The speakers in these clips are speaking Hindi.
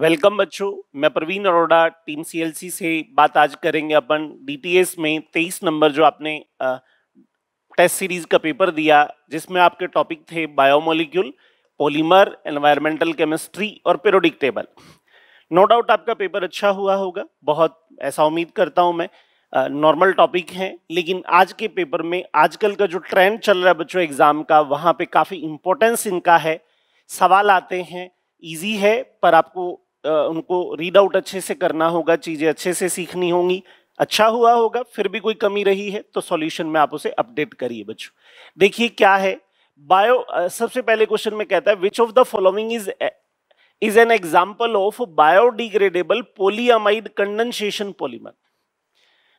वेलकम बच्चों मैं प्रवीण अरोड़ा टीम सीएलसी से बात आज करेंगे अपन डीटीएस में 23 नंबर जो आपने टेस्ट सीरीज का पेपर दिया जिसमें आपके टॉपिक थे बायोमोलिक्यूल पॉलीमर एनवायरमेंटल केमिस्ट्री और पेरोडिक टेबल नो डाउट आपका पेपर अच्छा हुआ होगा बहुत ऐसा उम्मीद करता हूं मैं नॉर्मल टॉपिक है लेकिन आज के पेपर में आजकल का जो ट्रेंड चल रहा है बच्चों एग्ज़ाम का वहाँ पर काफ़ी इम्पोर्टेंस इनका है सवाल आते हैं ईजी है पर आपको उनको रीड आउट अच्छे से करना होगा चीज़ें अच्छे से सीखनी होंगी अच्छा हुआ होगा फिर भी कोई कमी रही है तो सॉल्यूशन में आप उसे अपडेट करिए बच्चों देखिए क्या है बायो सबसे पहले क्वेश्चन में कहता है which of the following is is an example of biodegradable polyamide condensation polymer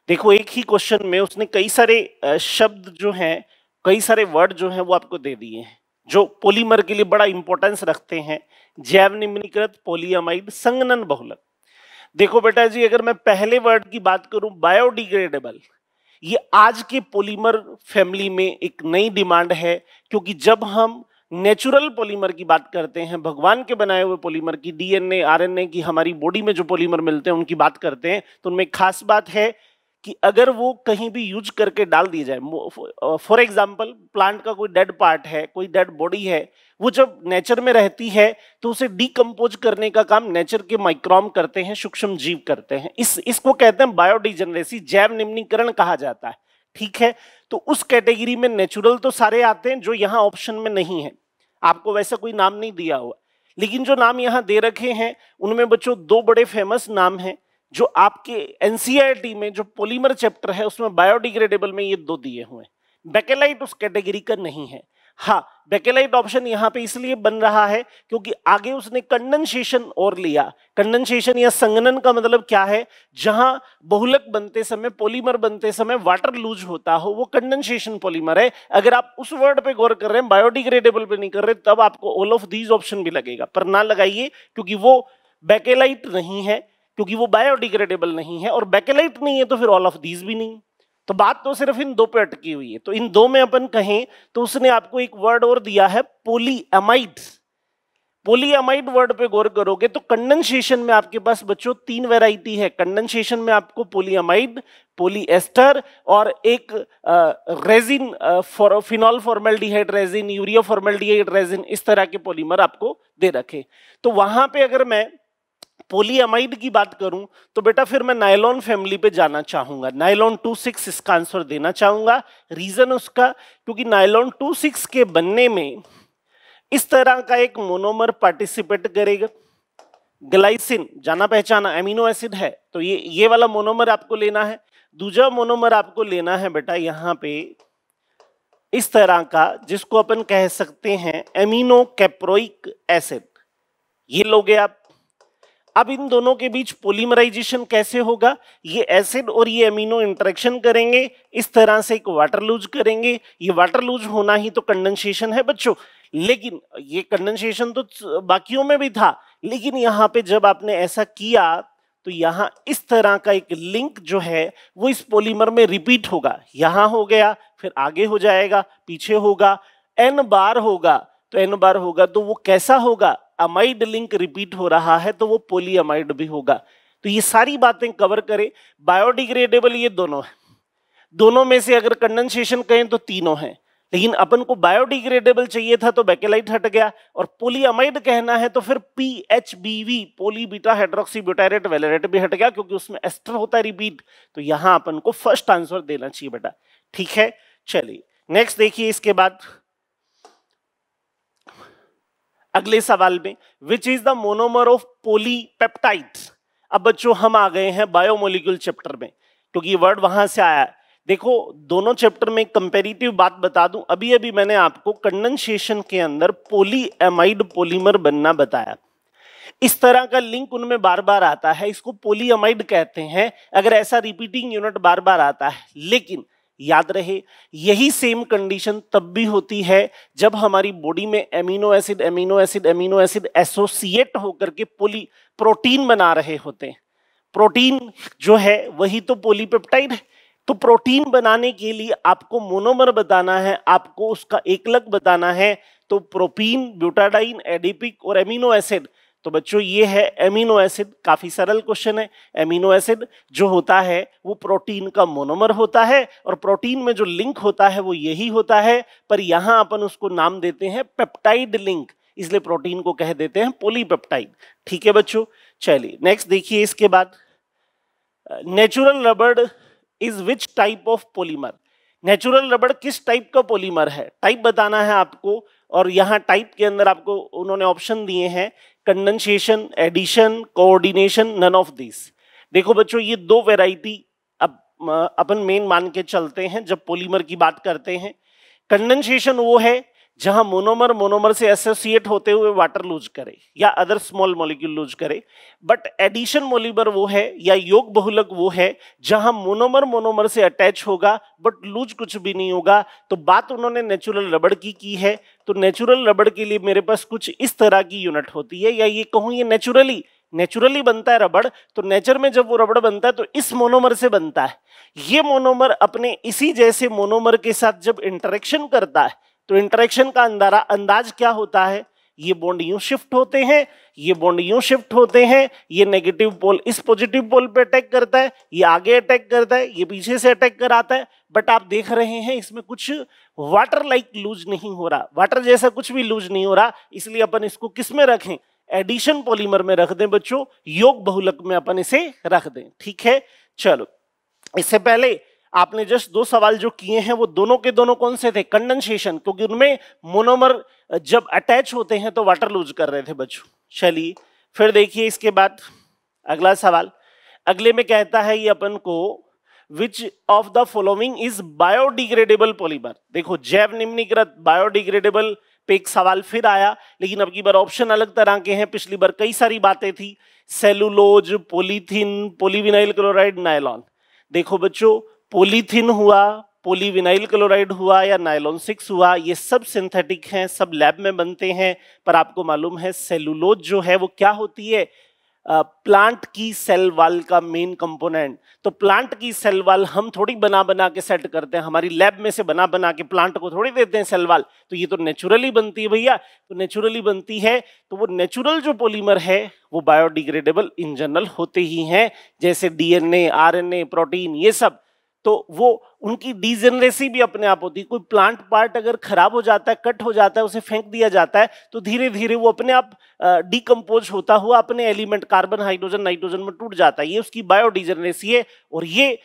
देखो एक ही क्वेश्चन में उसने कई सारे शब्द जो हैं कई सारे वर्ड जो हैं वो आपको दे दिए हैं जो पोलीमर के लिए बड़ा इंपॉर्टेंस रखते हैं जैव निम्नीकृत पोलियामाइड संगनन बहुलक देखो बेटा जी अगर मैं पहले वर्ड की बात करूं बायोडिग्रेडेबल ये आज के पॉलीमर फैमिली में एक नई डिमांड है क्योंकि जब हम नेचुरल पॉलीमर की बात करते हैं भगवान के बनाए हुए पॉलीमर की डीएनए आरएनए की हमारी बॉडी में जो पॉलीमर मिलते हैं उनकी बात करते हैं तो उनमें खास बात है कि अगर वो कहीं भी यूज करके डाल दिया जाए फॉर एग्जाम्पल प्लांट का कोई डेड पार्ट है कोई डेड बॉडी है वो जब नेचर में रहती है तो उसे डीकम्पोज करने का काम नेचर के माइक्रोम करते हैं सूक्ष्म जीव करते हैं इस इसको कहते हैं बायोडिजेनरेसी जैव निम्नीकरण कहा जाता है ठीक है तो उस कैटेगरी में नेचुरल तो सारे आते हैं जो यहाँ ऑप्शन में नहीं है आपको वैसा कोई नाम नहीं दिया हुआ लेकिन जो नाम यहाँ दे रखे हैं उनमें बच्चों दो बड़े फेमस नाम हैं जो आपके एनसीईआरटी e में जो पोलीमर चैप्टर है उसमें बायोडिग्रेडेबल में ये दो दिए हुए बेकेलाइट उस कैटेगरी का नहीं है हाँ बेकेलाइट ऑप्शन यहाँ पे इसलिए बन रहा है क्योंकि आगे उसने कंडेंसेशन और लिया कंडेंसेशन या संगनन का मतलब क्या है जहां बहुलक बनते समय पॉलीमर बनते समय वाटर लूज होता हो वो कंडेंसेशन पॉलीमर है अगर आप उस वर्ड पे गौर कर रहे हैं बायोडिग्रेडेबल पे नहीं कर रहे तब आपको ऑल ऑफ दीज ऑप्शन भी लगेगा पर ना लगाइए क्योंकि वो बेकेलाइट नहीं है क्योंकि वो बायोडिग्रेडेबल नहीं है और बैकेलाइट नहीं है तो फिर ऑल ऑफ दीज भी नहीं तो बात तो सिर्फ इन दो पे अटकी हुई है तो इन दो में अपन कहें तो उसने आपको एक वर्ड और दिया है पोलीएमाइड पोलीएमाइड वर्ड पे गौर करोगे तो कंडेंसेशन में आपके पास बच्चों तीन वेराइटी है कंडेंसेशन में आपको पोलीएमाइड पोलीएस्टर और एक resin phenol formaldehyde resin urea formaldehyde resin इस तरह के पोलीमर आपको दे रखे तो वहां पे अगर मैं पोलियामाइड की बात करूं तो बेटा फिर मैं नायलॉन फैमिली पे जाना चाहूंगा नायलॉन टू सिक्स इसका आंसर देना चाहूंगा रीजन उसका क्योंकि नायलॉन टू सिक्स के बनने में इस तरह का एक मोनोमर पार्टिसिपेट करेगा ग्लाइसिन जाना पहचाना एमिनो एसिड है तो ये ये वाला मोनोमर आपको लेना है दूसरा मोनोमर आपको लेना है बेटा यहाँ पे इस तरह का जिसको अपन कह सकते हैं एमिनो कैप्रोइक एसिड ये लोगे आप अब इन दोनों के बीच पोलीमराइजेशन कैसे होगा ये एसिड और ये अमीनो इंटरेक्शन करेंगे इस तरह से एक वाटर लूज करेंगे ये वाटर लूज होना ही तो कंडेंसेशन है बच्चों लेकिन ये कंडेंसेशन तो बाकियों में भी था लेकिन यहाँ पे जब आपने ऐसा किया तो यहाँ इस तरह का एक लिंक जो है वो इस पोलीमर में रिपीट होगा यहाँ हो गया फिर आगे हो जाएगा पीछे होगा एन बार होगा तो एन बार होगा तो वो कैसा होगा अमाइड लिंक रिपीट हो रहा है तो वो पोलीअमाइड भी होगा तो ये सारी बातें कवर करें बायोडिग्रेडेबल ये दोनों है दोनों में से अगर कंडेंसेशन कहें तो तीनों हैं लेकिन अपन को बायोडिग्रेडेबल चाहिए था तो बैकेलाइट हट गया और पोलियामाइड कहना है तो फिर P H B V poly beta hydroxybutyrate valerate भी हट गया क्योंकि उसमें एस्टर होता है रिपीट तो यहां अपन को फर्स्ट आंसर देना चाहिए बेटा ठीक है चलिए नेक्स्ट देखिए इसके बाद अगले सवाल में which is the monomer of polypeptide अब बच्चों हम आ गए हैं बायोमोलिक्यूल चैप्टर में क्योंकि ये वर्ड वहां से आया देखो दोनों चैप्टर में कंपेरिटिव बात बता दूं अभी अभी मैंने आपको कंडेंसेशन के अंदर पोलीएमाइड पॉलीमर बनना बताया इस तरह का लिंक उनमें बार बार आता है इसको पोलीएमाइड कहते हैं अगर ऐसा रिपीटिंग यूनिट बार बार आता है लेकिन याद रहे यही सेम कंडीशन तब भी होती है जब हमारी बॉडी में amino acid amino acid amino acid associate होकर के पोली प्रोटीन बना रहे होते हैं प्रोटीन जो है वही तो पोलीपेप्टाइड है तो प्रोटीन बनाने के लिए आपको मोनोमर बताना है आपको उसका एकलक बताना है तो प्रोपीन ब्यूटाडाइन एडिपिक और एमिनो एसिड तो बच्चों ये है एमिनो एसिड काफी सरल क्वेश्चन है एमिनो एसिड जो होता है वो प्रोटीन का मोनोमर होता है और प्रोटीन में जो लिंक होता है वो यही होता है पर यहां अपन उसको नाम देते हैं पेप्टाइड लिंक इसलिए प्रोटीन को कह देते हैं पोलीपेप्टाइड ठीक है बच्चों चलिए नेक्स्ट देखिए इसके बाद नेचुरल रबड़ is which type of polymer natural रबड़ किस टाइप का पोलीमर है टाइप बताना है आपको और यहाँ टाइप के अंदर आपको उन्होंने ऑप्शन दिए हैं condensation addition coordination none of this देखो बच्चों ये दो वेराइटी अब अपन मेन मान के चलते हैं जब पॉलीमर की बात करते हैं कंडेंसेशन वो है जहां मोनोमर मोनोमर से एसोसिएट होते हुए वाटर लूज करे या अदर स्मॉल मॉलिक्यूल लूज करे बट एडिशन मोलिबर वो है या योग बहुलक वो है जहां मोनोमर मोनोमर से अटैच होगा बट लूज कुछ भी नहीं होगा तो बात उन्होंने नेचुरल रबड़ की की है तो नेचुरल रबड़ के लिए मेरे पास कुछ इस तरह की यूनिट होती है या ये कहूँ ये नेचुरली नेचुरली बनता है रबड़ तो नेचर में जब वो रबड़ बनता है तो इस मोनोमर से बनता है ये मोनोमर अपने इसी जैसे मोनोमर के साथ जब इंटरेक्शन करता है तो इंटरेक्शन का अंदारा अंदाज क्या होता है ये बॉन्ड यू शिफ्ट होते हैं ये बॉन्ड यू शिफ्ट होते हैं ये नेगेटिव पोल इस पॉजिटिव पोल पे अटैक करता है ये आगे अटैक करता है ये पीछे से अटैक कराता है बट आप देख रहे हैं इसमें कुछ वाटर लाइक लूज नहीं हो रहा वाटर जैसा कुछ भी लूज नहीं हो रहा इसलिए अपन इसको किस में रखें एडिशन पॉलीमर में रख दें बच्चों योग बहुलक में अपन इसे रख दें ठीक है चलो इससे पहले आपने जस्ट दो सवाल जो किए हैं वो दोनों के दोनों कौन से थे कंडेंसेशन क्योंकि उनमें मोनोमर जब अटैच होते हैं तो वाटर लूज कर रहे थे बच्चों चलिए फिर देखिए इसके बाद अगला सवाल अगले में कहता है ये अपन को which of the following is biodegradable polymer देखो जैव निम्नीकृत बायोडिग्रेडेबल पे एक सवाल फिर आया लेकिन अब की बार ऑप्शन अलग तरह के हैं पिछली बार कई सारी बातें थी cellulose polythene polyvinyl chloride nylon देखो बच्चों पोलीथीन हुआ पोलीविनाइल क्लोराइड हुआ या नायलॉन सिक्स हुआ ये सब सिंथेटिक हैं सब लैब में बनते हैं पर आपको मालूम है सेलुलोज जो है वो क्या होती है प्लांट की सेल वाल का मेन कंपोनेंट तो प्लांट की सेल वाल हम थोड़ी बना बना के सेट करते हैं हमारी लैब में से बना बना के प्लांट को थोड़ी देते हैं सेल वाल तो ये तो नेचुरली बनती है भैया तो नेचुरली बनती है तो वो नेचुरल जो पोलीमर है वो बायोडिग्रेडेबल इन जनरल होते ही हैं जैसे डीएनए आरएनए प्रोटीन ये सब तो वो उनकी डिजेनरेसी भी अपने आप होती है कोई प्लांट पार्ट अगर खराब हो जाता है कट हो जाता है उसे फेंक दिया जाता है तो धीरे धीरे वो अपने आप डिकम्पोज होता हुआ अपने एलिमेंट कार्बन हाइड्रोजन नाइट्रोजन में टूट जाता है ये उसकी बायोडिजेनरेसी है और ये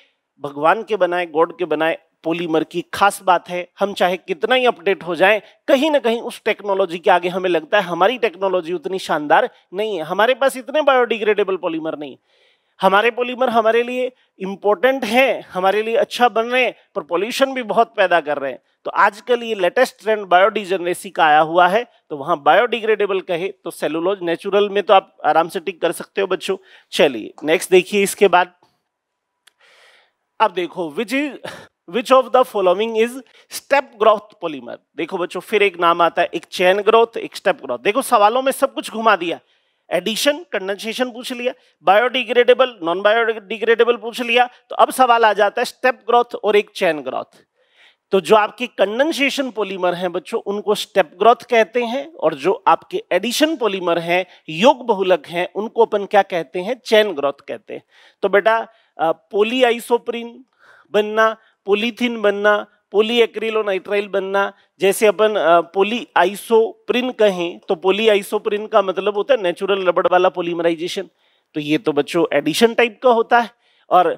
भगवान के बनाए गॉड के बनाए पोलीमर की खास बात है हम चाहे कितना ही अपडेट हो जाएं कहीं ना कहीं उस टेक्नोलॉजी के आगे हमें लगता है हमारी टेक्नोलॉजी उतनी शानदार नहीं है हमारे पास इतने बायोडिग्रेडेबल पॉलीमर नहीं है हमारे पॉलीमर हमारे लिए इम्पोर्टेंट हैं हमारे लिए अच्छा बन रहे हैं पर पॉल्यूशन भी बहुत पैदा कर रहे हैं तो आजकल ये लेटेस्ट ट्रेंड बायोडिजेनरेसी का आया हुआ है तो वहाँ बायोडिग्रेडेबल कहे तो सेलुलोज नेचुरल में तो आप आराम से टिक कर सकते हो बच्चों चलिए नेक्स्ट देखिए इसके बाद अब देखो which is which of the following is step growth polymer देखो बच्चों फिर एक नाम आता है एक चैन ग्रोथ एक स्टेप ग्रोथ देखो सवालों में सब कुछ घुमा दिया एडिशन कंडेंसेशन पूछ लिया बायोडिग्रेडेबल नॉन बायोडिग्रेडेबल पूछ लिया तो अब सवाल आ जाता है स्टेप ग्रोथ और एक चैन ग्रोथ तो जो आपके कंडेंसेशन पॉलीमर हैं बच्चों उनको स्टेप ग्रोथ कहते हैं और जो आपके एडिशन पॉलीमर हैं योग बहुलक हैं उनको अपन क्या कहते हैं चैन ग्रोथ कहते हैं तो बेटा पोली बनना पोलीथीन बनना पोली एक्रिलो नाइट्राइल बनना जैसे अपन पोली आइसोप्रिन कहें तो पोली आइसोप्रिन का मतलब होता है नेचुरल रबड़ वाला पोलीमराइजेशन तो ये तो बच्चों एडिशन टाइप का होता है और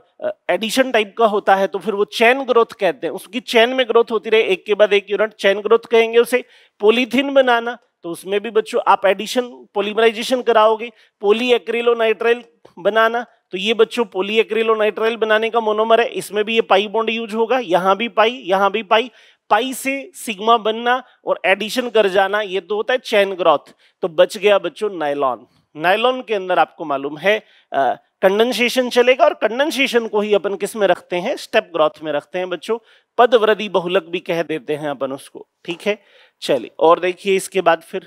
एडिशन टाइप का होता है तो फिर वो चैन ग्रोथ कहते हैं उसकी चैन में ग्रोथ होती रहे एक के बाद एक यूनिट चैन ग्रोथ कहेंगे उसे पोलीथीन बनाना तो उसमें भी बच्चों आप एडिशन पोलीमराइजेशन कराओगे पोली एक्रिलो नाइट्राइल बनाना तो ये बच्चों पोलियक्रिलो नाइट्राइल बनाने का मोनोमर है इसमें भी ये पाई बॉन्ड यूज होगा यहां भी पाई यहां भी पाई पाई से सिग्मा बनना और एडिशन कर जाना ये तो होता है चैन ग्रोथ तो बच गया बच्चों नायलॉन नायलॉन के अंदर आपको मालूम है कंडेंसेशन चलेगा और कंडेंसेशन को ही अपन किस में रखते हैं स्टेप ग्रोथ में रखते हैं बच्चों पदवृद्धि बहुलक भी कह देते हैं अपन उसको ठीक है चलिए और देखिए इसके बाद फिर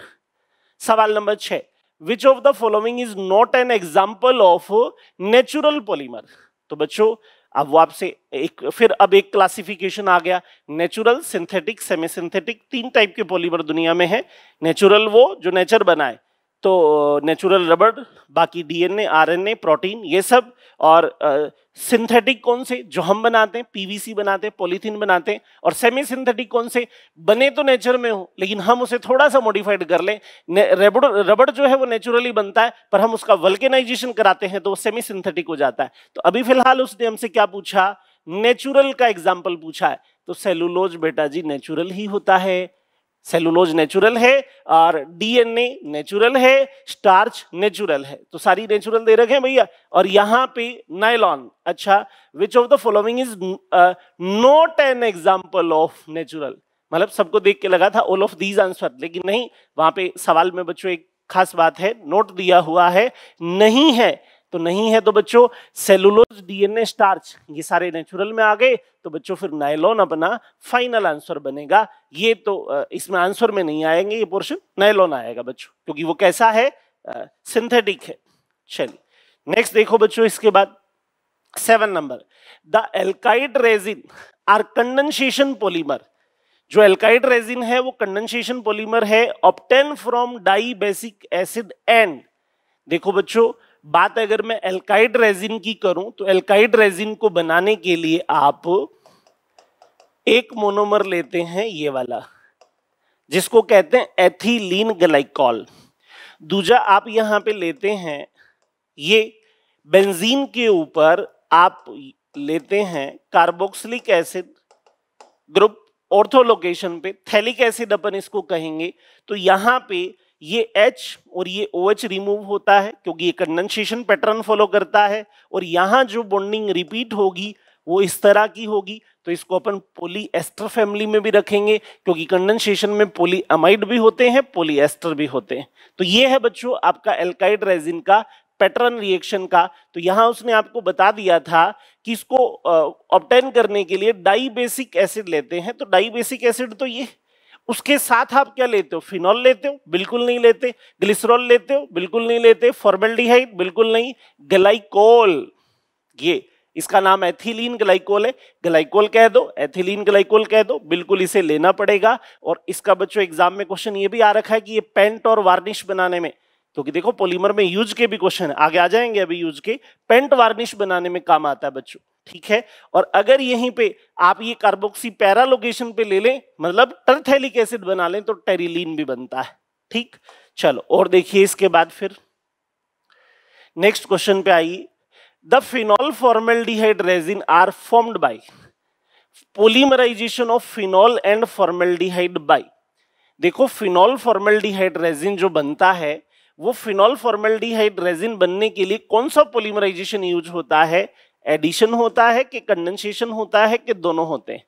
सवाल नंबर छह which of the following is not an example of natural polymer तो बच्चों अब वो आपसे एक फिर अब एक क्लासिफिकेशन आ गया नेचुरल सिंथेटिक सेमी सिंथेटिक तीन टाइप के पॉलीमर दुनिया में है नेचुरल वो जो नेचर बनाए तो नेचुरल uh, रबड़ बाकी डीएनए आरएनए प्रोटीन ये सब और uh, सिंथेटिक कौन से जो हम बनाते हैं पीवीसी बनाते हैं पॉलीथीन बनाते हैं और सेमी सिंथेटिक कौन से बने तो नेचर में हो लेकिन हम उसे थोड़ा सा मॉडिफाइड कर लें रबड़ रबड़ जो है वो नेचुरली बनता है पर हम उसका वल्केनाइजेशन कराते हैं तो वो सेमी सिंथेटिक हो जाता है तो अभी फिलहाल उसने हमसे क्या पूछा नेचुरल का एग्जाम्पल पूछा है तो सेलुलोज बेटा जी नेचुरल ही होता है सेलुलोज नेचुरल है और डीएनए नेचुरल है स्टार्च नेचुरल है तो सारी नेचुरल दे रखे हैं भैया और यहाँ पे नाइलॉन अच्छा which of the following is not an example of natural मतलब सबको देख के लगा था ऑल ऑफ दीज आंसर लेकिन नहीं वहां पे सवाल में बच्चों एक खास बात है नोट दिया हुआ है नहीं है तो नहीं है तो बच्चों सेलुलोज डीएनए स्टार्च ये सारे नेचुरल में आ गए तो बच्चों फिर नायलॉन अपना फाइनल आंसर बनेगा ये तो इसमें आंसर में नहीं आएंगे ये पोर्शन नायलॉन आएगा बच्चों क्योंकि वो कैसा है सिंथेटिक है चलिए नेक्स्ट देखो बच्चों इसके बाद सेवन नंबर the alkyd resin are condensation polymer जो एल्काइड रेजिन है वो कंडेंसेशन पॉलीमर है obtain from dibasic acid and देखो बच्चों बात अगर मैं एल्काइड रेजिन की करूं तो एल्काइड रेजिन को बनाने के लिए आप एक मोनोमर लेते हैं ये वाला जिसको कहते हैं एथिलीन ग्लाइकॉल दूजा आप यहां पे लेते हैं ये बेंजीन के ऊपर आप लेते हैं कार्बोक्सिलिक एसिड ग्रुप ऑर्थोलोकेशन पे थैलिक एसिड अपन इसको कहेंगे तो यहां पे ये एच और ये ओ OH रिमूव होता है क्योंकि ये कंडेंसेशन पैटर्न फॉलो करता है और यहाँ जो बॉन्डिंग रिपीट होगी वो इस तरह की होगी तो इसको अपन पोली एस्टर फैमिली में भी रखेंगे क्योंकि कंडेंसेशन में पोली अमाइड भी होते हैं पोली एस्टर भी होते हैं तो ये है बच्चों आपका एल्काइड रेजिन का पैटर्न रिएक्शन का तो यहाँ उसने आपको बता दिया था कि इसको ऑप्टेन करने के लिए डाई बेसिक एसिड लेते हैं तो डाई बेसिक एसिड तो ये उसके साथ आप क्या लेते हो फिनॉल लेते हो बिल्कुल नहीं लेते ग्लिसरॉल लेते हो बिल्कुल नहीं लेते फॉर्मेल्डिहाइड बिल्कुल नहीं ग्लाइकोल ये इसका नाम एथिलीन ग्लाइकोल है ग्लाइकोल कह दो एथिलीन ग्लाइकोल कह दो बिल्कुल इसे लेना पड़ेगा और इसका बच्चों एग्जाम में क्वेश्चन ये भी आ रखा है कि ये पेंट और वार्निश बनाने में क्योंकि तो देखो पोलीमर में यूज के भी क्वेश्चन है आगे आ जाएंगे अभी यूज के पेंट वार्निश बनाने में काम आता है बच्चों ठीक है और अगर यहीं पे आप ये कार्बोक्सी पैरालोकेशन पे ले लें मतलब टर्थेलिक एसिड बना लें तो टेरिलीन भी बनता है ठीक चलो और देखिए इसके बाद फिर नेक्स्ट क्वेश्चन पे आइए the phenol aldehyde resin are formed by polymerisation of phenol and aldehyde by देखो फिनॉल डीहाइड रेजिन जो बनता है वो फिनॉल डीहाइड रेजिन बनने के लिए कौन सा पोलीमराइजेशन यूज होता है एडिशन होता है कि कंडेंसेशन होता है कि दोनों होते हैं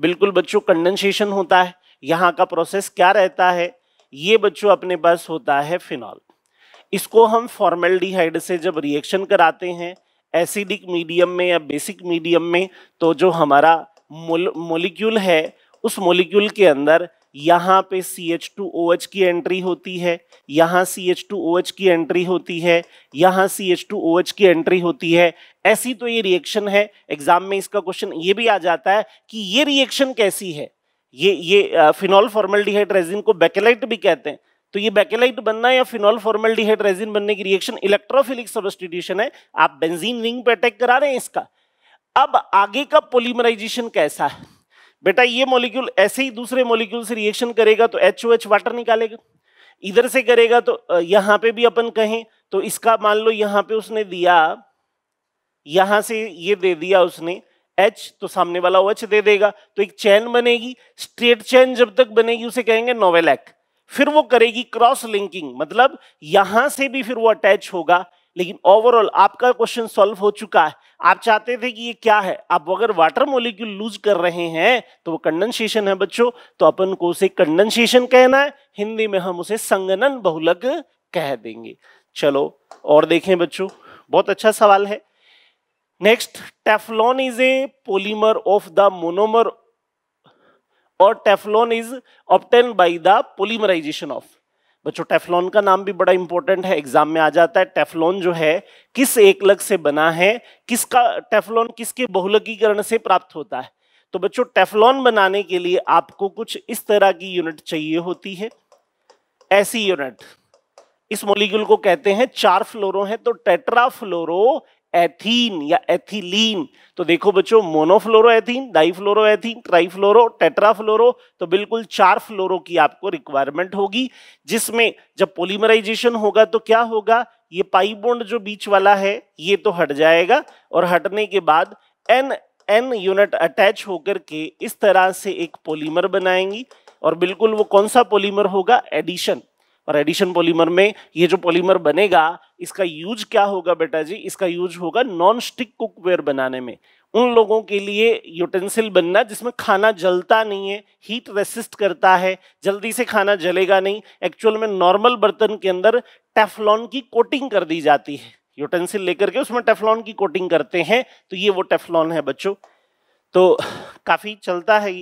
बिल्कुल बच्चों कंडेंसेशन होता है यहाँ का प्रोसेस क्या रहता है ये बच्चों अपने पास होता है फिनॉल इसको हम फॉर्मेल्डिहाइड से जब रिएक्शन कराते हैं एसिडिक मीडियम में या बेसिक मीडियम में तो जो हमारा मोलिक्यूल है उस मोलिक्यूल के अंदर यहाँ पे C H two O H की एंट्री होती है यहाँ C H two O H की एंट्री होती है यहाँ C H two O H की एंट्री होती है ऐसी तो ये रिएक्शन है एग्जाम में इसका क्वेश्चन ये भी आ जाता है कि ये रिएक्शन कैसी है ये ये फिनॉल फॉर्मल्डिहाइड रेजिन को बैकेलाइट भी कहते हैं तो ये बैकेलाइट बनना या फिनॉल फॉर्मल्डिहाइड रेजिन बनने की रिएक्शन इलेक्ट्रोफिलिक सबस्टिट्यूशन है आप बेंजीन रिंग पे अटैक करा रहे हैं इसका अब आगे का पोलीमराइजेशन कैसा है बेटा ये मॉलिक्यूल ऐसे ही दूसरे मॉलिक्यूल से रिएक्शन करेगा तो एच एच वाटर निकालेगा इधर से करेगा तो यहां पे भी अपन कहें तो इसका मान लो यहां पे उसने दिया यहां से ये दे दिया उसने H तो सामने वाला OH दे देगा तो एक चैन बनेगी स्ट्रेट चैन जब तक बनेगी उसे कहेंगे नोवेल एक्ट फिर वो करेगी क्रॉस लिंकिंग मतलब यहां से भी फिर वो अटैच होगा लेकिन ओवरऑल आपका क्वेश्चन सॉल्व हो चुका है आप चाहते थे कि ये क्या है आप अगर वाटर मोलिक्यूल लूज कर रहे हैं तो वो कंडेंसेशन है बच्चों तो अपन को उसे कंडेंसेशन कहना है हिंदी में हम उसे संगनन बहुलक कह देंगे चलो और देखें बच्चों बहुत अच्छा सवाल है next Teflon is a polymer of the monomer और Teflon is obtain by the polymerisation of बच्चों टेफलॉन का नाम भी बड़ा इंपॉर्टेंट है एग्जाम में आ जाता है टेफलॉन जो है किस एकलक से बना है किसका टेफलॉन किसके बहुलकीकरण से प्राप्त होता है तो बच्चों टेफलॉन बनाने के लिए आपको कुछ इस तरह की यूनिट चाहिए होती है ऐसी यूनिट इस मोलिक्यूल को कहते हैं चार फ्लोरो है तो टेट्रा फ्लोरो एथीन या एथिलीन तो देखो बच्चों monofluoro ethene difluoro ethene trifluoro tetrafluoro तो बिल्कुल चार फ्लोरो की आपको रिक्वायरमेंट होगी जिसमें जब पोलीमराइजेशन होगा तो क्या होगा ये पाई बोन्ड जो बीच वाला है ये तो हट जाएगा और हटने के बाद एन एन यूनिट अटैच होकर के इस तरह से एक पोलीमर बनाएंगी और बिल्कुल वो कौन सा पोलीमर होगा एडिशन और एडिशन पॉलीमर में ये जो पॉलीमर बनेगा इसका यूज क्या होगा बेटा जी इसका यूज होगा नॉन स्टिक कुकवेयर बनाने में उन लोगों के लिए यूटेंसिल बनना जिसमें खाना जलता नहीं है हीट रेसिस्ट करता है जल्दी से खाना जलेगा नहीं एक्चुअल में नॉर्मल बर्तन के अंदर टेफलॉन की कोटिंग कर दी जाती है यूटेंसिल लेकर के उसमें टेफलॉन की कोटिंग करते हैं तो ये वो टेफलॉन है बच्चों तो काफ़ी चलता है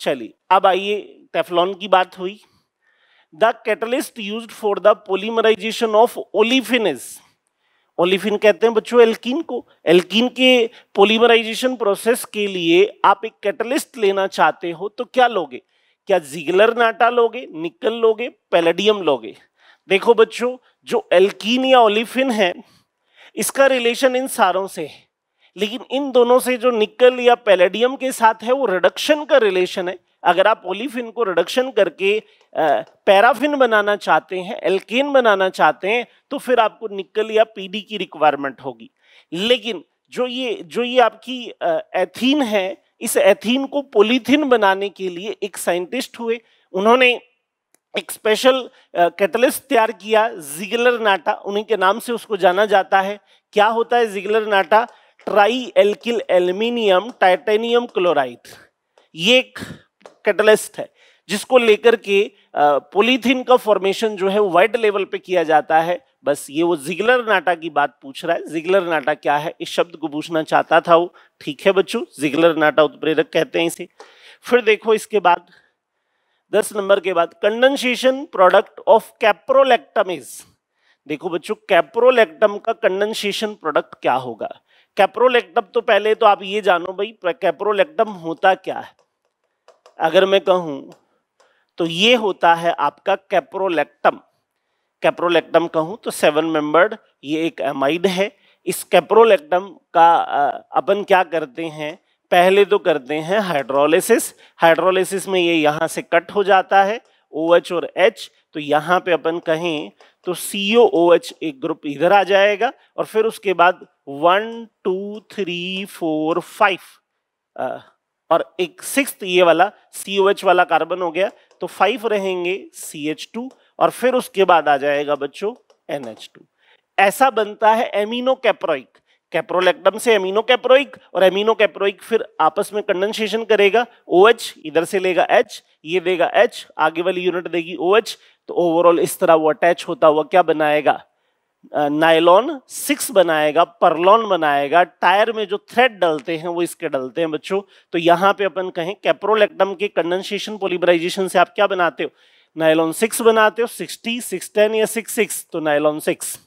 चलिए अब आइए टेफलॉन की बात हुई the catalyst use for the polymerisation of olefins olefin कहते हैं बच्चों एल्कीन को एल्कीन के पोलीमराइजेशन प्रोसेस के लिए आप एक कैटलिस्ट लेना चाहते हो तो क्या लोगे क्या जिगलर नाटा लोगे निकल लोगे पेलेडियम लोगे देखो बच्चों जो एल्कीन या ओलिफिन है इसका रिलेशन इन सारों से है लेकिन इन दोनों से जो निकल या पेलेडियम के साथ है वो रिडक्शन का रिलेशन है अगर आप ओलिफिन को रिडक्शन करके पैराफिन बनाना चाहते हैं एल्केन बनाना चाहते हैं तो फिर आपको निकल या पीडी की रिक्वायरमेंट होगी लेकिन जो ये जो ये आपकी एथीन है इस एथीन को पोलिथिन बनाने के लिए एक साइंटिस्ट हुए उन्होंने एक स्पेशल कैटलिस्ट तैयार किया जिगलर नाटा उन्हीं के नाम से उसको जाना जाता है क्या होता है Ziegler Natta tri alkyl aluminium titanium chloride ये एक कैटलिस्ट है जिसको लेकर के पोलीथीन का फॉर्मेशन जो है वाइड लेवल पे किया जाता है बस ये वो जिगलर नाटा की बात पूछ रहा है जिगलर नाटा क्या है इस शब्द को पूछना चाहता था वो ठीक है बच्चों जिगलर नाटा उत्प्रेरक कहते हैं इसे फिर देखो इसके बाद दस नंबर के बाद कंडेंसेशन प्रोडक्ट ऑफ कैप्रोलेक्टमिज देखो बच्चों कैप्रोलेक्टम का कंडेंसेशन प्रोडक्ट क्या होगा कैप्रोलेक्टम तो पहले तो आप ये जानो भाई कैप्रोलेक्टम होता क्या है अगर मैं कहूं तो ये होता है आपका कैप्रोलेक्टम कैप्रोलेक्टम कहूं तो सेवन मेंबर्ड ये एक एमाइड है इस कैप्रोलेक्टम का अपन क्या करते हैं पहले तो करते हैं हाइड्रोलिसिस हाइड्रोलिसिस में ये यहाँ से कट हो जाता है ओ OH और एच तो यहाँ पे अपन कहें तो सी ओ एच एक ग्रुप इधर आ जाएगा और फिर उसके बाद one two three four five और एक सिक्स ये वाला सी वाला कार्बन हो गया तो फाइव रहेंगे सी और फिर उसके बाद आ जाएगा बच्चों एन ऐसा बनता है एमिनो कैप्रोइक कैप्रोलेक्टम से एमिनो कैप्रोइक और एमिनो कैप्रोइक फिर आपस में कंडेंसेशन करेगा ओ OH, इधर से लेगा एच ये देगा एच आगे वाली यूनिट देगी ओ OH, तो ओवरऑल इस तरह वो अटैच होता हुआ क्या बनाएगा नायलॉन सिक्स बनाएगा परलॉन बनाएगा टायर में जो थ्रेड डलते हैं वो इसके डलते हैं बच्चों तो यहाँ पे अपन कहें कैप्रोलेक्टम के कंडेंसेशन पोलिबराइजेशन से आप क्या बनाते हो नायलॉन सिक्स बनाते हो सिक्सटी सिक्स टेन या सिक्स सिक्स तो नायलॉन सिक्स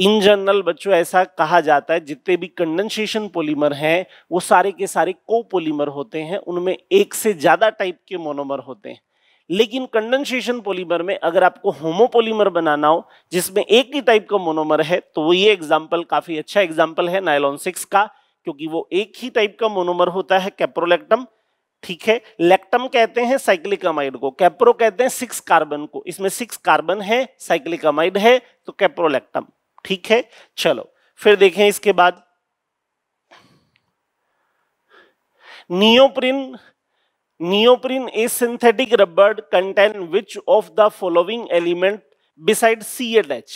इन जनरल बच्चों ऐसा कहा जाता है जितने भी कंडेंसेशन पॉलीमर हैं वो सारे के सारे को पोलीमर होते हैं उनमें एक से ज़्यादा टाइप के मोनोमर होते हैं लेकिन कंडेंसेशन पॉलीमर में अगर आपको होमोपोलीमर बनाना हो जिसमें एक ही टाइप का मोनोमर है तो वो ये एग्जाम्पल काफी अच्छा एग्जाम्पल है नायलॉन सिक्स का क्योंकि वो एक ही टाइप का मोनोमर होता है कैप्रोलेक्टम ठीक है लेक्टम कहते हैं साइक्लिक अमाइड को कैप्रो कहते हैं सिक्स कार्बन को इसमें सिक्स कार्बन है साइक्लिक अमाइड है तो कैप्रोलेक्टम ठीक है चलो फिर देखें इसके बाद neoprene neoprene is synthetic rubber contain which of the following element beside CLH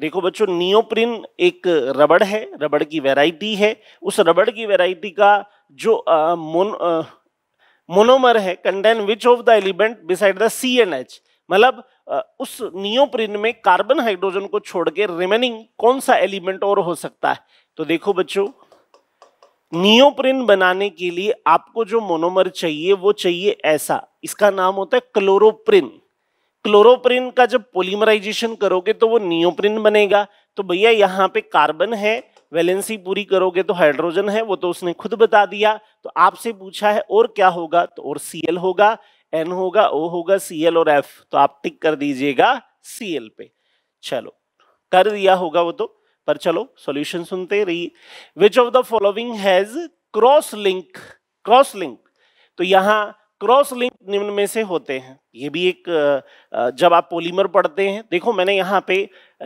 देखो बच्चों नियोप्रिन एक रबड़ है रबड़ की वैरायटी है उस रबड़ की वैरायटी का जो मोनोमर है contain which of the element beside the C and H मतलब उस नियोप्रिन में कार्बन हाइड्रोजन को छोड़ के रिमेनिंग कौन सा एलिमेंट और हो सकता है तो देखो बच्चों नियोप्रिन बनाने के लिए आपको जो मोनोमर चाहिए वो चाहिए ऐसा इसका नाम होता है क्लोरोप्रिन क्लोरोप्रिन का जब पोलीमराइजेशन करोगे तो वो नियोप्रिन बनेगा तो भैया यहाँ पे कार्बन है वैलेंसी पूरी करोगे तो हाइड्रोजन है वो तो उसने खुद बता दिया तो आपसे पूछा है और क्या होगा तो और सी होगा एन होगा ओ होगा सी और एफ तो आप टिक कर दीजिएगा सी पे चलो कर दिया होगा वो तो पर चलो सॉल्यूशन सुनते रहिए which of the following has cross link cross link तो यहाँ क्रॉस लिंक निम्न में से होते हैं ये भी एक जब आप पोलीमर पढ़ते हैं देखो मैंने यहाँ पे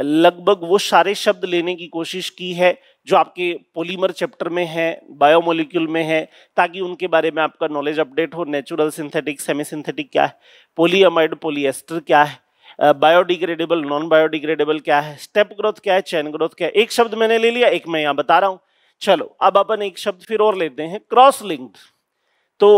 लगभग वो सारे शब्द लेने की कोशिश की है जो आपके पोलीमर चैप्टर में है बायोमोलिक्यूल में है ताकि उनके बारे में आपका नॉलेज अपडेट हो नेचुरल सिंथेटिक सेमी सिंथेटिक क्या है पोलीअमाइड पोलिएस्टर क्या है बायोडिग्रेडेबल नॉन बायोडिग्रेडेबल क्या है स्टेप ग्रोथ क्या है चैन ग्रोथ क्या है एक शब्द मैंने ले लिया एक मैं यहाँ बता रहा हूँ चलो अब अपन एक शब्द फिर और लेते हैं क्रॉस लिंक्ड तो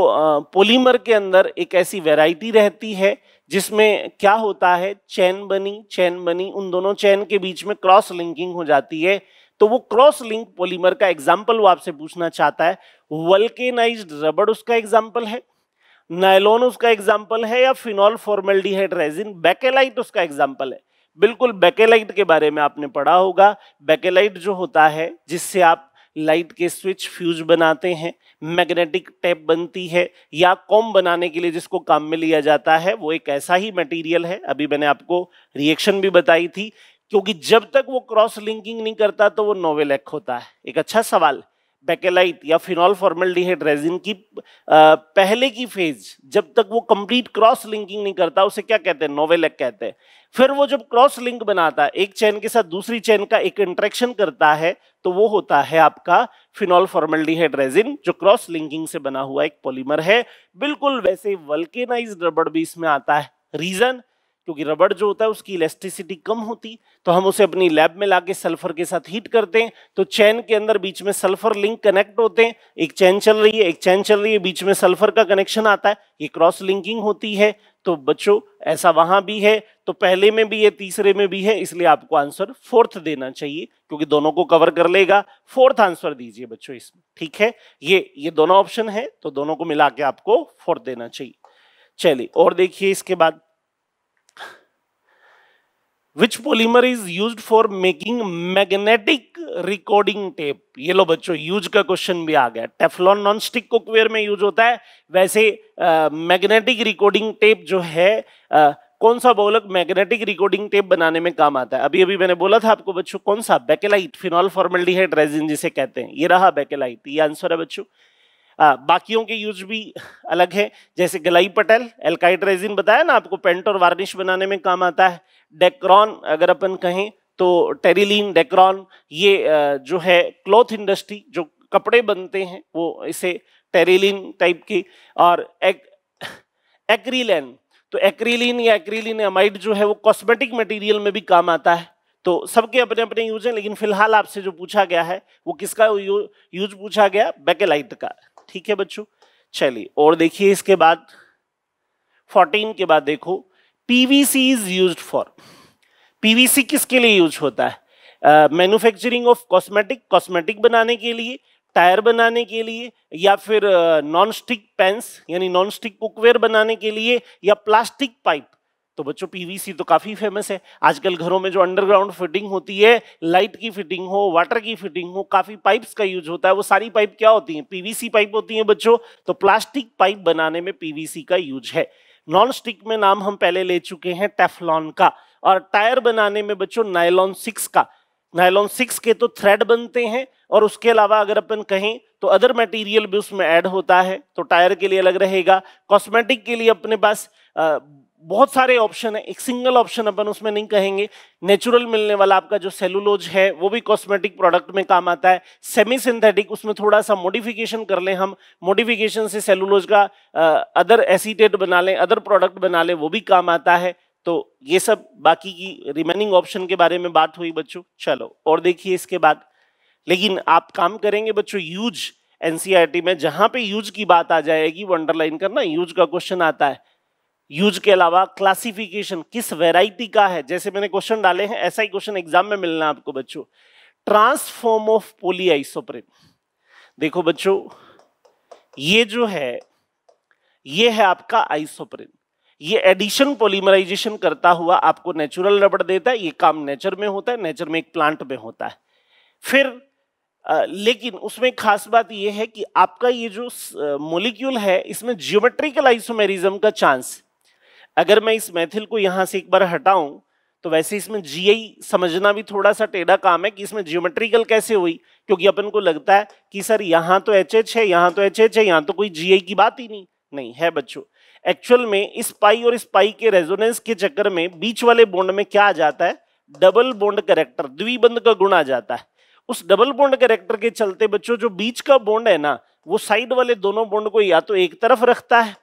पोलीमर के अंदर एक ऐसी वैरायटी रहती है जिसमें क्या होता है चैन बनी चैन बनी उन दोनों चैन के बीच में क्रॉस लिंकिंग हो जाती है तो वो क्रॉस लिंक पोलीमर का एग्जाम्पल वो आपसे पूछना चाहता है वल्केनाइज्ड रबड़ उसका एग्जाम्पल है नायलोन उसका एग्जाम्पल है या फिनॉल फॉर्मेल्डिहाइड रेजिन बेकेलाइट उसका एग्जाम्पल है बिल्कुल बेकेलाइट के बारे में आपने पढ़ा होगा बेकेलाइट जो होता है जिससे आप लाइट के स्विच फ्यूज बनाते हैं मैग्नेटिक टेप बनती है या कॉम बनाने के लिए जिसको काम में लिया जाता है वो एक ऐसा ही मटेरियल है अभी मैंने आपको रिएक्शन भी बताई थी क्योंकि जब तक वो क्रॉस लिंकिंग नहीं करता तो वो नोवेलैक होता है एक अच्छा सवाल है बेकेलाइट या फिनॉल फॉर्मेल्डिहाइड रेजिन की पहले की फेज जब तक वो कंप्लीट क्रॉस लिंकिंग नहीं करता उसे क्या कहते हैं नोवेलेक कहते हैं फिर वो जब क्रॉस लिंक बनाता है एक चैन के साथ दूसरी चैन का एक इंट्रैक्शन करता है तो वो होता है आपका फिनॉल फॉर्मेल्डिहाइड रेजिन जो क्रॉस लिंकिंग से बना हुआ एक पॉलीमर है बिल्कुल वैसे वल्केनाइज रबड़ भी इसमें आता है रीजन क्योंकि रबड़ जो होता है उसकी इलेक्ट्रिसिटी कम होती तो हम उसे अपनी लैब में लाके सल्फर के साथ हीट करते हैं तो चैन के अंदर बीच में सल्फर लिंक कनेक्ट होते हैं एक चैन चल रही है एक चैन चल रही है बीच में सल्फर का कनेक्शन आता है ये क्रॉस लिंकिंग होती है तो बच्चों ऐसा वहां भी है तो पहले में भी है तीसरे में भी है इसलिए आपको आंसर फोर्थ देना चाहिए क्योंकि दोनों को कवर कर लेगा फोर्थ आंसर दीजिए बच्चों इसमें ठीक है ये ये दोनों ऑप्शन है तो दोनों को मिला के आपको फोर्थ देना चाहिए चलिए और देखिए इसके बाद which polymer is use for making magnetic recording tape ये लो बच्चों यूज का क्वेश्चन भी आ गया टेफलॉन नॉन स्टिक कुकवेयर में यूज होता है वैसे मैग्नेटिक रिकॉर्डिंग टेप जो है आ, कौन सा बोलक मैग्नेटिक रिकॉर्डिंग टेप बनाने में काम आता है अभी अभी मैंने बोला था आपको बच्चों कौन सा बेकेलाइट फिनॉल फॉर्मेलिहाइड रेजिन जिसे कहते हैं ये रहा बेकेलाइट ये आंसर है बच्चों बाकियों के यूज भी अलग है जैसे गलाई पटेल एल्काइट रेजिन बताया ना आपको पेंट और वार्निश बनाने में काम आता है डेक्रॉन अगर अपन कहें तो टेरिलीन डेक्रॉन ये जो है क्लॉथ इंडस्ट्री जो कपड़े बनते हैं वो इसे टेरिलीन टाइप की और एक, एक्रीलेन तो एक्रीलीन या एक्रीलीन एमाइड जो है वो कॉस्मेटिक मटेरियल में भी काम आता है तो सबके अपने अपने यूज हैं लेकिन फिलहाल आपसे जो पूछा गया है वो किसका यूज पूछा गया बेकेलाइट का ठीक है बच्चों चलिए और देखिए इसके बाद 14 के बाद देखो PVC is use for PVC किसके लिए यूज होता है मैन्युफैक्चरिंग ऑफ कॉस्मेटिक कॉस्मेटिक बनाने के लिए टायर बनाने के लिए या फिर नॉन स्टिक पेंस यानी नॉन स्टिक कुकवेयर बनाने के लिए या प्लास्टिक पाइप तो बच्चों पीवीसी तो काफ़ी फेमस है आजकल घरों में जो अंडरग्राउंड फिटिंग होती है लाइट की फिटिंग हो वाटर की फिटिंग हो काफ़ी पाइप्स का यूज होता है वो सारी पाइप क्या होती हैं पीवीसी पाइप होती हैं बच्चों तो प्लास्टिक पाइप बनाने में पीवीसी का यूज है नॉन स्टिक में नाम हम पहले ले चुके हैं टेफलॉन का और टायर बनाने में बच्चों नायलॉन सिक्स का नायलॉन सिक्स के तो थ्रेड बनते हैं और उसके अलावा अगर अपन कहें तो अदर मटेरियल भी उसमें ऐड होता है तो टायर के लिए अलग रहेगा कॉस्मेटिक के लिए अपने पास बहुत सारे ऑप्शन है एक सिंगल ऑप्शन अपन उसमें नहीं कहेंगे नेचुरल मिलने वाला आपका जो सेलुलोज है वो भी कॉस्मेटिक प्रोडक्ट में काम आता है सेमी सिंथेटिक उसमें थोड़ा सा मॉडिफिकेशन कर लें हम मॉडिफिकेशन से सेलुलोज का अदर एसीटेट बना लें अदर प्रोडक्ट बना लें वो भी काम आता है तो ये सब बाकी की रिमेनिंग ऑप्शन के बारे में बात हुई बच्चों चलो और देखिए इसके बाद लेकिन आप काम करेंगे बच्चों यूज एनसीईआरटी e में जहां पे यूज की बात आ जाएगी वो अंडरलाइन करना यूज का क्वेश्चन आता है यूज के अलावा क्लासिफिकेशन किस वेराइटी का है जैसे मैंने क्वेश्चन डाले हैं ऐसा ही क्वेश्चन एग्जाम में मिलना है आपको बच्चों ट्रांसफॉर्म ऑफ पोलियाइसोप्रिन देखो बच्चों ये जो है ये है आपका आइसोप्रिन ये एडिशन पोलीमराइजेशन करता हुआ आपको नेचुरल रबड़ देता है ये काम नेचर में होता है नेचर में एक प्लांट में होता है फिर आ, लेकिन उसमें खास बात यह है कि आपका ये जो मोलिक्यूल है इसमें जियोमेट्रिकल आइसोमेरिज्म का चांस अगर मैं इस मैथिल को यहाँ से एक बार हटाऊं तो वैसे इसमें जी समझना भी थोड़ा सा टेढ़ा काम है कि इसमें जियोमेट्रिकल कैसे हुई क्योंकि अपन को लगता है कि सर यहाँ तो एच एच है यहाँ तो एच एच है यहाँ तो कोई जी की बात ही नहीं नहीं है बच्चों एक्चुअल में इस पाई और इस पाई के रेजोनेंस के चक्कर में बीच वाले बोंड में क्या आ जाता है डबल बोंड करेक्टर द्विबंद का गुण आ जाता है उस डबल बोंड करेक्टर के चलते बच्चों जो बीच का बोंड है ना वो साइड वाले दोनों बोंड को या तो एक तरफ रखता है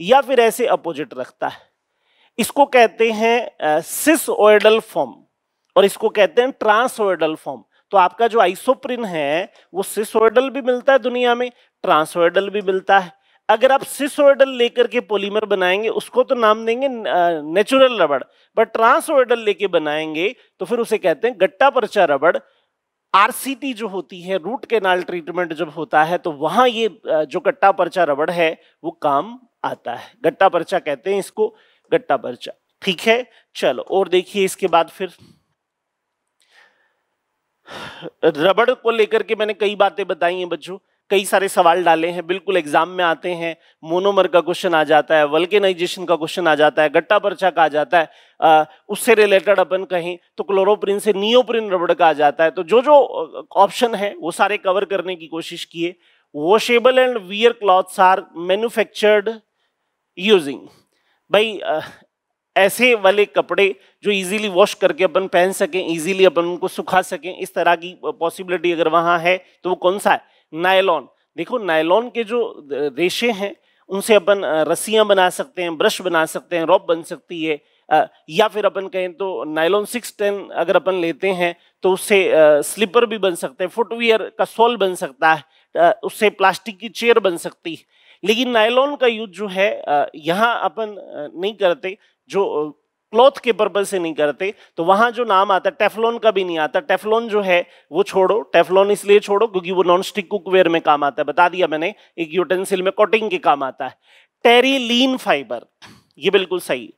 या फिर ऐसे अपोजिट रखता है इसको कहते हैं सिस सिसओइडल फॉर्म और इसको कहते हैं ट्रांसओइडल फॉर्म तो आपका जो आइसोप्रिन है वो सिस ओएडल भी मिलता है दुनिया में ट्रांसोइडल भी मिलता है अगर आप सिसोइडल लेकर के पोलीमर बनाएंगे उसको तो नाम देंगे नेचुरल रबड़ बट ट्रांस ट्रांसोइडल लेके बनाएंगे तो फिर उसे कहते हैं गट्टा परचा रबड़ आरसीटी जो होती है रूट केनाल ट्रीटमेंट जब होता है तो वहां ये जो गट्टा परचा रबड़ है वो काम आता है गट्टा पर्चा कहते हैं इसको गट्टा पर्चा ठीक है चलो और देखिए इसके बाद फिर रबड़ को लेकर के मैंने कई बातें बताई हैं बच्चों कई सारे सवाल डाले हैं बिल्कुल एग्जाम में आते हैं मोनोमर का क्वेश्चन आ जाता है वल्केनाइजेशन का क्वेश्चन आ जाता है गट्टा पर्चा का आ जाता है आ, उससे रिलेटेड अपन कहें तो क्लोरोप्रिन से नियोप्रिन रबड़ का आ जाता है तो जो जो ऑप्शन है वो सारे कवर करने की कोशिश किए washable and wear clothes are manufactured using भाई ऐसे वाले कपड़े जो इजीली वॉश करके अपन पहन सकें इजीली अपन उनको सुखा सकें इस तरह की पॉसिबिलिटी अगर वहाँ है तो वो कौन सा है नायलॉन देखो नायलॉन के जो रेशे हैं उनसे अपन रस्सियाँ बना सकते हैं ब्रश बना सकते हैं रॉब बन सकती है या फिर अपन कहें तो नायलॉन सिक्स टेन अगर अपन लेते हैं तो उससे स्लीपर भी बन सकते हैं फुटवियर का सोल बन सकता है उससे प्लास्टिक की चेयर बन सकती है लेकिन नायलॉन का यूज जो है यहाँ अपन नहीं करते जो क्लॉथ के पर्पज से नहीं करते तो वहां जो नाम आता है टेफलॉन का भी नहीं आता टेफलॉन जो है वो छोड़ो टेफलॉन इसलिए छोड़ो क्योंकि वो नॉन स्टिक कुकवेयर में काम आता है बता दिया मैंने एक यूटेंसिल में कोटिंग के काम आता है टेरीलीन फाइबर ये बिल्कुल सही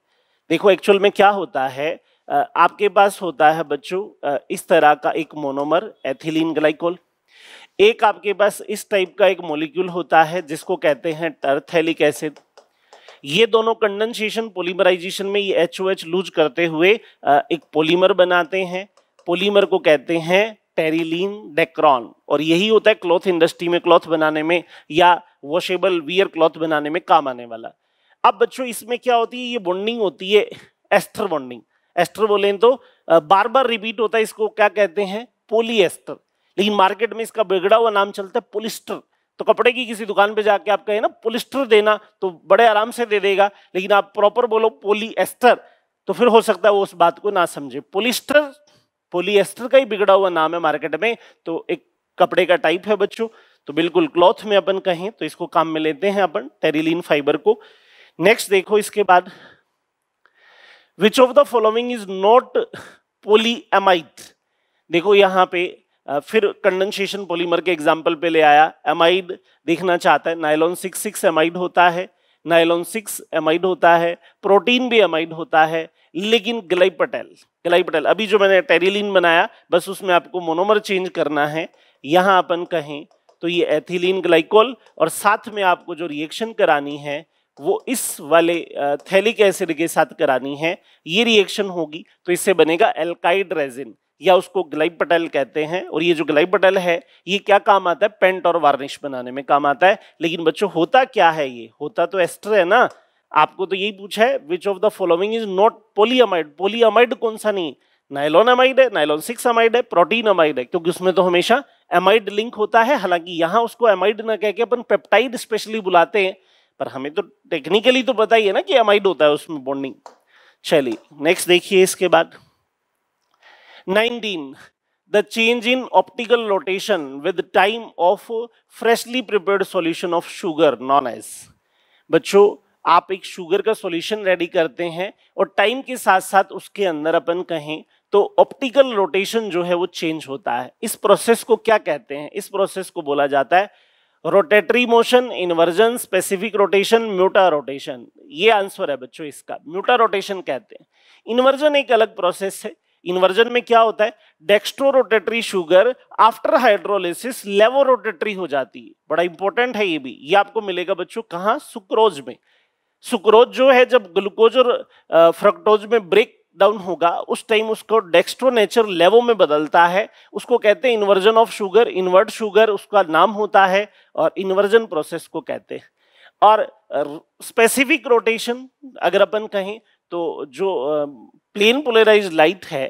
देखो एक्चुअल में क्या होता है आपके पास होता है बच्चों इस तरह का एक मोनोमर एथिलीन ग्लाइकोल एक आपके पास इस टाइप का एक मोलिक्यूल होता है जिसको कहते हैं टर्थेलिक एसिड ये दोनों कंडेंसेशन पोलीमराइजेशन में ये एच एच लूज करते हुए एक पोलीमर बनाते हैं पोलीमर को कहते हैं टेरिलीन डेक्रॉन और यही होता है क्लॉथ इंडस्ट्री में क्लॉथ बनाने में या वॉशेबल वियर क्लॉथ बनाने में काम आने वाला अब बच्चों इसमें क्या होती है ये बॉन्डिंग होती है एस्टर बॉन्डिंग एस्टर बोले तो बार बार रिपीट होता है इसको क्या कहते हैं पोलिएस्टर लेकिन मार्केट में इसका बिगड़ा हुआ नाम चलता है पोलिस्टर तो कपड़े की किसी दुकान पे जाके आप कहें ना पोलिस्टर देना तो बड़े आराम से दे देगा लेकिन आप प्रॉपर बोलो पोलिएस्टर तो फिर हो सकता है वो उस बात को ना समझे पोलिस्टर पोलिएस्टर का ही बिगड़ा हुआ नाम है मार्केट में तो एक कपड़े का टाइप है बच्चों तो बिल्कुल क्लॉथ में अपन कहें तो इसको काम में लेते हैं अपन टेरिलीन फाइबर को नेक्स्ट देखो इसके बाद which of the following is not polyamide देखो यहां पे फिर कंडेंसेशन पॉलीमर के एग्जाम्पल पे ले आया एमाइड देखना चाहता है नाइलॉन सिक्स सिक्स एमाइड होता है नाइलॉन सिक्स एमाइड होता है प्रोटीन भी एमाइड होता है लेकिन गलाई पटेल पटेल अभी जो मैंने टेरिलिन बनाया बस उसमें आपको मोनोमर चेंज करना है यहाँ अपन कहें तो ये एथिलीन ग्लाइकोल और साथ में आपको जो रिएक्शन करानी है वो इस वाले थैलिक एसिड के साथ करानी है ये रिएक्शन होगी तो इससे बनेगा एल्काइड रेजिन या उसको ग्लाइब पटेल कहते हैं और ये जो ग्लाइब पटेल है ये क्या काम आता है पेंट और वार्निश बनाने में काम आता है लेकिन बच्चों होता क्या है ये होता तो एस्टर है ना आपको तो यही पूछा है which of the following is not polyamide polyamide कौन सा नहीं नाइलॉन अमाइड है नाइलॉन सिक्स अमाइड है प्रोटीन अमाइड है क्योंकि उसमें तो हमेशा एमाइड लिंक होता है हालांकि यहाँ उसको एमाइड ना कह के अपन पेप्टाइड स्पेशली बुलाते हैं पर हमें तो टेक्निकली तो पता ही है ना कि एमाइड होता है उसमें बॉन्डिंग चलिए नेक्स्ट देखिए इसके बाद 19. The change in optical rotation with time of freshly prepared solution of sugar known as. बच्चों आप एक शुगर का सॉल्यूशन रेडी करते हैं और टाइम के साथ साथ उसके अंदर अपन कहें तो ऑप्टिकल रोटेशन जो है वो चेंज होता है इस प्रोसेस को क्या कहते हैं इस प्रोसेस को बोला जाता है rotatory motion inversion specific rotation mutarotation ये आंसर है बच्चों इसका म्यूटा रोटेशन कहते हैं इन्वर्जन एक अलग प्रोसेस है इन्वर्जन में क्या होता है dextrorotatory sugar after hydrolysis laevorotatory हो जाती है बड़ा इंपॉर्टेंट है ये भी ये आपको मिलेगा बच्चों कहाँ सुक्रोज में सुक्रोज जो है जब ग्लूकोज और फ्रक्टोज में ब्रेक डाउन होगा उस टाइम उसको डेक्स्ट्रोनेचर लेवो में बदलता है उसको कहते हैं inversion of sugar invert sugar उसका नाम होता है और इन्वर्जन प्रोसेस को कहते हैं और स्पेसिफिक रोटेशन अगर अपन कहें तो जो प्लेन पोलराइज लाइट है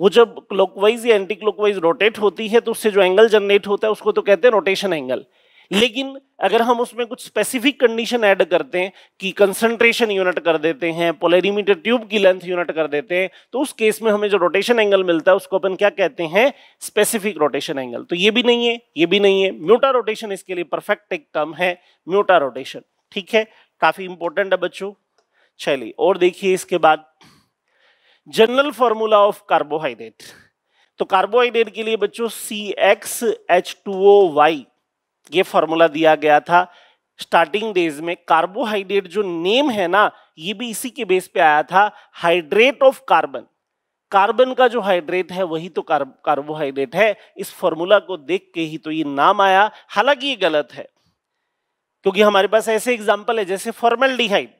वो जब क्लॉकवाइज या एंटी क्लॉकवाइज रोटेट होती है तो उससे जो एंगल जनरेट होता है उसको तो कहते हैं रोटेशन एंगल लेकिन अगर हम उसमें कुछ स्पेसिफिक कंडीशन ऐड करते हैं कि कंसंट्रेशन यूनिट कर देते हैं पोलेरीमीटर ट्यूब की लेंथ यूनिट कर देते हैं तो उस केस में हमें जो रोटेशन एंगल मिलता है उसको अपन क्या कहते हैं स्पेसिफिक रोटेशन एंगल तो ये भी नहीं है ये भी नहीं है म्यूटा रोटेशन इसके लिए परफेक्ट एक टर्म है म्यूटा रोटेशन ठीक है काफी इंपॉर्टेंट है बच्चों चलिए और देखिए इसके बाद जनरल फॉर्मूला ऑफ कार्बोहाइड्रेट तो कार्बोहाइड्रेट के लिए बच्चों C X H two O Y ये फॉर्मूला दिया गया था स्टार्टिंग डेज में कार्बोहाइड्रेट जो नेम है ना ये भी इसी के बेस पे आया था हाइड्रेट ऑफ कार्बन कार्बन का जो हाइड्रेट है वही तो कार्बोहाइड्रेट है इस फॉर्मूला को देख के ही तो ये नाम आया हालांकि ये गलत है क्योंकि हमारे पास ऐसे एग्जाम्पल है जैसे फॉर्मल डिहाइड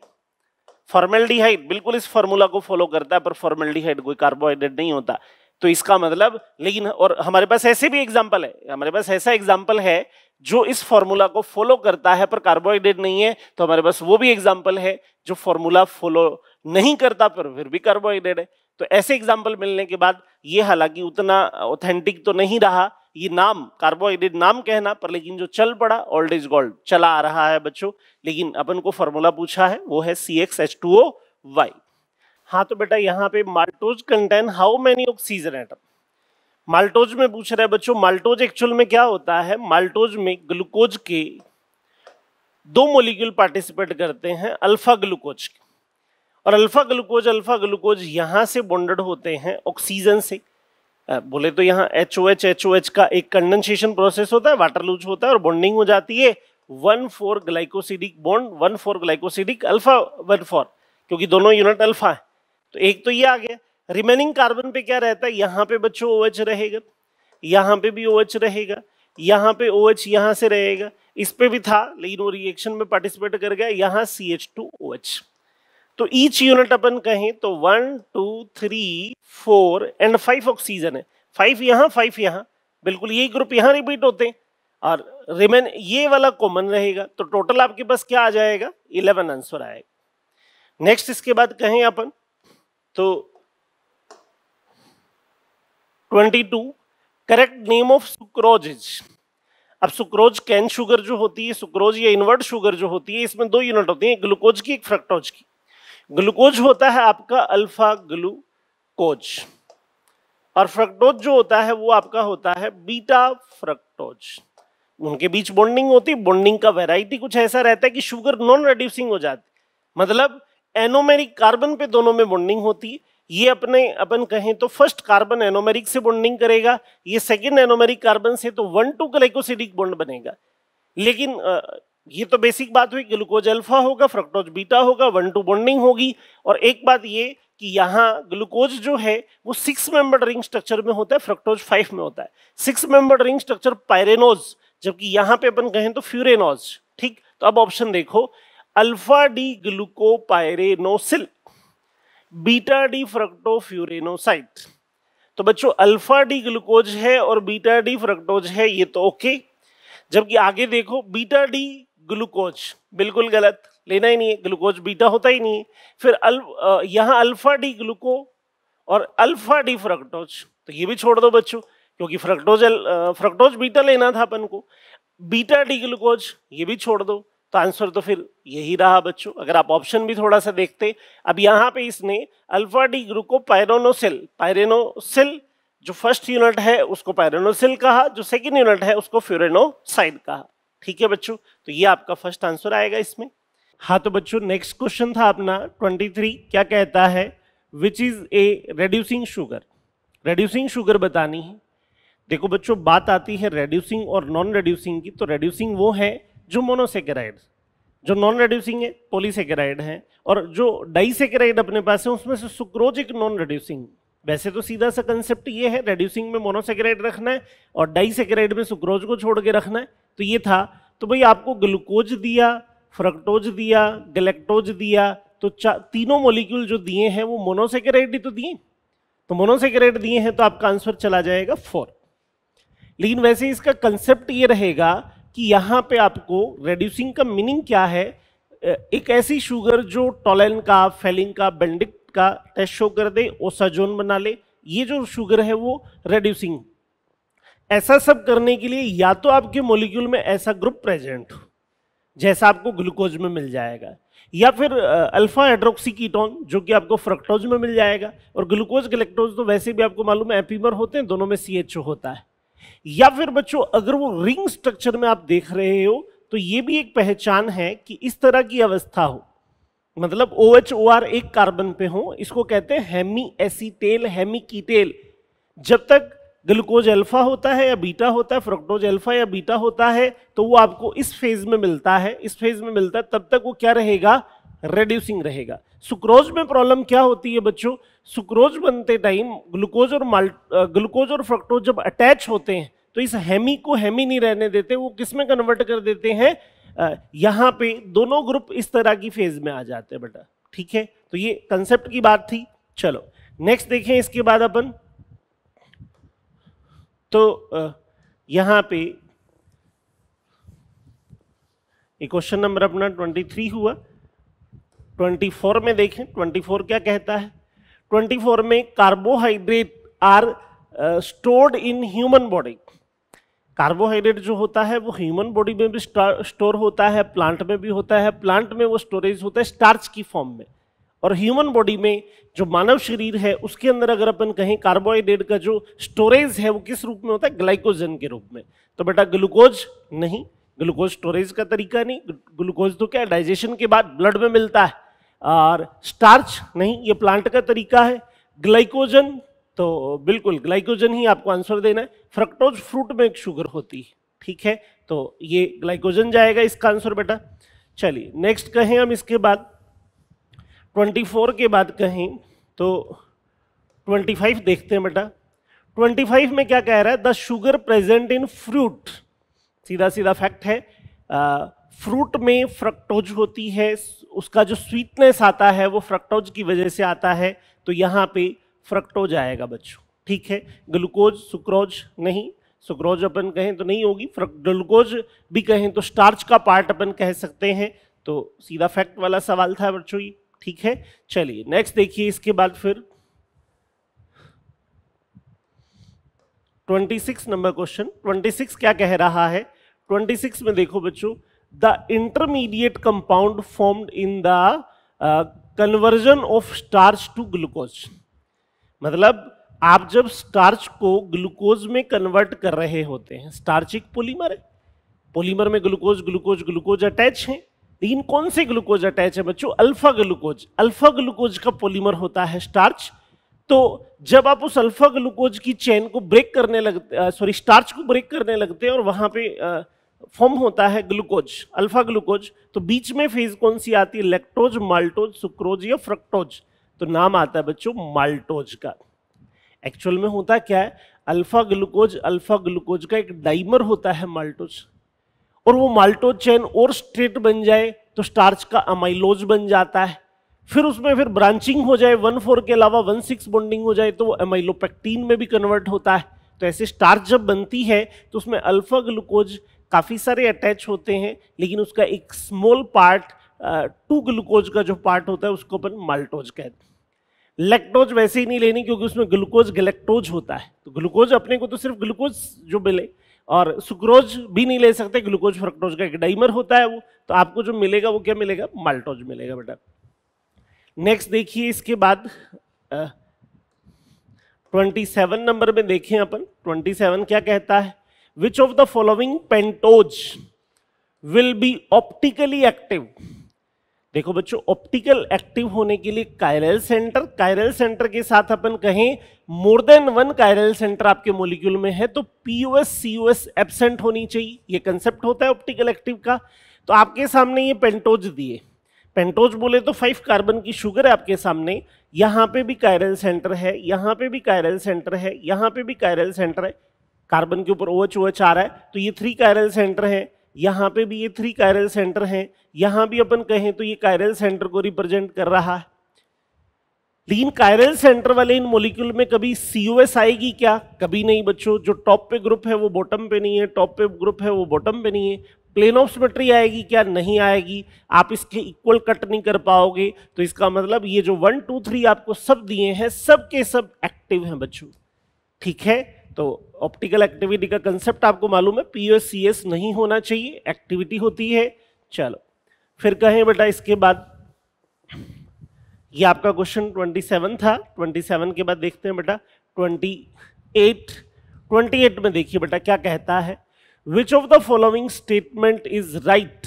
फॉर्मेल्डिहाइड बिल्कुल इस फॉर्मूला को फॉलो करता है पर फॉर्मेल्डिहाइड कोई कार्बोहाइड्रेट नहीं होता तो इसका मतलब लेकिन और हमारे पास ऐसे भी एग्जाम्पल है हमारे पास ऐसा एग्जाम्पल है जो इस फॉर्मूला को फॉलो करता है पर कार्बोहाइड्रेट नहीं है तो हमारे पास वो भी एग्जाम्पल है जो फॉर्मूला फॉलो नहीं करता पर फिर भी कार्बोहाइड्रेट है तो ऐसे एग्जाम्पल मिलने के बाद ये हालांकि उतना ऑथेंटिक तो नहीं रहा ये नाम कार्बोहाइड्रेट नाम कहना पर लेकिन जो चल पड़ा ओल्ड इज गोल्ड चला आ रहा है बच्चों लेकिन अपन को फॉर्मूला पूछा है वो है C X H two O Y हाँ तो बेटा यहाँ पे maltose contain how many oxygen atom maltose में पूछ रहे हैं बच्चों माल्टोज एक्चुअल में क्या होता है माल्टोज में ग्लूकोज के दो मोलिक्यूल पार्टिसिपेट करते हैं अल्फा ग्लूकोज और अल्फा ग्लूकोज अल्फा ग्लूकोज यहाँ से बॉन्डेड होते हैं ऑक्सीजन से बोले तो यहाँ H O H H O H का एक कंडेंसेशन प्रोसेस होता है वाटर लूज होता है और बॉन्डिंग हो जाती है one four glycosidic bond one four glycosidic alpha one four क्योंकि दोनों यूनिट अल्फा है तो एक तो ये आ गया रिमेनिंग कार्बन पे क्या रहता है यहाँ पे बच्चों ओ OH रहेगा यहाँ पे भी ओ OH रहेगा यहाँ पे ओ OH यहाँ से रहेगा इस पे भी था लेकिन वो रिएक्शन में पार्टिसिपेट कर गया यहाँ C H two O H तो ईच यूनिट अपन कहें तो one two three four and five oxygen है फाइव यहाँ फाइव यहाँ बिल्कुल यही ग्रुप यहाँ रिपीट होते हैं और रिमेन ये वाला कॉमन रहेगा तो टोटल आपके पास क्या आ जाएगा इलेवन आंसर आएगा नेक्स्ट इसके बाद कहें अपन तो twenty two correct name of is अब सुक्रोज कैन शुगर जो होती है सुक्रोज या इन्वर्ट शुगर जो होती है इसमें दो यूनिट होती है ग्लूकोज की एक फ्रक्टोज की ग्लूकोज होता है आपका अल्फा ग्लूकोज और फ्रक्टोज जो होता है वो आपका होता है बीटा फ्रक्टोज उनके बीच बॉन्डिंग होती बॉन्डिंग का वैरायटी कुछ ऐसा रहता है कि शुगर नॉन रेड्यूसिंग हो जाती मतलब एनोमेरिक कार्बन पे दोनों में बॉन्डिंग होती है ये अपने अपन कहें तो फर्स्ट कार्बन एनोमेरिक से बॉन्डिंग करेगा ये सेकेंड एनोमेरिक कार्बन से तो वन टू क्लाइकोसिडिक बॉन्ड बनेगा लेकिन ये तो बेसिक बात हुई ग्लूकोज अल्फा होगा फ्रक्टोज बीटा होगा वन टू बॉन्डिंग होगी और एक बात ये कि यहाँ ग्लूकोज जो है वो सिक्स मेंबर रिंग स्ट्रक्चर में होता है फ्रक्टोज फाइव में होता है six member ring structure pyranose जबकि यहाँ पे अपन कहें तो फ्यूरेनोज ठीक तो अब ऑप्शन देखो alpha D glucopyranosyl beta D fructofuranoside तो बच्चों अल्फा डी ग्लूकोज है और बीटा डी फ्रक्टोज है ये तो ओके जबकि आगे देखो बीटा डी ग्लूकोज बिल्कुल गलत लेना ही नहीं है ग्लूकोज बीटा होता ही नहीं है फिर अल यहाँ अल्फा डी ग्लूको और अल्फा डी फ्रक्टोज तो ये भी छोड़ दो बच्चों क्योंकि फ्रक्टोज फ्रक्टोज बीटा लेना था अपन को बीटा डी ग्लूकोज ये भी छोड़ दो तो आंसर तो फिर यही रहा बच्चों अगर आप ऑप्शन भी थोड़ा सा देखते अब यहाँ पे इसने अल्फा डी ग्लूको पायरोनोसिल पायरेनोसिल जो फर्स्ट यूनिट है उसको पायरेनोसिल कहा जो सेकेंड यूनिट है उसको फ्यूरेनोसाइड कहा ठीक है बच्चों तो ये आपका फर्स्ट आंसर आएगा इसमें हाँ तो बच्चों नेक्स्ट क्वेश्चन था अपना 23 क्या कहता है which is a reducing sugar reducing sugar बतानी है देखो बच्चों बात आती है रेड्यूसिंग और नॉन रेड्यूसिंग की तो रेड्यूसिंग वो है जो मोनोसेकेराइड जो नॉन रेड्यूसिंग है पोलीसेकेराइड है और जो डाइसेकेराइड अपने पास है उसमें से सुक्रोज एक नॉन रेड्यूसिंग वैसे तो सीधा सा कंसेप्ट ये है रेड्यूसिंग में मोनोसेकेराइड रखना है और डाइसेकेराइड में सुक्रोज को छोड़ के रखना है तो ये था तो भाई आपको ग्लूकोज दिया फ्रक्टोज दिया गलेक्टोज दिया तो तीनों मोलिक्यूल जो दिए हैं वो मोनोसेकेराइड ही तो दिए तो मोनोसेकेराइड दिए हैं तो आपका आंसर चला जाएगा फोर लेकिन वैसे इसका कंसेप्ट ये रहेगा कि यहाँ पे आपको रेड्यूसिंग का मीनिंग क्या है एक ऐसी शुगर जो टोलेन का फेलिंग का बेंडिक का टेस्ट शो कर दे ओसाजोन बना ले ये जो शुगर है वो रेड्यूसिंग ऐसा सब करने के लिए या तो आपके मोलिक्यूल में ऐसा ग्रुप प्रेजेंट हो जैसा आपको ग्लूकोज में मिल जाएगा या फिर अल्फा हाइड्रोक्सी कीटोन जो कि आपको फ्रक्टोज में मिल जाएगा और ग्लूकोज गलेक्टोज तो वैसे भी आपको मालूम है एपीमर होते हैं दोनों में सी होता है या फिर बच्चों अगर वो रिंग स्ट्रक्चर में आप देख रहे हो तो ये भी एक पहचान है कि इस तरह की अवस्था हो मतलब ओ एच ओ आर एक कार्बन पे हो इसको कहते हैं हेमी एसीटेल हेमी कीटेल जब तक ग्लूकोज अल्फा होता है या बीटा होता है फ्रक्टोज अल्फा या बीटा होता है तो वो आपको इस फेज में मिलता है इस फेज में मिलता है तब तक वो क्या रहेगा रेड्यूसिंग रहेगा सुक्रोज में प्रॉब्लम क्या होती है बच्चों सुक्रोज बनते टाइम ग्लूकोज और माल्ट ग्लूकोज और फ्रक्टोज जब अटैच होते हैं तो इस हैमी को हैमी नहीं रहने देते वो किस में कन्वर्ट कर देते हैं यहाँ पे दोनों ग्रुप इस तरह की फेज में आ जाते हैं बेटा ठीक है तो ये कंसेप्ट की बात थी चलो नेक्स्ट देखें इसके बाद अपन तो यहाँ पे ये क्वेश्चन नंबर अपना 23 हुआ 24 में देखें 24 क्या कहता है 24 में carbohydrate are stored in human body carbohydrate जो होता है वो ह्यूमन बॉडी में भी स्टोर होता है प्लांट में भी होता है प्लांट में वो स्टोरेज होता है स्टार्च की फॉर्म में और ह्यूमन बॉडी में जो मानव शरीर है उसके अंदर अगर अपन कहें कार्बोहाइड्रेट का जो स्टोरेज है वो किस रूप में होता है ग्लाइकोजन के रूप में तो बेटा ग्लूकोज नहीं ग्लूकोज स्टोरेज का तरीका नहीं ग्लूकोज तो क्या है डाइजेशन के बाद ब्लड में मिलता है और स्टार्च नहीं ये प्लांट का तरीका है ग्लाइकोजन तो बिल्कुल ग्लाइकोजन ही आपको आंसर देना है फ्रक्टोज फ्रूट में एक शुगर होती है ठीक है तो ये ग्लाइकोजन जाएगा इसका आंसर बेटा चलिए नेक्स्ट कहें हम इसके बाद 24 के बाद कहें तो 25 देखते हैं बेटा 25 में क्या कह रहा है the sugar present in fruit सीधा सीधा फैक्ट है आ, फ्रूट में फ्रक्टोज होती है उसका जो स्वीटनेस आता है वो फ्रक्टोज की वजह से आता है तो यहाँ पे फ्रक्टोज आएगा बच्चों ठीक है ग्लूकोज सुक्रोज नहीं सुक्रोज अपन कहें तो नहीं होगी ग्लूकोज भी कहें तो स्टार्च का पार्ट अपन कह सकते हैं तो सीधा फैक्ट वाला सवाल था बच्चों ये ठीक है चलिए नेक्स्ट देखिए इसके बाद फिर 26 नंबर क्वेश्चन 26 क्या कह रहा है 26 में देखो बच्चों the intermediate compound formed in the conversion of starch to glucose मतलब आप जब स्टार्च को ग्लूकोज में कन्वर्ट कर रहे होते हैं स्टार्च एक पोलीमर है पोलीमर में ग्लूकोज ग्लूकोज ग्लूकोज अटैच है लेकिन कौन से ग्लूकोज अटैच है बच्चों अल्फा ग्लूकोज अल्फा ग्लूकोज का पोलीमर होता है स्टार्च तो जब आप उस अल्फा ग्लूकोज की चेन को ब्रेक करने लगते सॉरी स्टार्च को ब्रेक करने लगते हैं और वहां पे फॉर्म होता है ग्लूकोज अल्फा ग्लूकोज तो बीच में फेज कौन सी आती है लेक्टोज माल्टोज सुक्रोज या फ्रक्टोज तो नाम आता है बच्चों माल्टोज का एक्चुअल में होता क्या है अल्फा ग्लूकोज अल्फा ग्लूकोज का एक डाइमर होता है माल्टोज और वो माल्टोज चेन और स्ट्रेट बन जाए तो स्टार्च का अमाइलोज बन जाता है फिर उसमें फिर ब्रांचिंग हो जाए वन फोर के अलावा वन सिक्स बॉन्डिंग हो जाए तो वो अमाइलोपेक्टीन में भी कन्वर्ट होता है तो ऐसे स्टार्च जब बनती है तो उसमें अल्फा ग्लूकोज काफ़ी सारे अटैच होते हैं लेकिन उसका एक स्मॉल पार्ट टू ग्लूकोज का जो पार्ट होता है उसको अपन माल्टोज कहते हैं लेक्टोज वैसे ही नहीं लेनी क्योंकि उसमें ग्लूकोज गलेक्टोज होता है तो ग्लूकोज अपने को तो सिर्फ ग्लूकोज जो मिले और सुक्रोज भी नहीं ले सकते ग्लूकोज फ्रक्टोज का एक डाइमर होता है वो तो आपको जो मिलेगा वो क्या मिलेगा माल्टोज मिलेगा बेटा नेक्स्ट देखिए इसके बाद ट्वेंटी सेवन नंबर में देखें अपन ट्वेंटी सेवन क्या कहता है which of the following pentose will be optically active देखो बच्चों ऑप्टिकल एक्टिव होने के लिए कायरल सेंटर कायरल सेंटर के साथ अपन कहें more than one chiral centre आपके मोलिक्यूल में है तो पीओएस सीओएस एबसेंट होनी चाहिए ये कंसेप्ट होता है ऑप्टिकल एक्टिव का तो आपके सामने ये पेंटोज दिए पेंटोज बोले तो फाइव कार्बन की शुगर है आपके सामने यहाँ पे भी कायरल सेंटर है यहाँ पे भी कायरल सेंटर है यहाँ पे भी कायरल सेंटर है कार्बन के ऊपर ओ OH, एच OH आ रहा है तो ये थ्री कायरल सेंटर हैं यहाँ पे भी ये थ्री कायरल सेंटर हैं यहाँ भी अपन कहें तो ये कायरल सेंटर को रिप्रेजेंट कर रहा है लेकिन कायरल सेंटर वाले इन मोलिक्यूल में कभी सी आएगी क्या कभी नहीं बच्चों जो टॉप पे ग्रुप है वो बॉटम पे नहीं है टॉप पे ग्रुप है वो बॉटम पे नहीं है प्लेन ऑफ सिमेट्री आएगी क्या नहीं आएगी आप इसके इक्वल कट नहीं कर पाओगे तो इसका मतलब ये जो वन टू थ्री आपको सब दिए हैं सब के सब एक्टिव हैं बच्चों ठीक है तो ऑप्टिकल एक्टिविटी का कंसेप्ट आपको मालूम है पी एस नहीं होना चाहिए एक्टिविटी होती है चलो फिर कहें बेटा इसके बाद ये आपका क्वेश्चन 27 था 27 के बाद देखते हैं बेटा 28 28 में देखिए बेटा क्या कहता है which of the following statement is right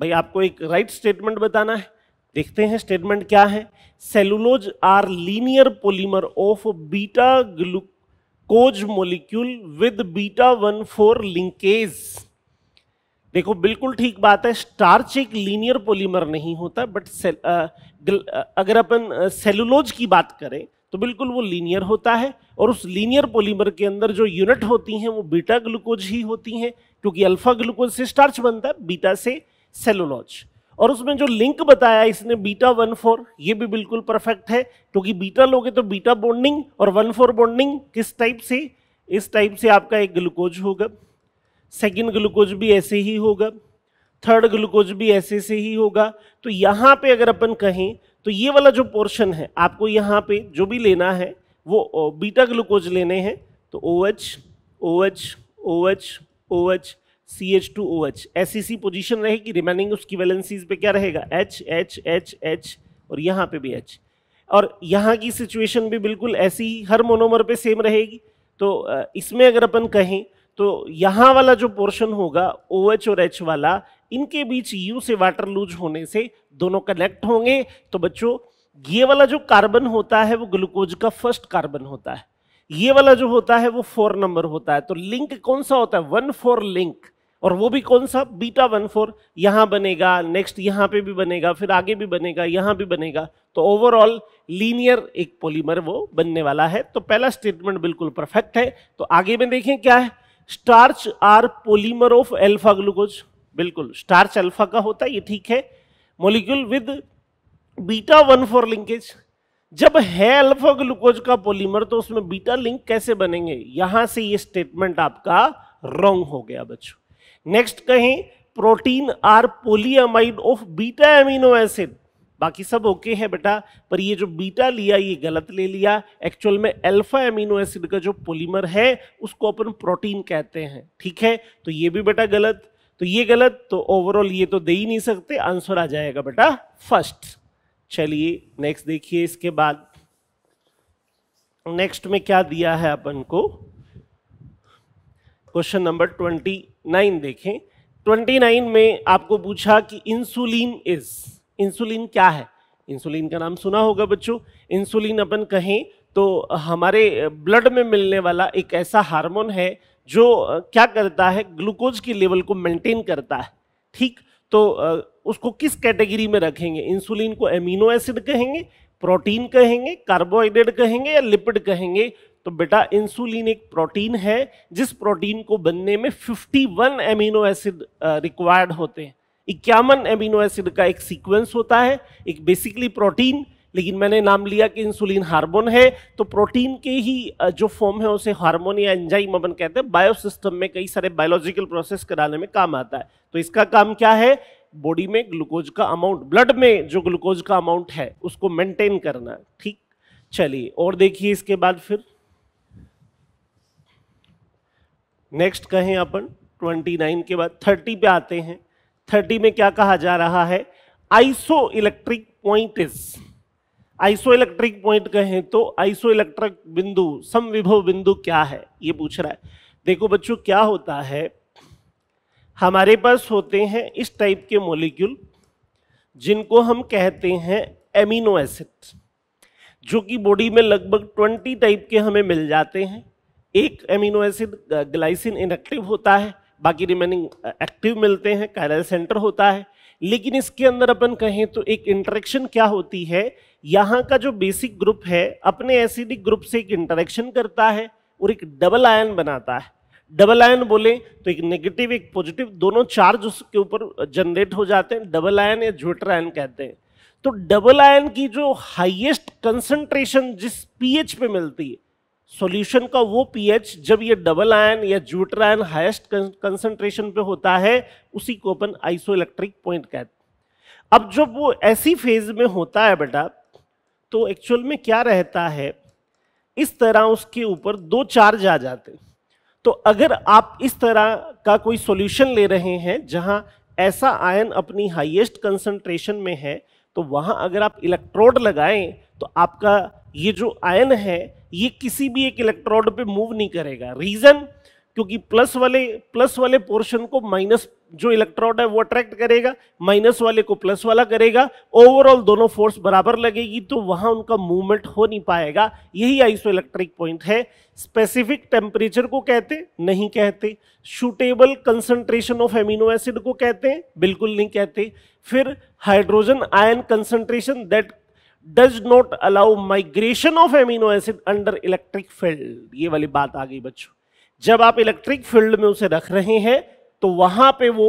भाई आपको एक राइट right स्टेटमेंट बताना है देखते हैं स्टेटमेंट क्या है cellulose are linear polymer of beta glucose molecule with beta one four linkage देखो बिल्कुल ठीक बात है स्टार्च एक लीनियर पोलीमर नहीं होता बट सेल, आ, गल, आ, अगर अपन सेलुलोज की बात करें तो बिल्कुल वो लीनियर होता है और उस लीनियर पोलीमर के अंदर जो यूनिट होती हैं वो बीटा ग्लूकोज ही होती हैं क्योंकि अल्फा ग्लूकोज से स्टार्च बनता है बीटा से सेलुलोज और उसमें जो लिंक बताया इसने बीटा वन फोर ये भी बिल्कुल परफेक्ट है क्योंकि बीटा लोगे तो बीटा बॉन्डिंग और वन फोर बॉन्डिंग किस टाइप से इस टाइप से आपका एक ग्लूकोज होगा सेकेंड ग्लूकोज भी ऐसे ही होगा थर्ड ग्लूकोज भी ऐसे से ही होगा तो यहाँ पे अगर अपन कहें तो ये वाला जो पोर्शन है आपको यहाँ पे जो भी लेना है वो बीटा ग्लूकोज लेने हैं तो O H O H O H O H C H two O H ऐसी सी पोजिशन रहेगी रिमेनिंग उसकी वैलेंसीज पे क्या रहेगा एच एच एच एच और यहाँ पे भी एच और यहाँ की सिचुएशन भी बिल्कुल ऐसी ही हर मोनोमर पे सेम रहेगी तो इसमें अगर अपन कहें तो यहाँ वाला जो पोर्शन होगा ओ एच और एच वाला इनके बीच यू से वाटर लूज होने से दोनों कनेक्ट होंगे तो बच्चों ये वाला जो कार्बन होता है वो ग्लूकोज का फर्स्ट कार्बन होता है ये वाला जो होता है वो फोर नंबर होता है तो लिंक कौन सा होता है वन फोर लिंक और वो भी कौन सा बीटा वन फोर यहाँ बनेगा नेक्स्ट यहाँ पे भी बनेगा फिर आगे भी बनेगा यहाँ भी बनेगा तो ओवरऑल लीनियर एक पॉलीमर वो बनने वाला है तो पहला स्टेटमेंट बिल्कुल परफेक्ट है तो आगे में देखें क्या है starch are polymer of alpha glucose बिल्कुल स्टार्च अल्फा का होता है ये ठीक है molecule with beta one four linkage जब है अल्फा ग्लूकोज का पोलीमर तो उसमें बीटा लिंक कैसे बनेंगे यहां से ये स्टेटमेंट आपका रॉन्ग हो गया बच्चों नेक्स्ट कहें protein are polyamide of beta amino acid बाकी सब ओके है बेटा पर ये जो बीटा लिया ये गलत ले लिया एक्चुअल में अल्फा एमिनो एसिड का जो पोलीमर है उसको अपन प्रोटीन कहते हैं ठीक है तो ये भी बेटा गलत तो ये गलत तो ओवरऑल ये तो दे ही नहीं सकते आंसर आ जाएगा बेटा फर्स्ट चलिए नेक्स्ट देखिए इसके बाद नेक्स्ट में क्या दिया है अपन को क्वेश्चन नंबर ट्वेंटी नाइन देखें ट्वेंटी नाइन में आपको पूछा कि इंसुलिन इज इंसुलिन क्या है इंसुलिन का नाम सुना होगा बच्चों इंसुलिन अपन कहें तो हमारे ब्लड में मिलने वाला एक ऐसा हार्मोन है जो क्या करता है ग्लूकोज की लेवल को मेंटेन करता है ठीक तो उसको किस कैटेगरी में रखेंगे इंसुलिन को एमिनो एसिड कहेंगे प्रोटीन कहेंगे कार्बोहाइड्रेट कहेंगे या लिपिड कहेंगे तो बेटा इंसुलिन एक प्रोटीन है जिस प्रोटीन को बनने में 51 एमिनो एसिड रिक्वायर्ड होते हैं इक्यावन एमिनो एसिड का एक सीक्वेंस होता है एक बेसिकली प्रोटीन लेकिन मैंने नाम लिया कि इंसुलिन हार्मोन है तो प्रोटीन के ही जो फॉर्म है उसे हार्मोन या एंजाइम अपन कहते हैं बायोसिस्टम में कई सारे बायोलॉजिकल प्रोसेस कराने में काम आता है तो इसका काम क्या है बॉडी में ग्लूकोज का अमाउंट ब्लड में जो ग्लूकोज का अमाउंट है उसको मेंटेन करना ठीक चलिए और देखिए इसके बाद फिर नेक्स्ट कहें अपन 29 के बाद 30 पे आते हैं 30 में क्या कहा जा रहा है isoelectric point is isoelectric point कहें तो आइसो इलेक्ट्रिक बिंदु सम विभव बिंदु क्या है ये पूछ रहा है देखो बच्चों क्या होता है हमारे पास होते हैं इस टाइप के मोलिक्यूल जिनको हम कहते हैं एमिनो एसिड जो कि बॉडी में लगभग 20 टाइप के हमें मिल जाते हैं एक एमिनो एसिड ग्लाइसिन इनएक्टिव होता है बाकी रिमेनिंग एक्टिव uh, मिलते हैं कायरल सेंटर होता है लेकिन इसके अंदर अपन कहें तो एक इंटरेक्शन क्या होती है यहाँ का जो बेसिक ग्रुप है अपने एसिडिक ग्रुप से एक इंटरेक्शन करता है और एक डबल आयन बनाता है डबल आयन बोले तो एक नेगेटिव एक पॉजिटिव दोनों चार्ज उसके ऊपर जनरेट uh, हो जाते हैं डबल आयन या ज्वेटर आयन कहते हैं तो डबल आयन की जो हाइएस्ट कंसंट्रेशन जिस पी पे मिलती है सॉल्यूशन का वो पीएच जब ये डबल आयन या जूटर आयन हाइस्ट कंसंट्रेशन पे होता है उसी को अपन आइसो इलेक्ट्रिक पॉइंट कहते हैं अब जब वो ऐसी फेज में होता है बेटा तो एक्चुअल में क्या रहता है इस तरह उसके ऊपर दो चार्ज आ जाते हैं तो अगर आप इस तरह का कोई सॉल्यूशन ले रहे हैं जहां ऐसा आयन अपनी हाईएस्ट कंसंट्रेशन में है तो वहां अगर आप इलेक्ट्रोड लगाएं तो आपका ये जो आयन है ये किसी भी एक इलेक्ट्रोड पे मूव नहीं करेगा रीजन क्योंकि प्लस वाले प्लस वाले पोर्शन को माइनस जो इलेक्ट्रोड है वो अट्रैक्ट करेगा माइनस वाले को प्लस वाला करेगा ओवरऑल दोनों फोर्स बराबर लगेगी तो वहां उनका मूवमेंट हो नहीं पाएगा यही आइसो इलेक्ट्रिक पॉइंट है स्पेसिफिक टेम्परेचर को कहते नहीं कहते suitable concentration of amino acid को कहते हैं बिल्कुल नहीं कहते फिर hydrogen ion concentration that does not allow migration of amino acid under electric field ये वाली बात आ गई बच्चों जब आप इलेक्ट्रिक फील्ड में उसे रख रहे हैं तो वहां पे वो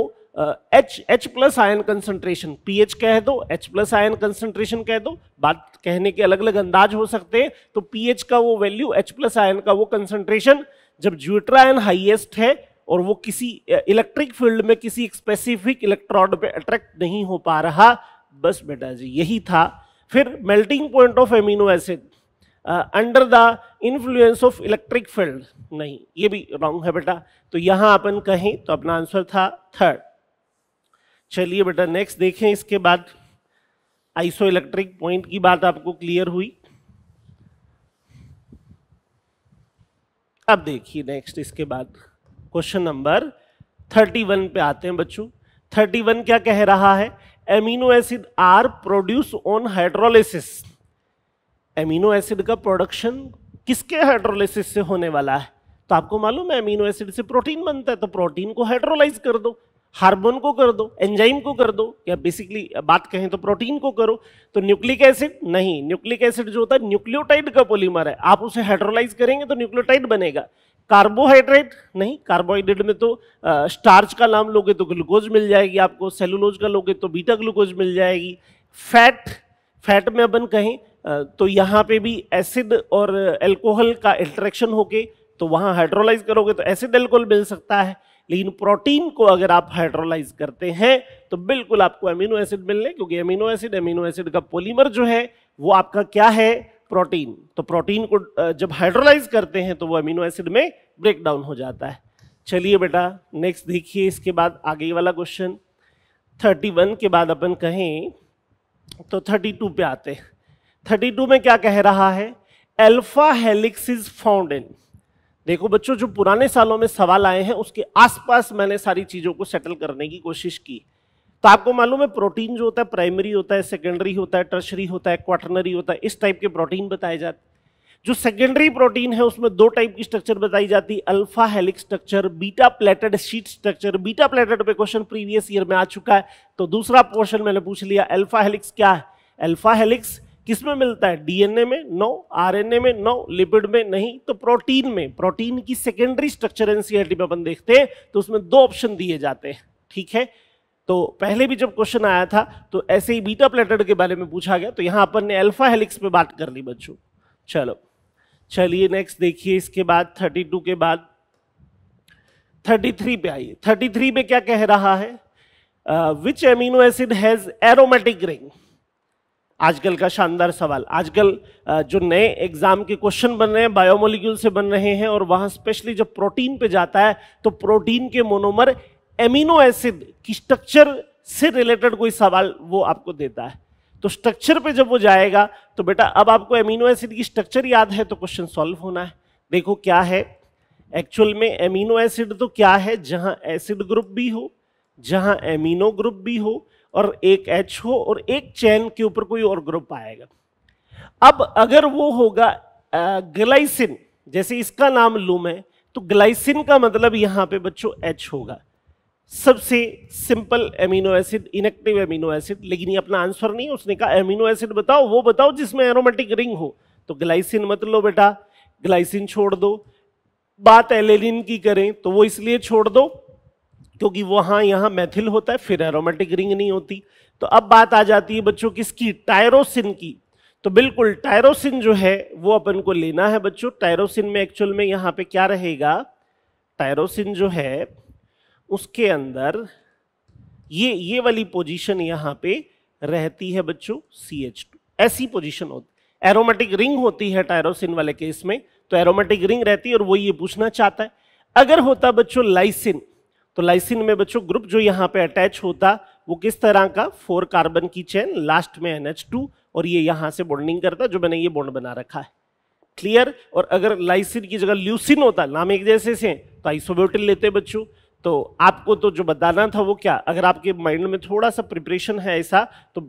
H H plus ion concentration pH कह दो एच प्लस आयन कंसंट्रेशन कह दो बात कहने के अलग अलग अंदाज हो सकते हैं तो पीएच का वो वैल्यू एच प्लस आयन का वो कंसंट्रेशन जब ज्यूट्रा आयन हाइएस्ट है और वो किसी इलेक्ट्रिक फील्ड में किसी स्पेसिफिक इलेक्ट्रॉड पे अट्रैक्ट नहीं हो पा रहा बस बेटा जी यही था फिर melting point of amino acid under the influence of electric field नहीं ये भी रॉन्ग है बेटा तो यहां अपन कहें तो अपना आंसर था थर्ड चलिए बेटा नेक्स्ट देखें इसके बाद आइसो इलेक्ट्रिक पॉइंट की बात आपको क्लियर हुई अब देखिए नेक्स्ट इसके बाद क्वेश्चन नंबर थर्टी वन पे आते हैं बच्चों थर्टी वन क्या कह रहा है amino acid are produce on hydrolysis amino acid का प्रोडक्शन किसके हाइड्रोलिसिस से होने वाला है तो आपको मालूम है एमिनो एसिड से प्रोटीन बनता है तो प्रोटीन को हाइड्रोलाइज कर दो हार्बोन को कर दो एंजाइम को कर दो या बेसिकली बात कहें तो प्रोटीन को करो तो न्यूक्लिक एसिड नहीं न्यूक्लिक एसिड जो होता है न्यूक्लियोटाइड का पोलीमर है आप उसे हाइड्रोलाइज करेंगे तो न्यूक्लियोटाइड बनेगा कार्बोहाइड्रेट नहीं कार्बोहाइड्रेट में तो आ, स्टार्च का नाम लोगे तो ग्लूकोज मिल जाएगी आपको सेलुलोज का लोगे तो बीटा ग्लूकोज मिल जाएगी फैट फैट में अपन कहें तो यहाँ पे भी एसिड और एल्कोहल का इंट्रैक्शन होके तो वहाँ हाइड्रोलाइज करोगे तो एसिड एल्कोहल मिल सकता है लेकिन प्रोटीन को अगर आप हाइड्रोलाइज करते हैं तो बिल्कुल आपको अमीनो एसिड मिलने क्योंकि अमीनो एसिड अमीनो एसिड का पोलीमर जो है वो आपका क्या है प्रोटीन तो प्रोटीन को जब हाइड्रोलाइज करते हैं तो वो अमीनो एसिड में ब्रेक डाउन हो जाता है चलिए बेटा नेक्स्ट देखिए इसके बाद आगे वाला क्वेश्चन 31 के बाद अपन कहें तो 32 पे आते हैं 32 में क्या कह रहा है alpha helix is found in देखो बच्चों जो पुराने सालों में सवाल आए हैं उसके आसपास मैंने सारी चीज़ों को सेटल करने की कोशिश की तो आपको मालूम है प्रोटीन जो होता है प्राइमरी होता है सेकेंडरी होता है टर्शरी होता है क्वाटनरी होता है इस टाइप के प्रोटीन बताए जाते जो सेकेंडरी प्रोटीन है उसमें दो टाइप की स्ट्रक्चर बताई जाती है alpha helix structure beta pleated sheet structure beta pleated पे क्वेश्चन प्रीवियस ईयर में आ चुका है तो दूसरा पोर्शन मैंने पूछ लिया अल्फा हेलिक्स क्या है अल्फा हेलिक्स किस में मिलता है डीएनए में नो आरएनए में नो लिपिड में नहीं तो प्रोटीन में प्रोटीन की सेकेंडरी स्ट्रक्चर एनसीआरटी में अपन देखते हैं तो उसमें दो ऑप्शन दिए जाते हैं ठीक है तो पहले भी जब क्वेश्चन आया था तो ऐसे ही बीटा प्लेटेड के बारे में पूछा गया तो यहाँ अपन ने अल्फा हेलिक्स पे बात कर ली बच्चों चलो चलिए नेक्स्ट देखिए इसके बाद 32 के बाद 33 पे आइए 33 पे क्या कह रहा है which amino acid has aromatic ring आजकल का शानदार सवाल आजकल जो नए एग्जाम के क्वेश्चन बन रहे हैं बायोमोलिक्यूल से बन रहे हैं और वहां स्पेशली जब प्रोटीन पे जाता है तो प्रोटीन के मोनोमर एमिनो एसिड की स्ट्रक्चर से रिलेटेड कोई सवाल वो आपको देता है तो स्ट्रक्चर पे जब वो जाएगा तो बेटा अब आपको एमिनो एसिड की स्ट्रक्चर याद है तो क्वेश्चन सॉल्व होना है देखो क्या है एक्चुअल में एमिनो एसिड तो क्या है जहां एसिड ग्रुप भी हो जहां एमिनो ग्रुप भी हो और एक एच हो और एक चैन के ऊपर कोई और ग्रुप आएगा अब अगर वो होगा ग्लाइसिन जैसे इसका नाम लूम है तो ग्लाइसिन का मतलब यहां पे बच्चों एच होगा सबसे simple amino acid inactive amino acid लेकिन ये अपना आंसर नहीं उसने कहा एमिनो एसिड बताओ वो बताओ जिसमें एरोमेटिक रिंग हो तो ग्लाइसिन मत लो बेटा ग्लाइसिन छोड़ दो बात एलेलिन की करें तो वो इसलिए छोड़ दो क्योंकि वहाँ यहाँ मैथिल होता है फिर एरोमेटिक रिंग नहीं होती तो अब बात आ जाती है बच्चों किसकी टायरोसिन की तो बिल्कुल टायरोसिन जो है वो अपन को लेना है बच्चों टायरोसिन में एक्चुअल में यहाँ पे क्या रहेगा टायरोसिन जो है उसके अंदर ये ये वाली पोजीशन यहाँ पे रहती है बच्चों सी एच टू ऐसी पोजिशन होती एरोमेटिक रिंग होती है टायरोसिन वाले केस में तो एरोमेटिक रिंग रहती है और वो ये पूछना चाहता है अगर होता बच्चों लाइसिन तो लाइसिन में बच्चों ग्रुप जो यहाँ पे अटैच होता वो किस तरह का फोर कार्बन की चेन लास्ट में एन और ये यहाँ से बॉन्डिंग करता जो मैंने ये बॉन्ड बना रखा है क्लियर और अगर लाइसिन की जगह ल्यूसिन होता नाम एक जैसे से तो आइसोब्यूटिन लेते बच्चों तो आपको तो जो बताना था वो क्या अगर आपके माइंड में थोड़ा सा प्रिपरेशन है ऐसा तो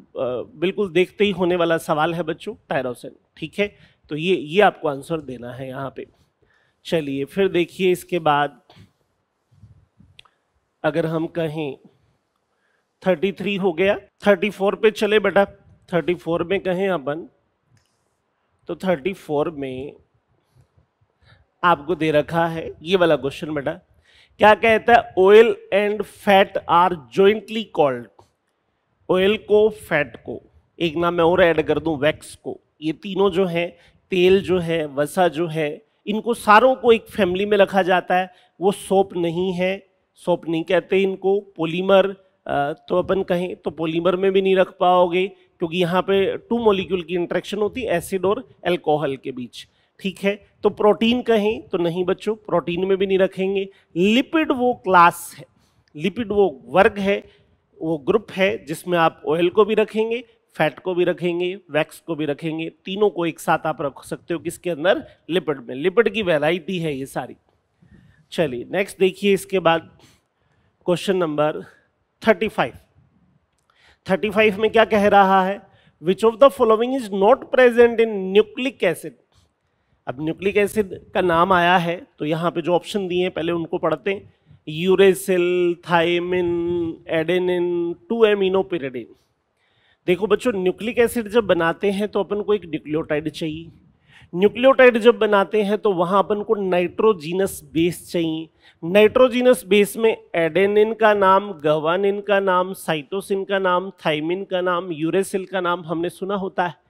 बिल्कुल देखते ही होने वाला सवाल है बच्चों टायरोसिन ठीक है तो ये ये आपको आंसर देना है यहाँ पे चलिए फिर देखिए इसके बाद अगर हम कहें 33 हो गया 34 पे चले बेटा 34 में कहें अपन तो 34 में आपको दे रखा है ये वाला क्वेश्चन बेटा क्या कहता है oil and fat are jointly called oil को फैट को एक नाम मैं और ऐड कर दूं वैक्स को ये तीनों जो है तेल जो है वसा जो है इनको सारों को एक फैमिली में रखा जाता है वो सोप नहीं है सोप नहीं कहते इनको पोलीमर तो अपन कहें तो पोलीमर में भी नहीं रख पाओगे क्योंकि यहाँ पे टू मॉलिक्यूल की इंट्रैक्शन होती है एसिड और एल्कोहल के बीच ठीक है तो प्रोटीन कहें तो नहीं बच्चों प्रोटीन में भी नहीं रखेंगे लिपिड वो क्लास है लिपिड वो वर्ग है वो ग्रुप है जिसमें आप ऑयल को भी रखेंगे फैट को भी रखेंगे वैक्स को भी रखेंगे तीनों को एक साथ आप रख सकते हो किसके अंदर लिपिड में लिपिड की वेराइटी है ये सारी चलिए नेक्स्ट देखिए इसके बाद question number thirty five thirty five में क्या कह रहा है which of the following is not present in nucleic acid अब न्यूक्लिक एसिड का नाम आया है तो यहाँ पे जो ऑप्शन दिए हैं पहले उनको पढ़ते हैं uracil thymine adenine two amino देखो बच्चों न्यूक्लिक एसिड जब बनाते हैं तो अपन को एक न्यूक्लियोटाइड चाहिए न्यूक्लियोटाइड जब बनाते हैं तो वहाँ अपन को नाइट्रोजीनस बेस चाहिए नाइट्रोजीनस बेस में एडेनिन का नाम गवानिन का नाम साइटोसिन का नाम थाइमिन का नाम यूरेसिल का नाम हमने सुना होता है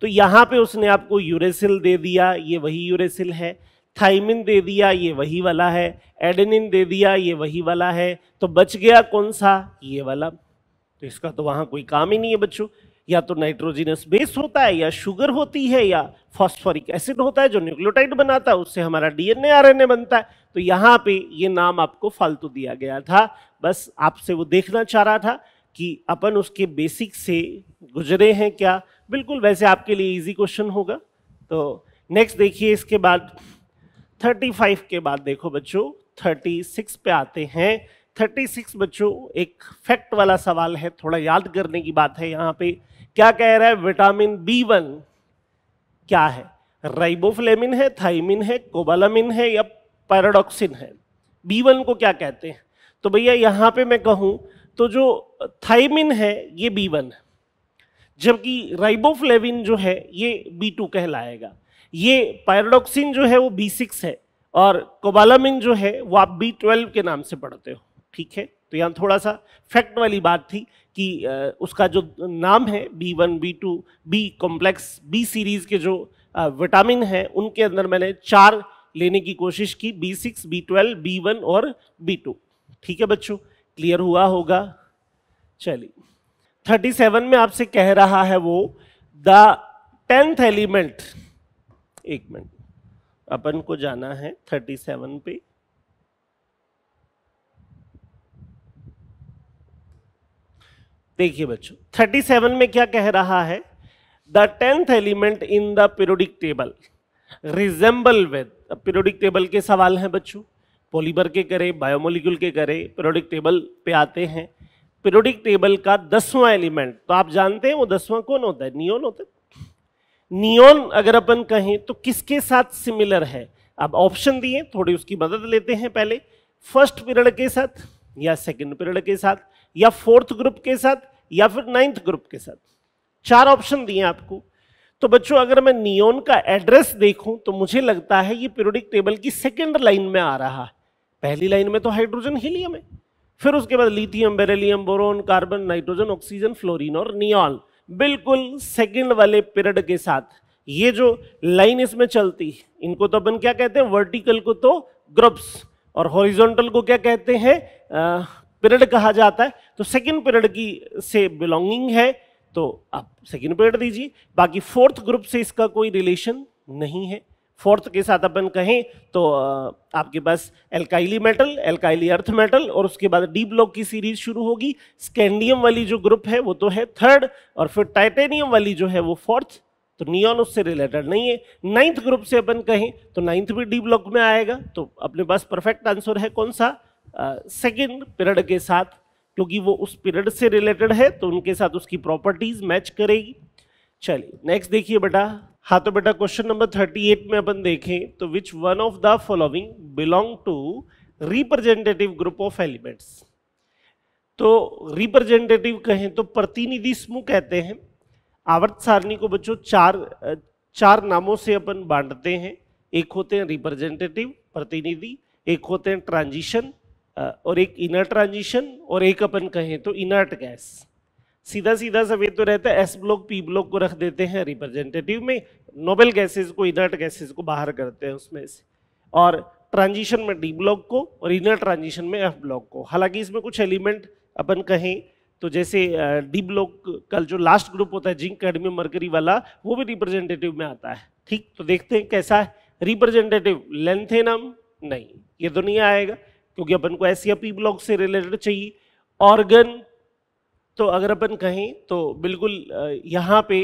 तो यहाँ पे उसने आपको यूरेसिल दे दिया ये वही यूरेसिल है थाइमिन दे दिया ये वही वाला है एडेनिन दे दिया ये वही वाला है तो बच गया कौन सा ये वाला तो इसका तो वहाँ कोई काम ही नहीं है बच्चों या तो नाइट्रोजिनस बेस होता है या शुगर होती है या फॉस्फोरिक एसिड होता है जो न्यूक्लियोटाइड बनाता है उससे हमारा डीएनए आरएनए बनता है तो यहाँ पे ये नाम आपको फालतू दिया गया था बस आपसे वो देखना चाह रहा था कि अपन उसके बेसिक से गुजरे हैं क्या बिल्कुल वैसे आपके लिए इजी क्वेश्चन होगा तो नेक्स्ट देखिए इसके बाद 35 के बाद देखो बच्चों 36 पे आते हैं 36 बच्चों एक फैक्ट वाला सवाल है थोड़ा याद करने की बात है यहाँ पे क्या कह रहा है विटामिन बी वन क्या है राइबोफ्लेमिन है थाइमिन है कोबालामिन है या पैराडॉक्सिन है बी वन को क्या कहते हैं तो भैया यहाँ पे मैं कहूँ तो जो थाइमिन है ये बी वन है जबकि राइबोफ्लेविन जो है ये बी टू कहलाएगा ये पायरोडोक्सिन जो है वो बी सिक्स है और कोबालामिन जो है वो आप बी ट्वेल्व के नाम से पढ़ते हो ठीक है तो यहाँ थोड़ा सा फैक्ट वाली बात थी कि उसका जो नाम है B one B two B complex B series के जो विटामिन हैं उनके अंदर मैंने चार लेने की कोशिश की B six B twelve B one और बी टू ठीक है बच्चों क्लियर हुआ होगा चलिए थर्टी सेवन में आपसे कह रहा है वो द टेंथ एलिमेंट एक मिनट अपन को जाना है थर्टी सेवन पे देखिए बच्चों थर्टी सेवन में क्या कह रहा है the tenth element in the periodic table resemble with periodic table के सवाल हैं बच्चों पॉलीमर के करे बायोमोलिक्यूल के करे पीरियोडिक टेबल पे आते हैं पीरियोडिक टेबल का दसवां एलिमेंट तो आप जानते हैं वो दसवां कौन होता है नियोन होता है नियोन अगर अपन कहें तो किसके साथ सिमिलर है अब ऑप्शन दिए थोड़ी उसकी मदद लेते हैं पहले फर्स्ट पीरियड के साथ या सेकंड पीरियड के साथ या फोर्थ ग्रुप के साथ या फिर नाइन्थ ग्रुप के साथ चार ऑप्शन दिए आपको तो बच्चों अगर मैं नियोन का एड्रेस देखूं तो मुझे लगता है ये पीरियोडिक टेबल की सेकेंड लाइन में आ रहा है पहली लाइन में तो हाइड्रोजन हीलियम है फिर उसके बाद lithium beryllium boron carbon nitrogen oxygen fluorine और नियॉन बिल्कुल सेकेंड वाले पीरियड के साथ ये जो लाइन इसमें चलती इनको तो अपन क्या कहते हैं वर्टिकल को तो ग्रुप्स और हॉरिजॉन्टल को क्या कहते हैं पीरियड कहा जाता है तो सेकंड पीरियड की से बिलोंगिंग है तो आप सेकंड पीरियड दीजिए बाकी फोर्थ ग्रुप से इसका कोई रिलेशन नहीं है फोर्थ के साथ अपन कहें तो आपके पास एल्काइली मेटल एल्काइली अर्थ मेटल और उसके बाद डी ब्लॉक की सीरीज शुरू होगी स्कैंडियम वाली जो ग्रुप है वो तो है थर्ड और फिर टाइटेनियम वाली जो है वो फोर्थ तो नियॉन उससे रिलेटेड नहीं है नाइन्थ ग्रुप से अपन कहें तो नाइन्थ भी डी ब्लॉक में आएगा तो अपने पास परफेक्ट आंसर है कौन सा सेकेंड पीरियड के साथ क्योंकि वो उस पीरियड से रिलेटेड है तो उनके साथ उसकी प्रॉपर्टीज मैच करेगी चलिए नेक्स्ट देखिए बेटा हाँ तो बेटा क्वेश्चन नंबर 38 में अपन देखें तो which one of the following belong to representative group of elements तो रिप्रेजेंटेटिव कहें तो प्रतिनिधि समूह कहते हैं आवर्त सारणी को बच्चों चार चार नामों से अपन बांटते हैं एक होते हैं रिप्रेजेंटेटिव प्रतिनिधि एक होते हैं ट्रांजिशन और एक इनर ट्रांजिशन और एक अपन कहें तो इनर्ट गैस सीधा सीधा सफेद तो रहता है एस ब्लॉक पी ब्लॉक को रख देते हैं रिप्रेजेंटेटिव में नोबेल गैसेज को इनर्ट गैसेज को बाहर करते हैं उसमें से और ट्रांजिशन में डी ब्लॉक को और इनर ट्रांजिशन में एफ ब्लॉक को हालांकि इसमें कुछ एलिमेंट अपन कहें तो जैसे डी ब्लॉक का जो लास्ट ग्रुप होता है जिंक कैडमियम मरकरी वाला वो भी रिप्रेजेंटेटिव में आता है ठीक तो देखते हैं कैसा है रिप्रेजेंटेटिव लेंथेनम नहीं ये तो नहीं आएगा क्योंकि अपन को एस या पी ब्लॉक से रिलेटेड चाहिए ऑर्गन तो अगर अपन कहें तो बिल्कुल यहाँ पे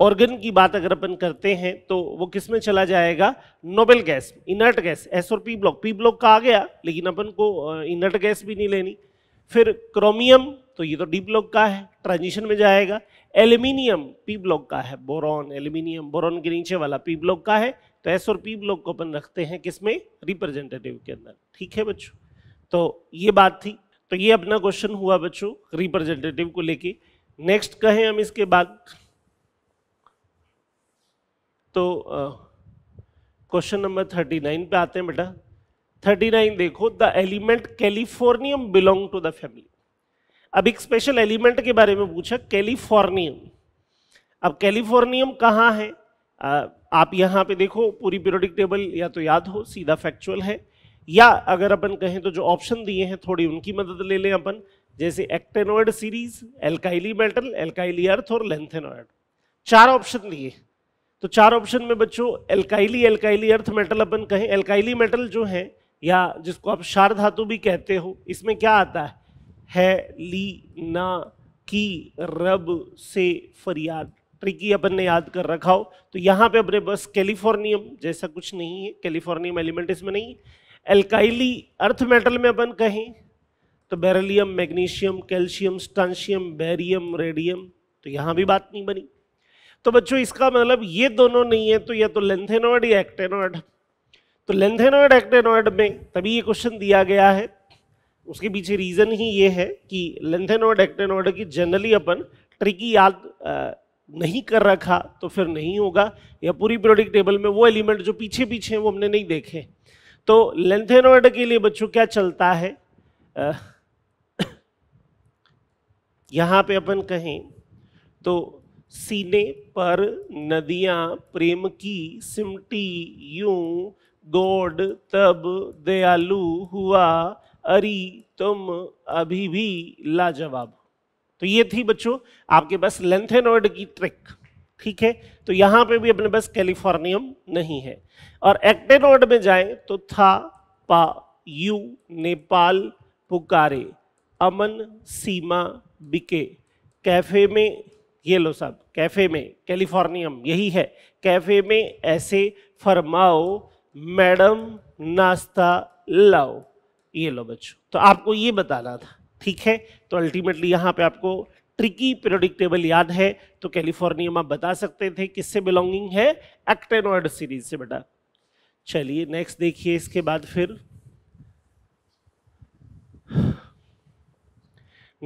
ऑर्गन की बात अगर अपन करते हैं तो वो किस में चला जाएगा noble gas inert gas S और पी ब्लॉक पी ब्लॉक का आ गया लेकिन अपन को इनर्ट गैस भी नहीं लेनी फिर क्रोमियम तो ये तो डी ब्लॉक का है ट्रांजिशन में जाएगा एल्यूमिनियम पी ब्लॉक का है बोरॉन एल्यूमिनियम बोरॉन के नीचे वाला पी ब्लॉक का है तो एस और पी ब्लॉक को अपन रखते हैं किसमें रिप्रेजेंटेटिव के अंदर ठीक है बच्चों तो ये बात थी तो ये अपना क्वेश्चन हुआ बच्चों रिप्रेजेंटेटिव को लेके नेक्स्ट कहें हम इसके बाद तो क्वेश्चन नंबर थर्टी नाइन पे आते हैं बेटा थर्टी नाइन देखो the element californium belong to the family अब एक स्पेशल एलिमेंट के बारे में पूछा कैलिफोर्नियम अब कैलिफोर्नियम कहाँ है आ, आप यहाँ पे देखो पूरी पीरियोडिक टेबल या तो याद हो सीधा फैक्चुअल है या अगर अपन कहें तो जो ऑप्शन दिए हैं थोड़ी उनकी मदद ले लें अपन जैसे एक्टेनोइड सीरीज एल्काइली मेटल एल्काइली अर्थ और लेंथेनोइड चार ऑप्शन दिए तो चार ऑप्शन में बच्चों एल्काइली एल्काइली अर्थ मेटल अपन कहें एल्काइली मेटल जो है या जिसको आप शार धातु भी कहते हो इसमें क्या आता है है ली ना की रब से फरियाद ट्रिकी अपन ने याद कर रखा हो तो यहाँ पे अपने बस कैलिफोर्नियम जैसा कुछ नहीं है कैलिफोर्नियम एलिमेंट इसमें नहीं है एल्काइली अर्थ मेटल में अपन कहें तो beryllium magnesium calcium strontium barium radium तो यहाँ भी बात नहीं बनी तो बच्चों इसका मतलब ये दोनों नहीं है तो या तो लेंथेनॉइड या एक्टेनॉइड तो लेंथेनॉइड एक्टेनॉइड में तभी ये क्वेश्चन दिया गया है उसके पीछे रीज़न ही ये है कि लेंथेनॉइड एक्टेनॉइड की जनरली अपन ट्रिकी याद नहीं कर रखा तो फिर नहीं होगा या पूरी पीरियोडिक टेबल में वो एलिमेंट जो पीछे पीछे हैं वो हमने नहीं देखे तो लेंथेनोइड के लिए बच्चों क्या चलता है यहां पे अपन कहें तो सीने पर नदियां प्रेम की सिमटी यू गोड तब दयालु हुआ अरी तुम अभी भी लाजवाब तो ये थी बच्चों आपके पास लेंथेनोइड की ट्रिक ठीक है तो यहाँ पे भी अपने पास कैलिफोर्नियम नहीं है और एक्टेनोड में जाएं तो था पा यू नेपाल पुकारे अमन सीमा बिके कैफे में ये लो साहब कैफे में कैलिफोर्नियम यही है कैफे में ऐसे फरमाओ मैडम नाश्ता लाओ ये लो बच्चों तो आपको ये बताना था ठीक है तो अल्टीमेटली यहाँ पे आपको ट्रिकी टेबल याद है तो कैलिफोर्निया में बता सकते थे किससे बिलोंगिंग है एक्टेनॉइड सीरीज से बेटा चलिए नेक्स्ट देखिए इसके बाद फिर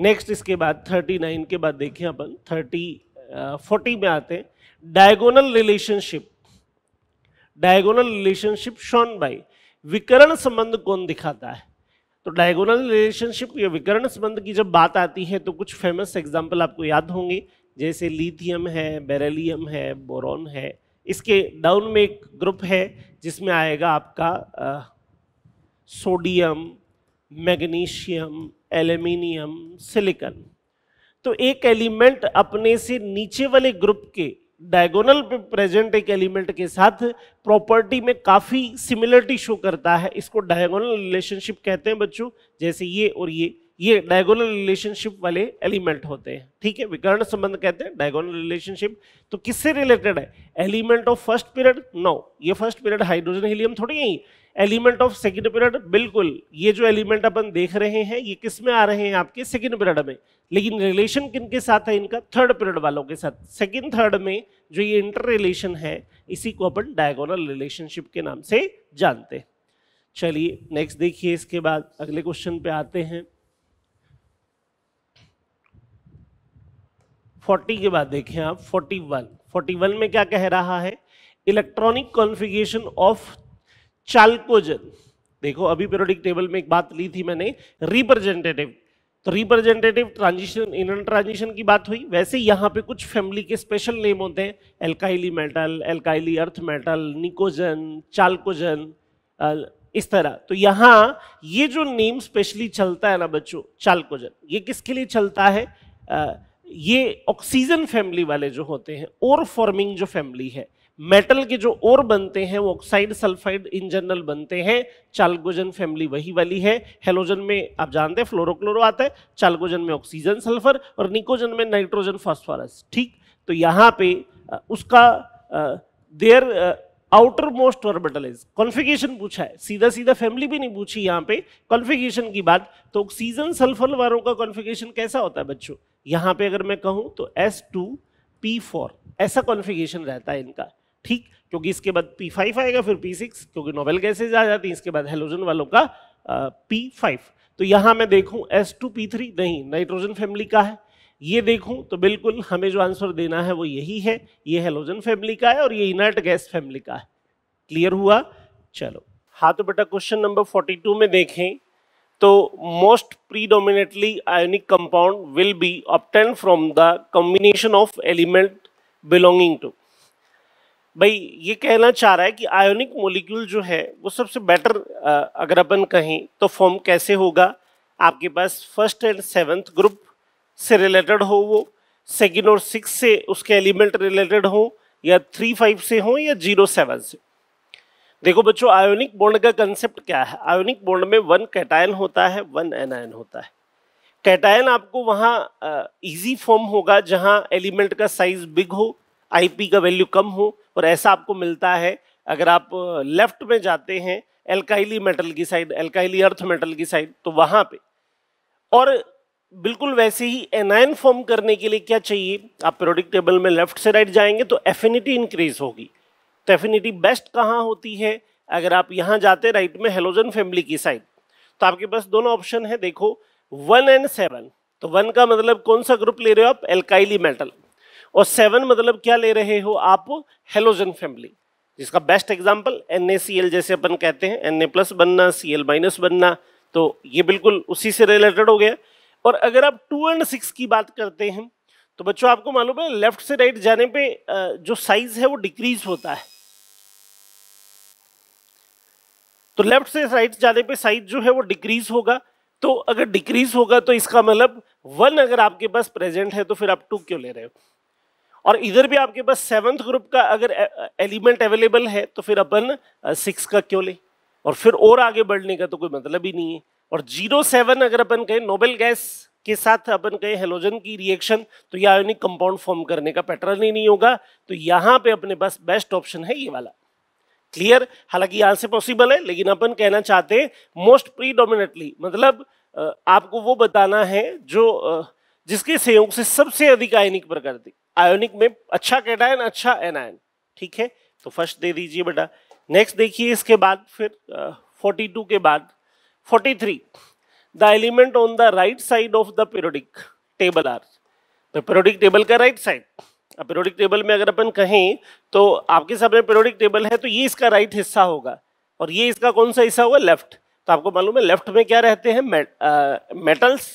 नेक्स्ट इसके बाद 39 के बाद देखिए अपन 30 फोर्टी uh, में आते हैं diagonal relationship diagonal relationship shown by विकरण संबंध कौन दिखाता है तो डायगोनल रिलेशनशिप या विकर्ण संबंध की जब बात आती है तो कुछ फेमस एग्जाम्पल आपको याद होंगे जैसे लिथियम है बेरेलियम है बोरॉन है इसके डाउन में एक ग्रुप है जिसमें आएगा आपका आ, सोडियम मैग्नीशियम एल्यूमिनियम सिलिकन तो एक एलिमेंट अपने से नीचे वाले ग्रुप के डायगोनल पे प्रेजेंट एक एलिमेंट के साथ प्रॉपर्टी में काफ़ी सिमिलरिटी शो करता है इसको डायगोनल रिलेशनशिप कहते हैं बच्चों जैसे ये और ये ये डायगोनल रिलेशनशिप वाले एलिमेंट होते हैं ठीक है विकर्ण संबंध कहते हैं डायगोनल रिलेशनशिप तो किससे रिलेटेड है element of first period no ये फर्स्ट पीरियड हाइड्रोजन हीलियम थोड़ी है एलिमेंट ऑफ सेकेंड पीरियड बिल्कुल ये जो एलिमेंट अपन देख रहे हैं ये किस में आ रहे हैं आपके सेकेंड पीरियड में लेकिन रिलेशन किन के साथ है इनका थर्ड पीरियड वालों के साथ सेकेंड थर्ड में जो ये इंटर रिलेशन है इसी को अपन डायगोनल रिलेशनशिप के नाम से जानते चलिए नेक्स्ट देखिए इसके बाद अगले क्वेश्चन पे आते हैं फोर्टी के बाद देखें आप फोर्टी वन फोर्टी वन में क्या कह रहा है इलेक्ट्रॉनिक कॉन्फ़िगरेशन ऑफ चालकोजन देखो अभी पेरोडिक टेबल में एक बात ली थी मैंने रिप्रेजेंटेटिव तो रिप्रेजेंटेटिव ट्रांजिशन इनर ट्रांजिशन की बात हुई वैसे यहाँ पे कुछ फैमिली के स्पेशल नेम होते हैं alkali metal alkali earth metal निकोजन चाल्कोजन इस तरह तो यहाँ ये जो नेम स्पेशली चलता है ना बच्चों चालकोजन ये किसके लिए चलता है आ, ये ऑक्सीजन फैमिली वाले जो होते हैं और फॉर्मिंग जो फैमिली है मेटल के जो और बनते हैं वो ऑक्साइड सल्फाइड इन जनरल बनते हैं चालगोजन फैमिली वही वाली है हेलोजन में आप जानते हैं फ्लोरोक्लोरो आता है चालगोजन में ऑक्सीजन सल्फर और निकोजन में नाइट्रोजन फॉस्फोरस ठीक तो यहाँ पे उसका their outermost orbital is configuration पूछा है सीधा सीधा फैमिली भी नहीं पूछी यहाँ पे कॉन्फिगेशन की बात तो ऑक्सीजन सल्फर वालों का कॉन्फिगेशन कैसा होता है बच्चों यहाँ पे अगर मैं कहूँ तो एस टू पी फोर ऐसा कॉन्फिगेशन रहता है इनका ठीक क्योंकि इसके बाद P5 आएगा फिर P6 क्योंकि नोबेल गैसेज आ जाती हैं इसके बाद हेलोजन वालों का P5 तो यहाँ मैं देखूं टू नहीं नाइट्रोजन फैमिली का है ये देखूं तो बिल्कुल हमें जो आंसर देना है वो यही है ये हेलोजन फैमिली का है और ये इनर्ट गैस फैमिली का है क्लियर हुआ चलो हाँ तो बेटा क्वेश्चन नंबर 42 में देखें तो most predominantly ionic compound will be obtained from the combination of element belonging to भाई ये कहना चाह रहा है कि आयोनिक मोलिक्यूल जो है वो सबसे बेटर अगर अपन कहें तो फॉर्म कैसे होगा आपके पास फर्स्ट एंड सेवन्थ ग्रुप से रिलेटेड हो वो सेकेंड और सिक्स से उसके एलिमेंट रिलेटेड हो या थ्री फाइव से हो या जीरो सेवन से देखो बच्चों आयोनिक बॉन्ड का कंसेप्ट क्या है आयोनिक बॉन्ड में वन कैटायन होता है वन एनायन होता है कैटायन आपको वहाँ इजी फॉर्म होगा जहाँ एलिमेंट का साइज बिग हो आईपी का वैल्यू कम हो और ऐसा आपको मिलता है अगर आप लेफ्ट में जाते हैं एल्काइली मेटल की साइड एल्काइली अर्थ मेटल की साइड तो वहां पे और बिल्कुल वैसे ही एनायन फॉर्म करने के लिए क्या चाहिए आप प्रोडिक टेबल में लेफ्ट से राइट जाएंगे तो एफिनिटी इंक्रीज होगी तो एफिनिटी बेस्ट कहाँ होती है अगर आप यहाँ जाते राइट में हेलोजन फैमिली की साइड तो आपके पास दोनों ऑप्शन है देखो वन एंड सेवन तो वन का मतलब कौन सा ग्रुप ले रहे हो आप एल्काइली मेटल और सेवन मतलब क्या ले रहे हो आप हेलोजन फैमिली जिसका बेस्ट एग्जाम्पल एन जैसे अपन कहते हैं एन प्लस बनना सी माइनस बनना तो ये बिल्कुल उसी से रिलेटेड हो गया और अगर आप टू एंड सिक्स की बात करते हैं तो बच्चों आपको मालूम है लेफ्ट से राइट जाने पे जो साइज है वो डिक्रीज होता है तो लेफ्ट से राइट जाने पे साइज जो है वो डिक्रीज होगा तो अगर डिक्रीज होगा तो इसका मतलब वन अगर आपके पास प्रेजेंट है तो फिर आप टू क्यों ले रहे हो और इधर भी आपके पास सेवन्थ ग्रुप का अगर एलिमेंट अवेलेबल है तो फिर अपन सिक्स का क्यों ले और फिर और आगे बढ़ने का तो कोई मतलब ही नहीं है और जीरो सेवन अगर अपन कहें नोबेल गैस के साथ अपन कहें हेलोजन की रिएक्शन तो ये आयोनिक कंपाउंड फॉर्म करने का पैटर्न ही नहीं होगा तो यहाँ पे अपने पास बेस्ट ऑप्शन है ये वाला क्लियर हालांकि यहाँ से पॉसिबल है लेकिन अपन कहना चाहते हैं मोस्ट प्रीडोमिनेटली मतलब आपको वो बताना है जो जिसके सहयोग से सबसे अधिक आयनिक प्रकृति आयोनिक में अच्छा कैटायन अच्छा एनायन ठीक है तो फर्स्ट दे दीजिए बेटा नेक्स्ट देखिए इसके बाद फिर फोर्टी uh, टू के बाद forty three the element on the right side of the periodic table are तो पेरोडिक टेबल का राइट साइड अब पेरोडिक टेबल में अगर अपन कहें तो आपके सामने पेरोडिक टेबल है तो ये इसका राइट right हिस्सा होगा और ये इसका कौन सा हिस्सा होगा लेफ्ट तो आपको मालूम है लेफ्ट में क्या रहते हैं मेटल्स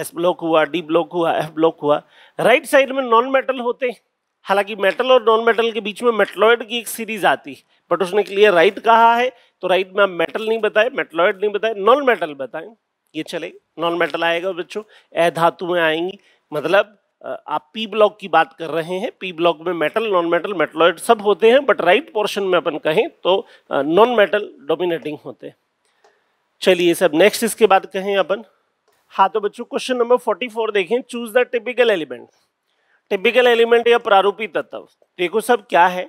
एस ब्लॉक हुआ डी ब्लॉक हुआ एफ ब्लॉक हुआ राइट साइड में नॉन मेटल होते हैं हालांकि मेटल और नॉन मेटल के बीच में मेटलॉयड की एक सीरीज आती है बट उसने क्लियर राइट कहा है तो राइट में आप मेटल नहीं बताए मेटलॉयड नहीं बताए नॉन मेटल बताएं ये चले नॉन मेटल आएगा बच्चों ए धातु में आएंगी मतलब आप पी ब्लॉक की बात कर रहे हैं पी ब्लॉक में मेटल नॉन मेटल मेटलॉयड सब होते हैं बट राइट पोर्शन में अपन कहें तो नॉन मेटल डोमिनेटिंग होते हैं चलिए सब नेक्स्ट इसके बाद कहें अपन हाँ तो बच्चों क्वेश्चन नंबर 44 देखें choose the typical element typical element या प्रारूपी तत्व देखो सब क्या है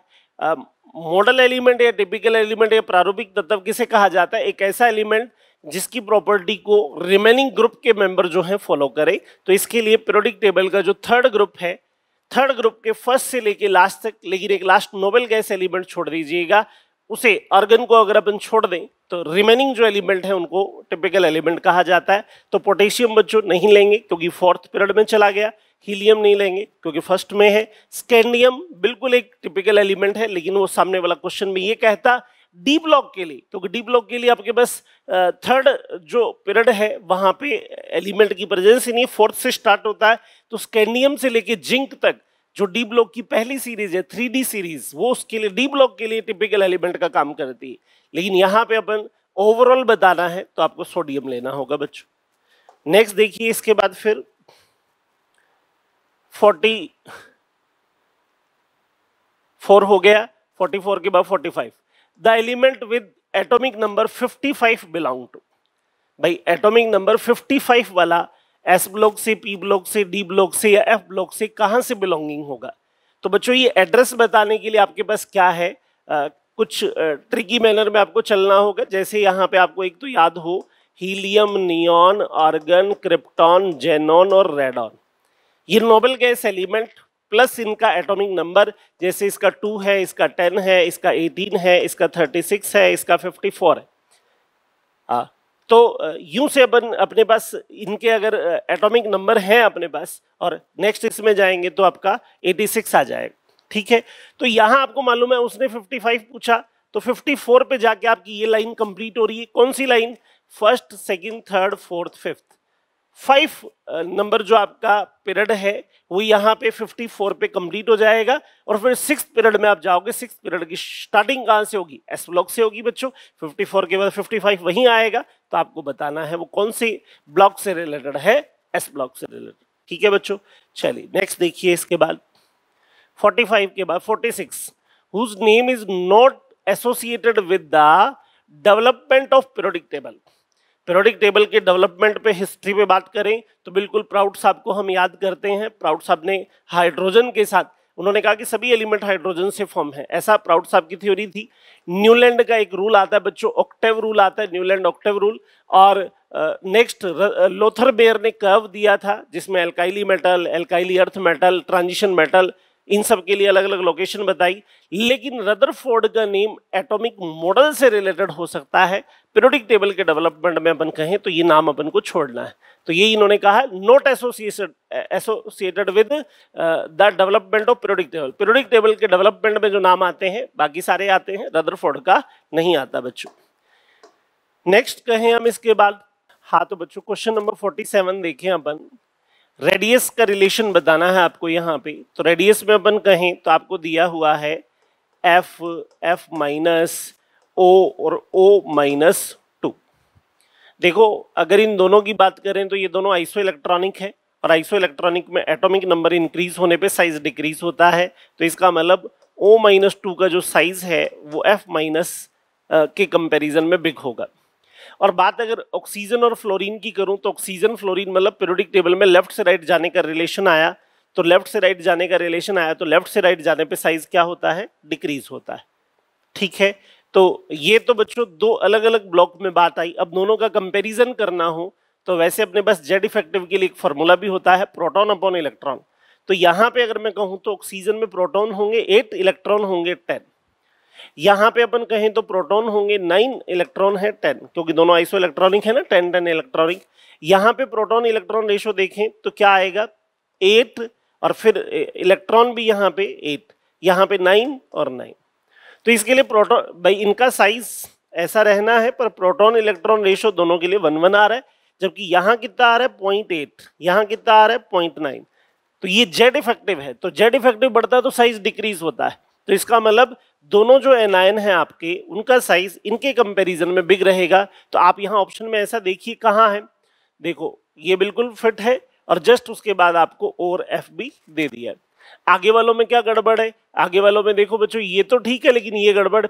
मॉडल एलिमेंट या टिपिकल एलिमेंट या प्रारूपिक तत्व किसे कहा जाता है एक ऐसा एलिमेंट जिसकी प्रॉपर्टी को रिमेनिंग ग्रुप के मेंबर जो हैं फॉलो करें तो इसके लिए पीरियोडिक टेबल का जो थर्ड ग्रुप है थर्ड ग्रुप के फर्स्ट से लेके लास्ट तक लेकिन एक लास्ट नोबेल गैस एलिमेंट छोड़ दीजिएगा उसे ऑर्गन को अगर अपन छोड़ दें तो रिमेनिंग जो एलिमेंट है उनको टिपिकल एलिमेंट कहा जाता है तो पोटेशियम बच्चों नहीं लेंगे क्योंकि फोर्थ पीरियड में चला गया हीलियम नहीं लेंगे क्योंकि फर्स्ट में है स्कैंडियम बिल्कुल एक टिपिकल एलिमेंट है लेकिन वो सामने वाला क्वेश्चन में ये कहता डी ब्लॉक के लिए क्योंकि डी ब्लॉक के लिए आपके पास थर्ड जो पीरियड है वहाँ पे एलिमेंट की प्रेजेंस ही नहीं फोर्थ से स्टार्ट होता है तो स्कैंडियम से लेके जिंक तक जो डी ब्लॉक की पहली सीरीज है थ्री डी सीरीज वो उसके लिए डी ब्लॉक के लिए टिपिकल एलिमेंट का काम करती है लेकिन यहाँ पे अपन ओवरऑल बताना है तो आपको सोडियम लेना होगा बच्चों नेक्स्ट देखिए इसके बाद फिर फोर्टी फोर हो गया फोर्टी फोर के बाद forty five the element with atomic number fifty five belong to भाई एटॉमिक नंबर फिफ्टी फाइव वाला एस ब्लॉक से पी ब्लॉक से डी ब्लॉक से या एफ ब्लॉक से कहाँ से बिलोंगिंग होगा तो बच्चों ये एड्रेस बताने के लिए आपके पास क्या है आ, कुछ ट्रिकी मैनर में आपको चलना होगा जैसे यहाँ पे आपको एक तो याद हो helium neon argon krypton xenon और रेडॉन ये नोबल गैस एलिमेंट प्लस इनका एटॉमिक नंबर जैसे इसका टू है इसका टेन है इसका एटीन है इसका थर्टी सिक्स है इसका फिफ्टी फोर है आ, तो यूं से अपन अपने पास इनके अगर एटॉमिक नंबर हैं अपने पास और नेक्स्ट इसमें जाएंगे तो आपका 86 आ जाएगा ठीक है तो यहाँ आपको मालूम है उसने 55 पूछा तो 54 पे जाके आपकी ये लाइन कंप्लीट हो रही है कौन सी line first second third fourth fifth five number uh, जो आपका पीरियड है वो यहाँ पे 54 पे कंप्लीट हो जाएगा और फिर सिक्स पीरियड में आप जाओगे सिक्स पीरियड की स्टार्टिंग कहाँ से होगी एस ब्लॉक से होगी बच्चों 54 के बाद 55 वहीं आएगा तो आपको बताना है वो कौन से ब्लॉक से रिलेटेड है एस ब्लॉक से रिलेटेड ठीक है बच्चों चलिए नेक्स्ट देखिए इसके बाद फाइव के बाद forty six whose name is not associated with the development of periodic table periodic table के डेवलपमेंट पे हिस्ट्री पे बात करें तो बिल्कुल प्राउड साहब को हम याद करते हैं प्राउड साहब ने हाइड्रोजन के साथ उन्होंने कहा कि सभी एलिमेंट हाइड्रोजन से फॉर्म है ऐसा प्राउड साहब की थ्योरी थी न्यूलैंड का एक रूल आता है बच्चों ऑक्टेव रूल आता है न्यूलैंड ऑक्टेव रूल और नेक्स्ट लोथर बेयर ने कर्व दिया था जिसमें alkali metal alkali earth metal transition metal इन सब के लिए अलग अलग लोकेशन बताई लेकिन रदरफोर्ड का नेम एटॉमिक मॉडल से रिलेटेड हो सकता है पीरियोडिक टेबल के डेवलपमेंट में अपन कहें तो ये नाम अपन को छोड़ना है तो ये इन्होंने कहा not associated associated with the development of periodic table periodic table के डेवलपमेंट में जो नाम आते हैं बाकी सारे आते हैं रदरफोर्ड का नहीं आता बच्चों नेक्स्ट कहें हम इसके बाद हाँ तो बच्चों क्वेश्चन नंबर फोर्टी सेवन देखें अपन रेडियस का रिलेशन बताना है आपको यहाँ पे तो रेडियस में अपन कहें तो आपको दिया हुआ है एफ एफ माइनस ओ और ओ माइनस टू देखो अगर इन दोनों की बात करें तो ये दोनों आइसो इलेक्ट्रॉनिक है और आइसो इलेक्ट्रॉनिक में एटॉमिक नंबर इंक्रीज होने पे साइज डिक्रीज होता है तो इसका मतलब ओ माइनस टू का जो साइज है वो एफ माइनस के कंपेरिजन में बिग होगा और बात अगर ऑक्सीजन और फ्लोरीन की करूँ तो ऑक्सीजन फ्लोरीन मतलब पीरियोडिक टेबल में लेफ्ट से राइट जाने का रिलेशन आया तो लेफ्ट से राइट जाने का रिलेशन आया तो लेफ्ट से राइट जाने पे साइज क्या होता है डिक्रीज होता है ठीक है तो ये तो बच्चों दो अलग अलग ब्लॉक में बात आई अब दोनों का कंपेरिजन करना हो तो वैसे अपने पास जेड इफेक्टिव के लिए एक फॉर्मूला भी होता है प्रोटॉन अपॉन इलेक्ट्रॉन तो यहाँ पे अगर मैं कहूँ तो ऑक्सीजन में प्रोटॉन होंगे एट इलेक्ट्रॉन होंगे टेन यहाँ पे अपन कहें तो प्रोटॉन होंगे नाइन इलेक्ट्रॉन है टेन क्योंकि दोनों आइसो इलेक्ट्रॉनिक है ना टेन टेन इलेक्ट्रॉनिक यहाँ पे प्रोटॉन इलेक्ट्रॉन रेशो देखें तो क्या आएगा एट और फिर इलेक्ट्रॉन भी यहाँ पे एट यहाँ पे नाइन और नाइन तो इसके लिए प्रोटॉन भाई इनका साइज ऐसा रहना है पर प्रोटॉन इलेक्ट्रॉन रेशो दोनों के लिए वन वन आ रहा है जबकि यहाँ कितना आ रहा है पॉइंट एट यहाँ कितना आ रहा है पॉइंट नाइन तो ये जेड इफेक्टिव है तो जेड इफेक्टिव बढ़ता है तो साइज डिक्रीज होता है तो इसका मतलब दोनों जो एनायन हैं आपके उनका साइज इनके कंपैरिजन में बिग रहेगा तो आप यहाँ ऑप्शन में ऐसा देखिए कहाँ है देखो ये बिल्कुल फिट है और जस्ट उसके बाद आपको और एफ भी दे दिया है आगे वालों में क्या गड़बड़ है आगे वालों में देखो बच्चों ये तो ठीक है लेकिन ये गड़बड़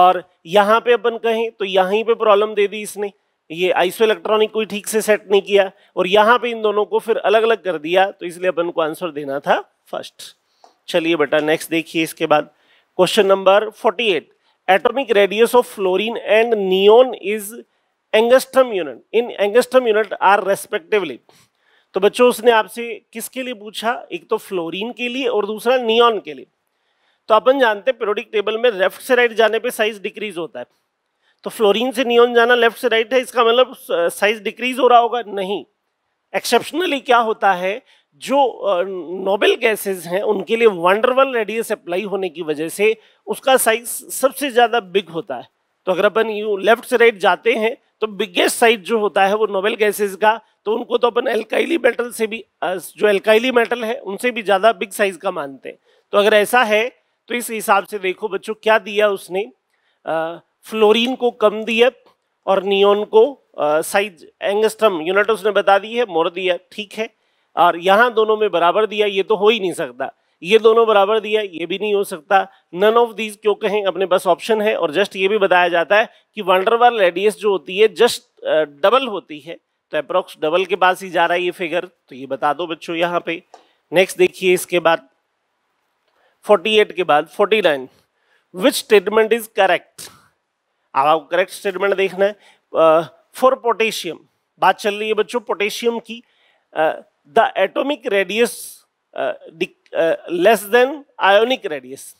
और यहाँ पे अपन कहें तो यहाँ पे प्रॉब्लम दे दी इसने ये आइसो इलेक्ट्रॉनिक कोई ठीक से सेट नहीं किया और यहाँ पे इन दोनों को फिर अलग अलग कर दिया तो इसलिए अपन को आंसर देना था फर्स्ट चलिए बेटा नेक्स्ट देखिए इसके बाद Question number 48. Atomic radius of fluorine and neon is angstrom unit in angstrom unit are respectively तो बच्चों उसने आपसे किसके लिए पूछा एक तो फ्लोरीन के लिए और दूसरा नियोन के लिए तो अपन जानते हैं पीरियोडिक टेबल में लेफ्ट से राइट जाने पे साइज डिक्रीज होता है तो फ्लोरीन से नियोन जाना लेफ्ट से राइट है इसका मतलब साइज uh, डिक्रीज हो रहा होगा नहीं एक्सेप्शनली क्या होता है जो नोबेल गैसेस हैं उनके लिए वंडरवल रेडियस अप्लाई होने की वजह से उसका साइज सबसे ज़्यादा बिग होता है तो अगर अपन यू लेफ्ट से राइट जाते हैं तो बिगेस्ट साइज जो होता है वो नोबेल गैसेस का तो उनको तो अपन एल्काइली मेटल से भी जो एल्काइली मेटल है उनसे भी ज़्यादा बिग साइज का मानते हैं तो अगर ऐसा है तो इस हिसाब से देखो बच्चों क्या दिया उसने फ्लोरिन को कम दिया और नियोन को साइज एंगस्ट्रम यूनिट उसने बता दी है मोर दिया ठीक है और यहाँ दोनों में बराबर दिया ये तो हो ही नहीं सकता ये दोनों बराबर दिया ये भी नहीं हो सकता नन ऑफ दीज क्यों कहें अपने बस ऑप्शन है और जस्ट ये भी बताया जाता है कि वंडरवाल रेडियस जो होती है जस्ट डबल होती है तो अप्रोक्स डबल के पास ही जा रहा है ये फिगर तो ये बता दो बच्चों यहाँ पे नेक्स्ट देखिए इसके बाद 48 के बाद 49 विच स्टेटमेंट इज करेक्ट अब आपको करेक्ट स्टेटमेंट देखना है फॉर पोटेशियम बात चल रही है बच्चों पोटेशियम की uh, the atomic radius uh, uh, less than ionic radius.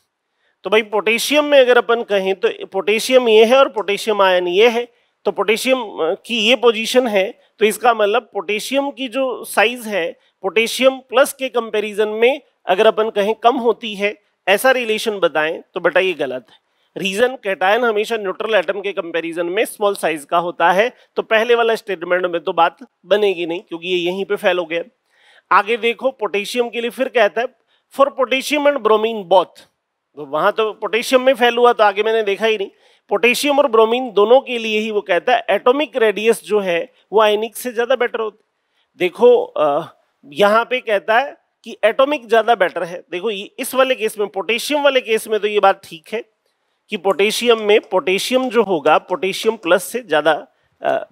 तो भाई पोटेशियम में अगर अपन कहें तो पोटेशियम ये है और पोटेशियम आयन ये है तो पोटेशियम uh, की ये पोजीशन है तो इसका मतलब पोटेशियम की जो साइज है पोटेशियम प्लस के कंपैरिजन में अगर अपन कहें कम होती है ऐसा रिलेशन बताएं तो बेटा ये गलत है रीजन कैटायन हमेशा न्यूट्रल एटम के कंपैरिजन में स्मॉल साइज का होता है तो पहले वाला स्टेटमेंट में तो बात बनेगी नहीं क्योंकि ये यहीं पे फैल हो गया आगे देखो पोटेशियम के लिए फिर कहता है for potassium and bromine both तो वहां तो पोटेशियम में फैल हुआ तो आगे मैंने देखा ही नहीं पोटेशियम और ब्रोमीन दोनों के लिए ही वो कहता है एटोमिक रेडियस जो है वो आइनिक से ज़्यादा बेटर होते देखो यहाँ पे कहता है कि एटॉमिक ज़्यादा बेटर है देखो इस वाले केस में पोटेशियम वाले केस में तो ये बात ठीक है कि पोटेशियम में पोटेशियम जो होगा पोटेशियम प्लस से ज़्यादा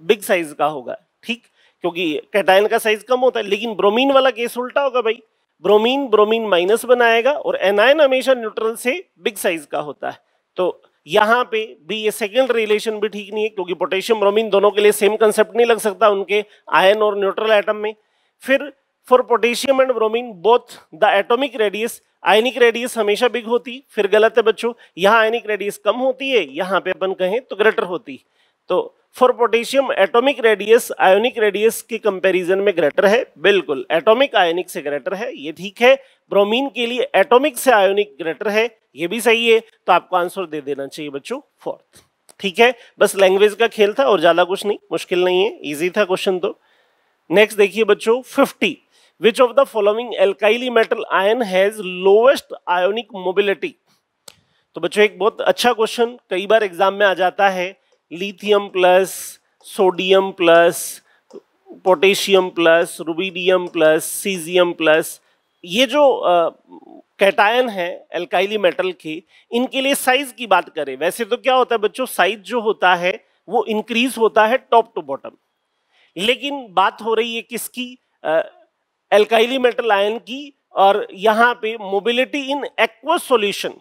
बिग साइज का होगा ठीक क्योंकि कैटाइन का साइज कम होता है लेकिन ब्रोमीन वाला केस उल्टा होगा भाई ब्रोमीन ब्रोमीन माइनस बनाएगा और एनायन हमेशा न्यूट्रल से बिग साइज का होता है तो यहाँ पे भी ये सेकेंड रिलेशन भी ठीक नहीं है क्योंकि पोटेशियम ब्रोमीन दोनों के लिए सेम कंसेप्ट नहीं लग सकता उनके आयन और न्यूट्रल एटम में फिर for potassium and bromine both the atomic radius ionic radius हमेशा बिग होती फिर गलत है बच्चों यहाँ आयनिक रेडियस कम होती है यहाँ पे अपन कहें तो ग्रेटर होती तो for potassium atomic radius ionic radius के कंपैरिजन में ग्रेटर है बिल्कुल एटॉमिक आयोनिक से ग्रेटर है ये ठीक है ब्रोमीन के लिए एटॉमिक से आयोनिक ग्रेटर है ये भी सही है तो आपको आंसर दे देना चाहिए बच्चों फोर्थ ठीक है बस लैंग्वेज का खेल था और ज्यादा कुछ नहीं मुश्किल नहीं है ईजी था क्वेश्चन तो नेक्स्ट देखिए बच्चों fifty which of the following alkali metal ion has lowest ionic mobility तो बच्चों एक बहुत अच्छा क्वेश्चन कई बार एग्जाम में आ जाता है lithium plus sodium plus potassium plus rubidium plus caesium plus ये जो कैटायन है एल्काइली मेटल के इनके लिए साइज की बात करें वैसे तो क्या होता है बच्चों साइज जो होता है वो इंक्रीज होता है टॉप टू बॉटम लेकिन बात हो रही है किसकी एल्काइली मेटल आयन की और यहाँ पे मोबिलिटी इन एक्वस सॉल्यूशन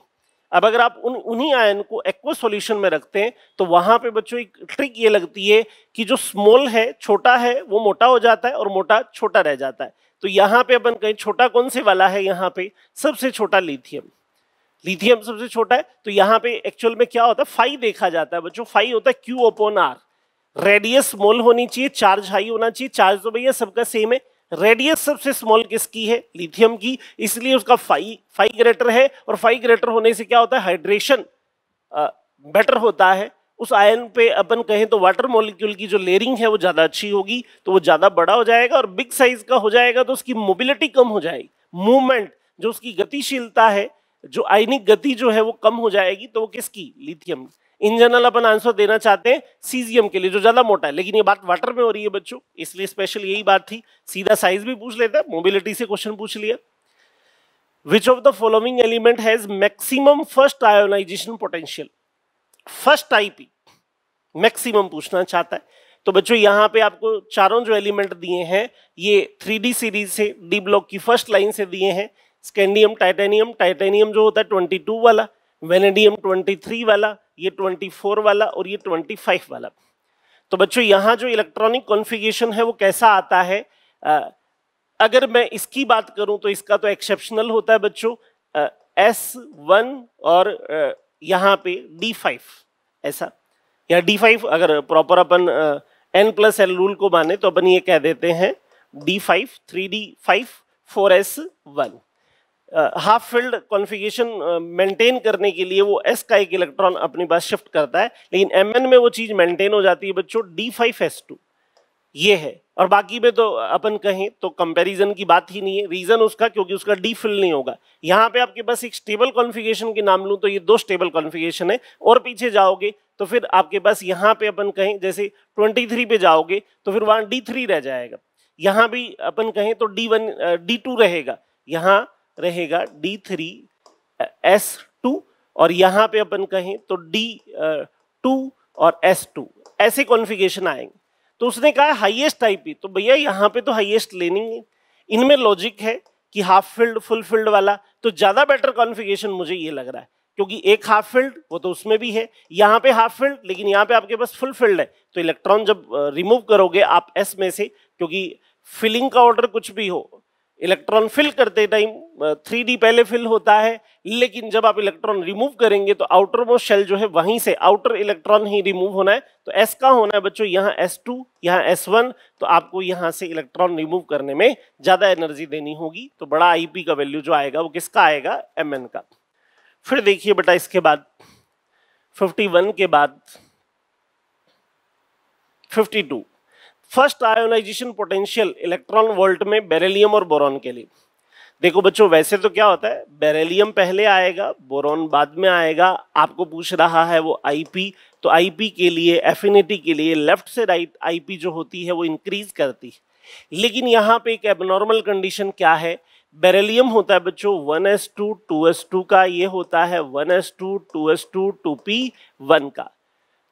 अब अगर आप उन उन्हीं आयन को एक्वा सॉल्यूशन में रखते हैं तो वहाँ पे बच्चों एक ट्रिक ये लगती है कि जो स्मॉल है छोटा है वो मोटा हो जाता है और मोटा छोटा रह जाता है तो यहाँ पे अपन कहें छोटा कौन से वाला है यहाँ पे सबसे छोटा लिथियम लिथियम सबसे छोटा है तो यहाँ पे एक्चुअल में क्या होता है फाइव देखा जाता है बच्चों फाइव होता है q upon r radius small होनी चाहिए चार्ज हाई होना चाहिए चार्ज तो भैया सबका सेम है रेडियस सबसे स्मॉल किसकी है लिथियम की इसलिए उसका फाइव फाइव ग्रेटर है और फाइव ग्रेटर होने से क्या होता है हाइड्रेशन बेटर होता है उस आयन पे अपन कहें तो वाटर मॉलिक्यूल की जो लेयरिंग है वो ज़्यादा अच्छी होगी तो वो ज़्यादा बड़ा हो जाएगा और बिग साइज का हो जाएगा तो उसकी मोबिलिटी कम हो जाएगी मूवमेंट जो उसकी गतिशीलता है जो आयनिक गति जो है वो कम हो जाएगी तो वो किसकी लिथियम इन जनरल अपन आंसर देना चाहते हैं सीजियम के लिए जो ज्यादा मोटा है लेकिन ये बात वाटर में हो रही है बच्चों इसलिए स्पेशल यही बात थी सीधा साइज भी पूछ लेता है मोबिलिटी से क्वेश्चन पूछ लिया which of the following element has maximum first ionisation potential first IP maximum पूछना चाहता है तो बच्चों यहाँ पे आपको चारों जो एलिमेंट दिए हैं ये थ्री सीरीज से डी ब्लॉक की फर्स्ट लाइन से दिए हैं स्कैंडियम टाइटेनियम टाइटेनियम जो होता है 22 वाला वेनेडियम 23 वाला ये 24 वाला और ये 25 वाला तो बच्चों यहाँ जो इलेक्ट्रॉनिक कॉन्फ़िगरेशन है वो कैसा आता है आ, अगर मैं इसकी बात करूँ तो इसका तो एक्सेप्शनल होता है बच्चों एस वन और आ, यहाँ पे डी फाइव ऐसा या डी फाइव अगर प्रॉपर अपन एन प्लस एल रूल को माने तो अपन ये कह देते हैं d five three d five four s one half filled configuration maintain करने के लिए वो एस का एक इलेक्ट्रॉन अपनी पास शिफ्ट करता है लेकिन एम एन में वो चीज़ मेंटेन हो जाती है बच्चों डी फाइव एस टू ये है और बाकी में तो अपन कहें तो कंपैरिजन की बात ही नहीं है रीजन उसका क्योंकि उसका डी फिल नहीं होगा यहाँ पे आपके पास एक स्टेबल कॉन्फ़िगरेशन के नाम लूँ तो ये दो स्टेबल कॉन्फ़िगरेशन है और पीछे जाओगे तो फिर आपके पास यहाँ पे अपन कहें जैसे 23 पे जाओगे तो फिर वहाँ डी रह जाएगा यहाँ भी अपन कहें तो डी वन रहेगा यहाँ रहेगा डी थ्री एस टू और यहाँ पे अपन कहें तो डी टू और एस टू ऐसे कॉन्फ़िगरेशन आएंगे तो उसने कहा हाईएस्ट पी तो भैया यहाँ पे तो हाईएस्ट लेनी है इनमें लॉजिक है कि हाफ फील्ड फुल फील्ड वाला तो ज़्यादा बेटर कॉन्फ़िगरेशन मुझे ये लग रहा है क्योंकि एक हाफ फील्ड वो तो उसमें भी है यहाँ पे हाफ फील्ड लेकिन यहाँ पे आपके पास फुल फील्ड है तो इलेक्ट्रॉन जब रिमूव करोगे आप एस में से क्योंकि फिलिंग का ऑर्डर कुछ भी हो इलेक्ट्रॉन फिल करते टाइम थ्री पहले फिल होता है लेकिन जब आप इलेक्ट्रॉन रिमूव करेंगे तो आउटर मोस्ट शेल जो है वहीं से आउटर इलेक्ट्रॉन ही रिमूव होना है तो एस का होना है बच्चों यहाँ एस टू यहाँ एस वन तो आपको यहाँ से इलेक्ट्रॉन रिमूव करने में ज़्यादा एनर्जी देनी होगी तो बड़ा आईपी का वैल्यू जो आएगा वो किसका आएगा एम एन का फिर देखिए बेटा इसके बाद फिफ्टी वन के बाद fifty two first ionisation potential electron volt में बेरेलियम और बोरॉन के लिए देखो बच्चों वैसे तो क्या होता है बेरेलियम पहले आएगा बोरॉन बाद में आएगा आपको पूछ रहा है वो आईपी तो आईपी के लिए एफिनिटी के लिए लेफ्ट से राइट आईपी जो होती है वो इंक्रीज करती है लेकिन यहाँ पे एक एबनॉर्मल कंडीशन क्या है बेरेलियम होता है बच्चों एस टू का ये होता है टू पी वन का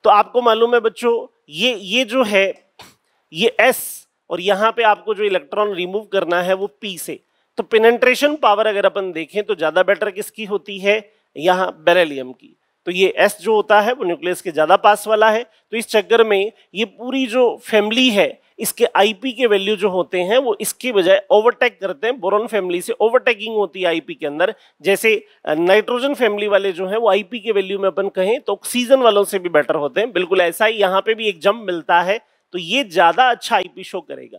तो आपको मालूम है बच्चों ये ये जो है ये एस और यहाँ पे आपको जो इलेक्ट्रॉन रिमूव करना है वो पी से तो पेनेट्रेशन पावर अगर अपन देखें तो ज़्यादा बेटर किसकी होती है यहाँ बेरेलियम की तो ये एस जो होता है वो न्यूक्लियस के ज़्यादा पास वाला है तो इस चक्कर में ये पूरी जो फैमिली है इसके आईपी के वैल्यू जो होते हैं वो इसके बजाय ओवरटेक करते हैं बोरोन फैमिली से ओवरटेकिंग होती है आईपी के अंदर जैसे नाइट्रोजन फैमिली वाले जो हैं वो आईपी के वैल्यू में अपन कहें तो ऑक्सीजन वालों से भी बेटर होते हैं बिल्कुल ऐसा ही यहाँ पे भी एक जंप मिलता है तो ये ज़्यादा अच्छा आईपी शो करेगा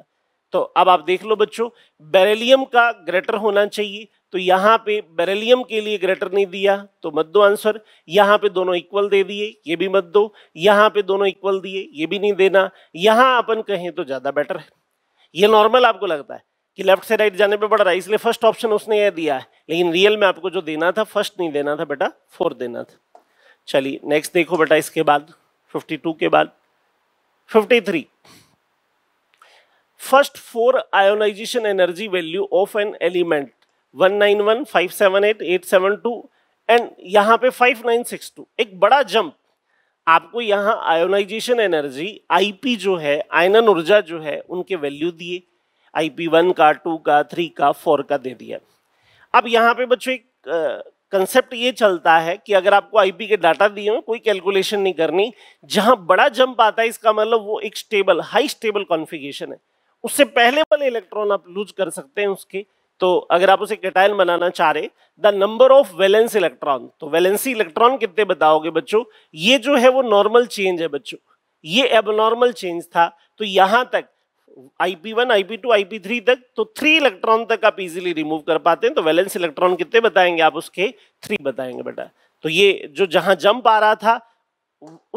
तो अब आप देख लो बच्चों बेरेलियम का ग्रेटर होना चाहिए तो यहां पे बेरेलियम के लिए ग्रेटर नहीं दिया तो मत दो आंसर यहां पे दोनों इक्वल दे दिए ये भी मत दो यहां पे दोनों इक्वल दिए ये भी नहीं देना यहां अपन कहें तो ज़्यादा बेटर है ये नॉर्मल आपको लगता है कि लेफ्ट से राइट जाने पे बढ़ रहा है इसलिए फर्स्ट ऑप्शन उसने यह दिया है लेकिन रियल में आपको जो देना था फर्स्ट नहीं देना था बेटा फोर्थ देना था चलिए नेक्स्ट देखो बेटा इसके बाद फिफ्टी के बाद 53 first four ionization energy value of an element 191 578 872 and यहाँ पे 5962 एक बड़ा जंप आपको यहाँ आयोनाइजेशन एनर्जी आईपी जो है आयनन ऊर्जा जो है उनके वैल्यू दिए आईपी वन का टू का थ्री का फोर का दे दिया अब यहाँ पे बच्चों एक कंसेप्ट ये चलता है कि अगर आपको आईपी के डाटा दिए हो कोई कैलकुलेशन नहीं करनी जहां बड़ा जंप आता है इसका मतलब वो एक स्टेबल हाई स्टेबल कॉन्फ़िगरेशन है उससे पहले वाले इलेक्ट्रॉन आप लूज कर सकते हैं उसके तो अगर आप उसे कैटायन बनाना चाह रहे the number of valence electron तो वैलेंसी इलेक्ट्रॉन कितने बताओगे बच्चों ये जो है वो नॉर्मल चेंज है बच्चों ये एबनॉर्मल चेंज था तो यहां तक I IP one I IP two I IP three तक तो थ्री इलेक्ट्रॉन तक आप इजीली रिमूव कर पाते हैं तो वैलेंस इलेक्ट्रॉन कितने बताएंगे आप उसके थ्री बताएंगे बेटा तो ये जो जहां जंप आ रहा था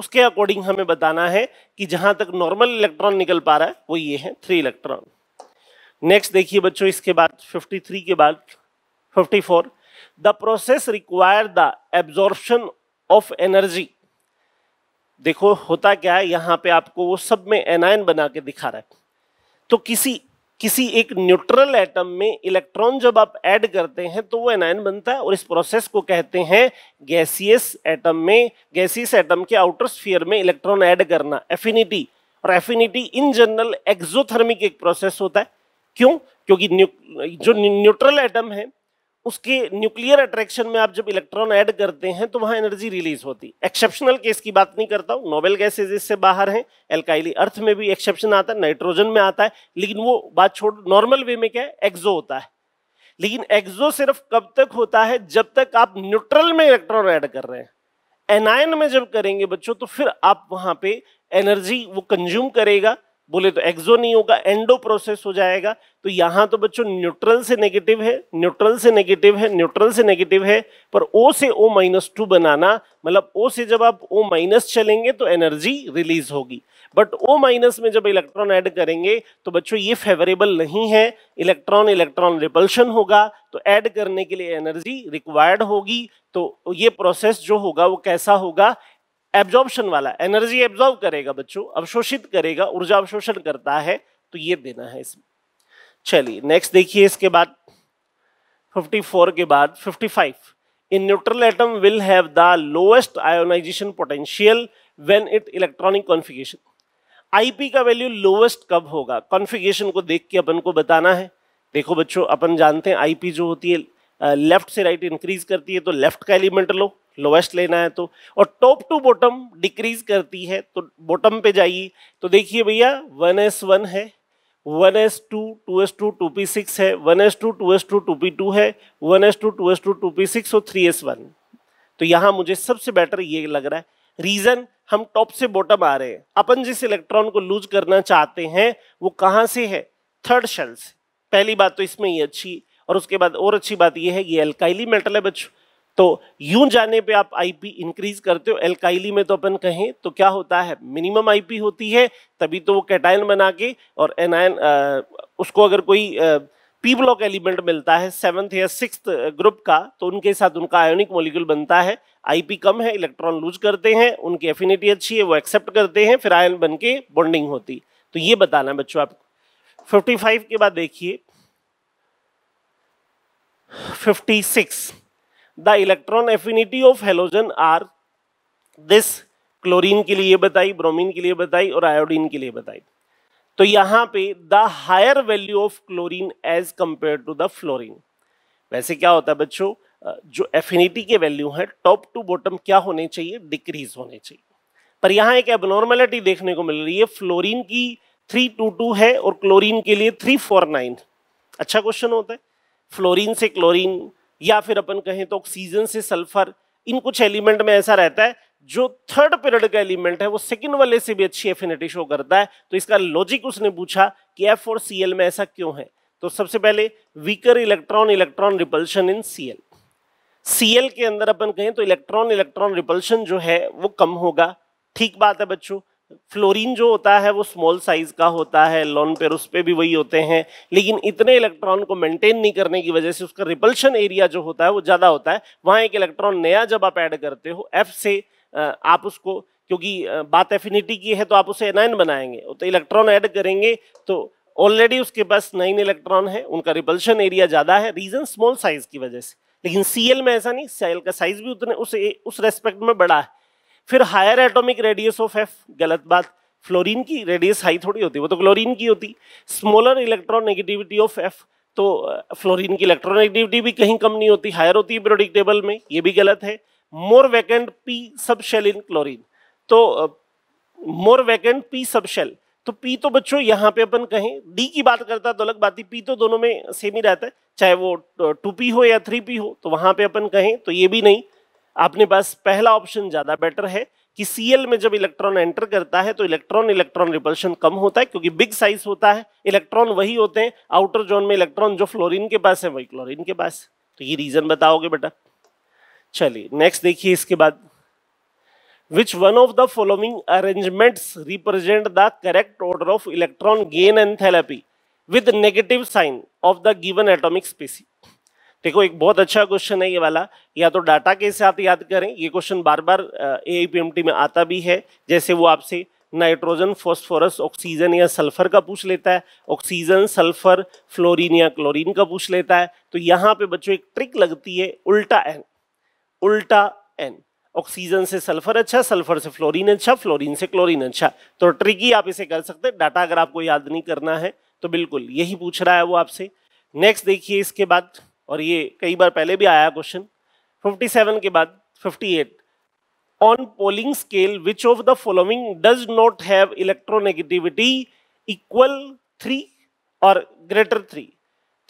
उसके अकॉर्डिंग हमें बताना है कि जहां तक नॉर्मल इलेक्ट्रॉन निकल पा रहा है वो ये है थ्री इलेक्ट्रॉन नेक्स्ट देखिए बच्चों इसके बाद 53 के बाद 54 the process require the absorption of energy देखो होता क्या है यहाँ पे आपको वो सब में एनायन बना के दिखा रहा है तो किसी किसी एक न्यूट्रल एटम में इलेक्ट्रॉन जब आप ऐड करते हैं तो वो एनायन बनता है और इस प्रोसेस को कहते हैं गैसियस एटम में गैसियस एटम के आउटर स्फीयर में इलेक्ट्रॉन ऐड करना एफिनिटी और एफिनिटी इन जनरल एक्सोथर्मिक एक प्रोसेस होता है क्यों क्योंकि न्यू, जो न्यूट्रल एटम है उसके न्यूक्लियर अट्रैक्शन में आप जब इलेक्ट्रॉन ऐड करते हैं तो वहाँ एनर्जी रिलीज होती एक्सेप्शनल केस की बात नहीं करता हूँ नोबेल गैसेज इससे बाहर हैं एल्काइली अर्थ में भी एक्सेप्शन आता है नाइट्रोजन में आता है लेकिन वो बात छोड़ नॉर्मल वे में क्या है एक्जो होता है लेकिन एक्जो सिर्फ कब तक होता है जब तक आप न्यूट्रल में इलेक्ट्रॉन ऐड कर रहे हैं एनायन में जब करेंगे बच्चों तो फिर आप वहाँ पर एनर्जी वो कंज्यूम करेगा बोले तो एक्सो नहीं होगा एंडो प्रोसेस हो जाएगा तो यहां तो बच्चों न्यूट्रल से नेगेटिव है न्यूट्रल से नेगेटिव है न्यूट्रल से नेगेटिव है पर ओ से ओ माइनस टू बनाना मतलब ओ से जब आप ओ माइनस चलेंगे तो एनर्जी रिलीज होगी बट ओ माइनस में जब इलेक्ट्रॉन ऐड करेंगे तो बच्चों ये फेवरेबल नहीं है इलेक्ट्रॉन इलेक्ट्रॉन रिपल्शन होगा तो ऐड करने के लिए एनर्जी रिक्वायर्ड होगी तो ये प्रोसेस जो होगा वो कैसा होगा एब्जॉर्बन वाला एनर्जी एब्जॉर्व करेगा बच्चों अवशोषित करेगा ऊर्जा अवशोषण करता है तो ये देना है इसमें चलिए नेक्स्ट देखिए इसके बाद 54 के बाद 55 in neutral atom will have the lowest ionisation potential when it electronic configuration IP का वैल्यू लोएस्ट कब होगा कॉन्फ़िगरेशन को देख के अपन को बताना है देखो बच्चों अपन जानते हैं आईपी जो होती है लेफ्ट से राइट इंक्रीज करती है तो लेफ्ट का एलिमेंट लो लोवेस्ट लेना है तो और टॉप टू बॉटम डिक्रीज करती है तो बॉटम पे जाइए तो देखिए भैया वन एस वन है one s two two s two two p six है one s two two s two two p two है one s two two s two two p six और थ्री एस वन तो यहाँ मुझे सबसे बेटर ये लग रहा है रीजन हम टॉप से बॉटम आ रहे हैं अपन जिस इलेक्ट्रॉन को लूज करना चाहते हैं वो कहाँ से है थर्ड शेल से पहली बात तो इसमें ही अच्छी और उसके बाद और अच्छी बात यह है ये अल्काइली मेटल है बच्चों तो यूं जाने पे आप आईपी इंक्रीज करते हो एल्काइली में तो अपन कहें तो क्या होता है मिनिमम आईपी होती है तभी तो वो कैटायन बना के और एनायन उसको अगर कोई पी ब्लॉक एलिमेंट मिलता है सेवन्थ या सिक्स ग्रुप का तो उनके साथ उनका आयोनिक मॉलिक्यूल बनता है आईपी कम है इलेक्ट्रॉन लूज करते हैं उनकी एफिनिटी अच्छी है वो एक्सेप्ट करते हैं फिर आयन बन के बॉन्डिंग होती तो ये बताना है बच्चों आपको फिफ्टी फाइव के बाद देखिए fifty six the electron affinity of halogen are this chlorine के लिए बताई ब्रोमीन के लिए बताई और आयोडीन के लिए बताई तो यहां पे the higher value of chlorine as compare to the fluorine वैसे क्या होता है बच्चों जो एफिनिटी के वैल्यू है टॉप टू बॉटम क्या होने चाहिए डिक्रीज होने चाहिए पर यहां एक एबनॉर्मेलिटी देखने को मिल रही है फ्लोरीन की थ्री टू टू है और क्लोरीन के लिए थ्री फोर नाइन अच्छा क्वेश्चन होता है फ्लोरिन से क्लोरीन या फिर अपन कहें तो ऑक्सीजन से सल्फर इन कुछ एलिमेंट में ऐसा रहता है जो थर्ड पीरियड का एलिमेंट है वो सेकंड वाले से भी अच्छी एफिनिटी शो करता है तो इसका लॉजिक उसने पूछा कि एफ और सी में ऐसा क्यों है तो सबसे पहले weaker electron electron repulsion in C L के अंदर अपन कहें तो इलेक्ट्रॉन इलेक्ट्रॉन रिपल्शन जो है वो कम होगा ठीक बात है बच्चों फ्लोरीन जो होता है वो स्मॉल साइज का होता है लॉन पेर उस पर भी वही होते हैं लेकिन इतने इलेक्ट्रॉन को मेंटेन नहीं करने की वजह से उसका रिपल्शन एरिया जो होता है वो ज़्यादा होता है वहाँ एक इलेक्ट्रॉन नया जब आप ऐड करते हो एफ से आप उसको क्योंकि बात एफिनिटी की है तो आप उसे एनाइन बनाएंगे तो इलेक्ट्रॉन ऐड करेंगे तो ऑलरेडी उसके पास नाइन इलेक्ट्रॉन है उनका रिपल्शन एरिया ज़्यादा है रीजन स्मॉल साइज की वजह से लेकिन सी में ऐसा नहीं सी का साइज भी उतने उस उस रेस्पेक्ट में बड़ा है फिर higher atomic radius of F गलत बात फ्लोरीन की रेडियस हाई थोड़ी होती वो तो क्लोरीन की होती स्मॉलर नेगेटिविटी ऑफ एफ तो फ्लोरीन uh, की इलेक्ट्रोनेगेटिविटी भी कहीं कम नहीं होती हायर होती है पीरियोडिक टेबल में ये भी गलत है more vacant p sub shell in chlorine तो more vacant p sub shell तो पी तो बच्चों यहाँ पे अपन कहें डी की बात करता तो अलग बात ही पी तो दोनों में सेम ही रहता है चाहे वो टू uh, पी हो या थ्री पी हो तो वहाँ पे अपन कहें तो ये भी नहीं आपने पास पहला ऑप्शन ज़्यादा बेटर है कि सीएल में जब इलेक्ट्रॉन एंटर करता है तो इलेक्ट्रॉन इलेक्ट्रॉन रिपल्शन कम होता है क्योंकि बिग साइज होता है इलेक्ट्रॉन वही होते हैं आउटर जोन में इलेक्ट्रॉन जो फ्लोरिन के पास है वही क्लोरिन के पास तो ये रीज़न बताओगे बेटा चलिए नेक्स्ट देखिए इसके बाद one of the following following represent the correct order of electron gain and enthalpy with negative sign of the given atomic species देखो एक बहुत अच्छा क्वेश्चन है ये वाला या तो डाटा के साथ याद करें ये क्वेश्चन बार बार ए आई में आता भी है जैसे वो आपसे नाइट्रोजन फॉस्फोरस ऑक्सीजन या सल्फर का पूछ लेता है ऑक्सीजन सल्फर फ्लोरीन या क्लोरीन का पूछ लेता है तो यहाँ पे बच्चों एक ट्रिक लगती है उल्टा एन उल्टा एन ऑक्सीजन से सल्फर अच्छा सल्फर से फ्लोरीन अच्छा फ्लोरीन से क्लोरीन अच्छा तो ट्रिक ही आप इसे कर सकते हैं डाटा अगर आपको याद नहीं करना है तो बिल्कुल यही पूछ रहा है वो आपसे नेक्स्ट देखिए इसके बाद और ये कई बार पहले भी आया क्वेश्चन 57 के बाद 58 on Pauling scale which of the following does not have electronegativity equal three और ग्रेटर थ्री